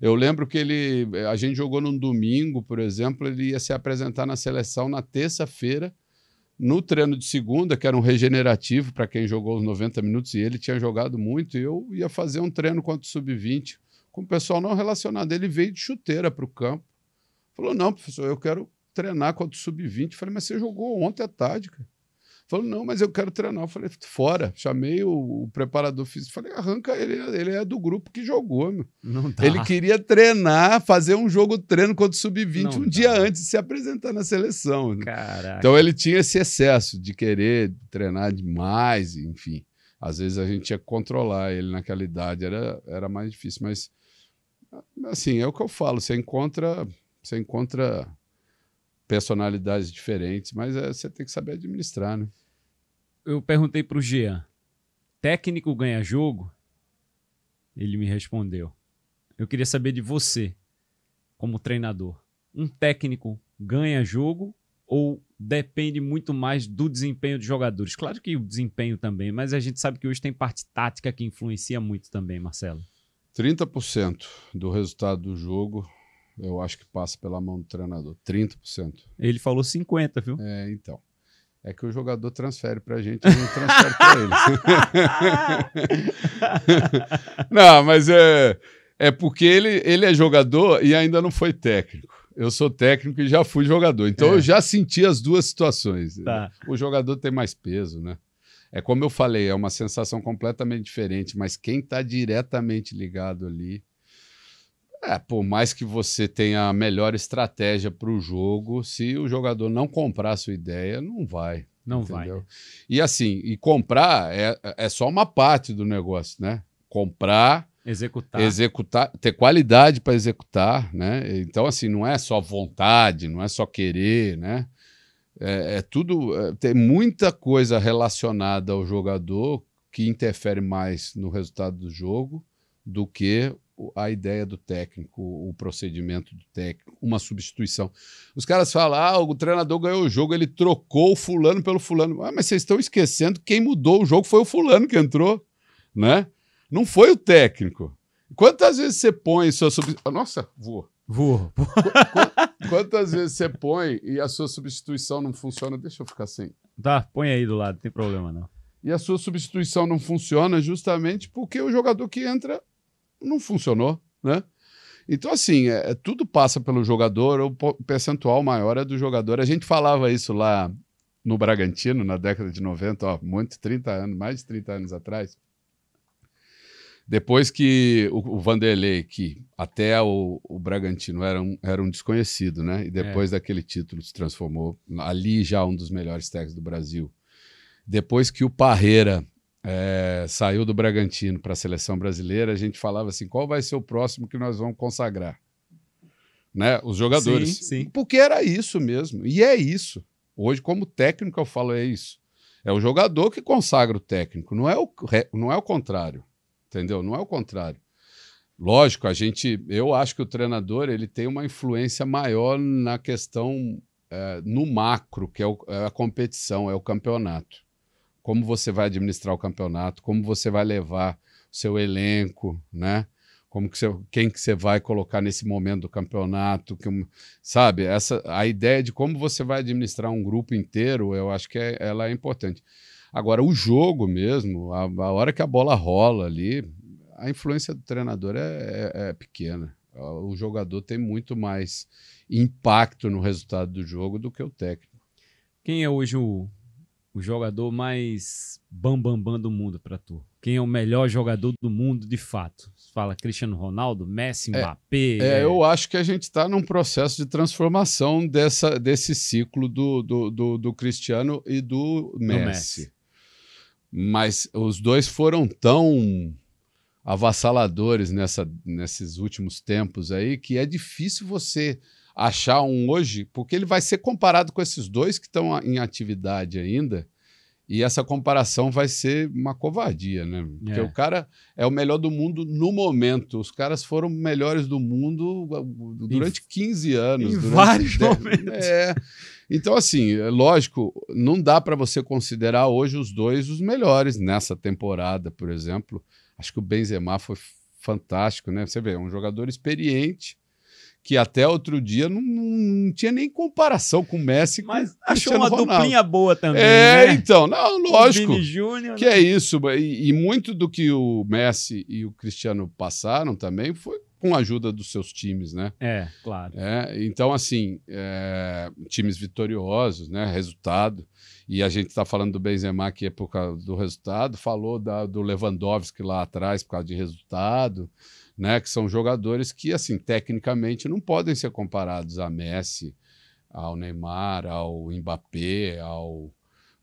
Eu lembro que ele, a gente jogou num domingo, por exemplo, ele ia se apresentar na seleção na terça-feira. No treino de segunda, que era um regenerativo para quem jogou os 90 minutos, e ele tinha jogado muito, eu ia fazer um treino contra o sub-20, com o pessoal não relacionado. Ele veio de chuteira para o campo. Falou: não, professor, eu quero treinar contra o sub-20. Falei, mas você jogou ontem à tarde, cara. Falou, não, mas eu quero treinar. Eu falei, fora. Chamei o, o preparador físico. Falei, arranca ele, ele é do grupo que jogou, meu. Não dá. Ele queria treinar, fazer um jogo treino contra o Sub-20 um dá. dia antes de se apresentar na seleção. Caraca. Então ele tinha esse excesso de querer treinar demais, enfim. Às vezes a gente ia controlar ele naquela idade, era, era mais difícil. Mas, assim, é o que eu falo, você encontra, você encontra personalidades diferentes, mas é, você tem que saber administrar, né? Eu perguntei para o Jean, técnico ganha jogo? Ele me respondeu. Eu queria saber de você, como treinador. Um técnico ganha jogo ou depende muito mais do desempenho dos jogadores? Claro que o desempenho também, mas a gente sabe que hoje tem parte tática que influencia muito também, Marcelo. 30% do resultado do jogo eu acho que passa pela mão do treinador. 30%. Ele falou 50%, viu? É, então. É que o jogador transfere pra gente e não transfere pra ele. não, mas é, é porque ele, ele é jogador e ainda não foi técnico. Eu sou técnico e já fui jogador. Então é. eu já senti as duas situações. Tá. O jogador tem mais peso, né? É como eu falei, é uma sensação completamente diferente, mas quem está diretamente ligado ali é, por mais que você tenha a melhor estratégia para o jogo, se o jogador não comprar a sua ideia, não vai. Não entendeu? vai. E assim, e comprar é, é só uma parte do negócio, né? Comprar, executar, executar ter qualidade para executar, né? Então, assim, não é só vontade, não é só querer, né? É, é tudo. É, tem muita coisa relacionada ao jogador que interfere mais no resultado do jogo do que a ideia do técnico, o procedimento do técnico, uma substituição. Os caras falam: ah, o treinador ganhou o jogo, ele trocou o fulano pelo fulano. Ah, mas vocês estão esquecendo quem mudou o jogo foi o fulano que entrou, né? Não foi o técnico. Quantas vezes você põe sua substituição. Ah, nossa, voou. Voou. Quantas vezes você põe e a sua substituição não funciona? Deixa eu ficar sem. Tá, põe aí do lado, não tem problema não. E a sua substituição não funciona justamente porque o jogador que entra não funcionou, né? Então, assim, é, é tudo passa pelo jogador, o percentual maior é do jogador. A gente falava isso lá no Bragantino, na década de 90, ó, muito, 30 anos, mais de 30 anos atrás. Depois que o, o Vanderlei, que até o, o, Bragantino era um, era um desconhecido, né? E depois é. daquele título se transformou ali já um dos melhores técnicos do Brasil. Depois que o Parreira é, saiu do Bragantino para a seleção brasileira, a gente falava assim: qual vai ser o próximo que nós vamos consagrar? Né? Os jogadores. Sim, sim. Porque era isso mesmo. E é isso. Hoje, como técnico, eu falo: é isso. É o jogador que consagra o técnico, não é o, não é o contrário. Entendeu? Não é o contrário. Lógico, a gente, eu acho que o treinador ele tem uma influência maior na questão é, no macro, que é, o, é a competição, é o campeonato como você vai administrar o campeonato, como você vai levar o seu elenco, né? Como que você, quem que você vai colocar nesse momento do campeonato, que, sabe? Essa a ideia de como você vai administrar um grupo inteiro, eu acho que é, ela é importante. Agora o jogo mesmo, a, a, hora que a bola rola ali, a influência do treinador é, é, é pequena. O jogador tem muito mais impacto no resultado do jogo do que o técnico. Quem é hoje o o jogador mais bambambam bam, bam do mundo para tu? Quem é o melhor jogador do mundo de fato? Fala Cristiano Ronaldo, Messi, é, Mbappé. é, é... Eu acho que a gente está num processo de transformação dessa, desse ciclo do, do, do, do Cristiano e do Messi. do Messi. Mas os dois foram tão avassaladores nessa, nesses últimos tempos aí que é difícil você achar um hoje, porque ele vai ser comparado com esses dois que estão em atividade ainda. E essa comparação vai ser uma covardia, né? Porque é. o cara é o melhor do mundo no momento. Os caras foram melhores do mundo uh, uh, durante em, 15 anos. Em vários 10... momentos. É. Então, assim, é lógico, não dá para você considerar hoje os dois os melhores nessa temporada, por exemplo. Acho que o Benzema foi fantástico, né? Você vê, é um jogador experiente, que até outro dia não, não, tinha nem comparação com o Messi. Mas com achou uma Ronaldo. duplinha boa também. É, né? então, não, lógico. O Júnior, que né? é isso. E, e, muito do que o Messi e o Cristiano passaram também foi com a ajuda dos seus times, né? É, claro. É, então, assim, é, times vitoriosos, né? Resultado. E a gente está falando do Benzema que é por causa do resultado, falou da, do Lewandowski lá atrás por causa de resultado né? Que são jogadores que, assim, tecnicamente não podem ser comparados a Messi, ao Neymar, ao Mbappé, ao,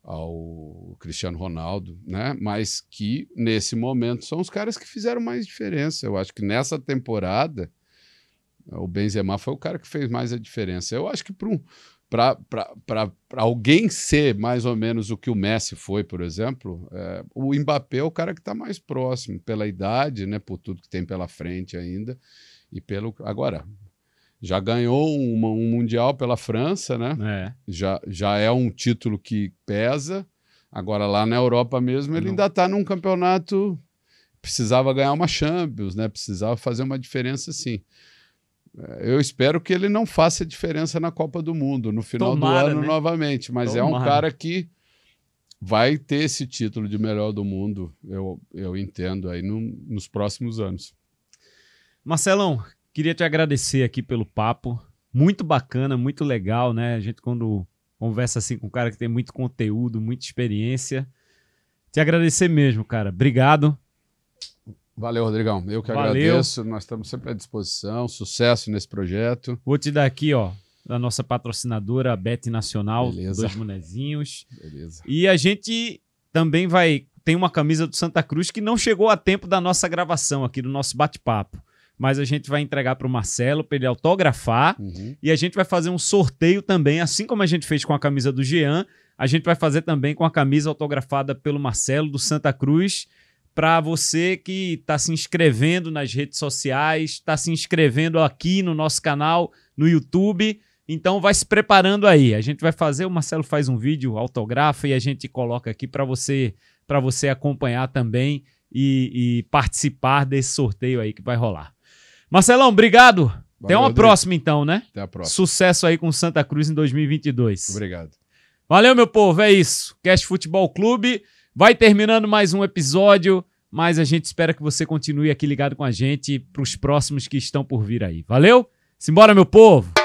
ao Cristiano Ronaldo, né? Mas que nesse momento são os caras que fizeram mais diferença. Eu acho que nessa temporada o Benzema foi o cara que fez mais a diferença. Eu acho que para um para alguém ser mais ou menos o que o Messi foi, por exemplo, é, o Mbappé é o cara que está mais próximo, pela idade, né, por tudo que tem pela frente ainda, e pelo. Agora, já ganhou uma, um Mundial pela França, né? É. Já, já é um título que pesa. Agora, lá na Europa mesmo, ele Não. ainda está num campeonato. Precisava ganhar uma Champions, né? Precisava fazer uma diferença, sim. É, eu espero que ele não faça diferença na Copa do Mundo no final Tomara, do ano né? novamente, mas Tomara. é um cara que vai ter esse título de melhor do mundo, eu, eu entendo, aí no, nos próximos anos. Marcelão, queria te agradecer aqui pelo papo, muito bacana, muito legal, né? A gente quando conversa assim com um cara que tem muito conteúdo, muita experiência, te agradecer mesmo, cara. Obrigado. Valeu, Rodrigão. Eu que Valeu. agradeço. Nós estamos sempre à disposição. Sucesso nesse projeto. Vou te dar aqui, ó, da nossa patrocinadora a Bet Nacional, Beleza. dois bonezinhos. Beleza. E a gente também vai tem uma camisa do Santa Cruz que não chegou a tempo da nossa gravação aqui do nosso bate-papo. Mas a gente vai entregar para o Marcelo para ele autografar uhum. e a gente vai fazer um sorteio também, assim como a gente fez com a camisa do Jean, a gente vai fazer também com a camisa autografada pelo Marcelo do Santa Cruz para você que está se inscrevendo nas redes sociais, está se inscrevendo aqui no nosso canal, no YouTube. Então vai se preparando aí. A gente vai fazer, o Marcelo faz um vídeo, autografa e a gente coloca aqui para você para você acompanhar também e, e, participar desse sorteio aí que vai rolar. Marcelão, obrigado. Valeu, Até uma Rodrigo. próxima então, né? Até a próxima. Sucesso aí com Santa Cruz em 2022. Obrigado. Valeu, meu povo. É isso. Cast Futebol Clube. Vai terminando mais um episódio, mas a gente espera que você continue aqui ligado com a gente para os próximos que estão por vir aí. Valeu? Simbora, meu povo!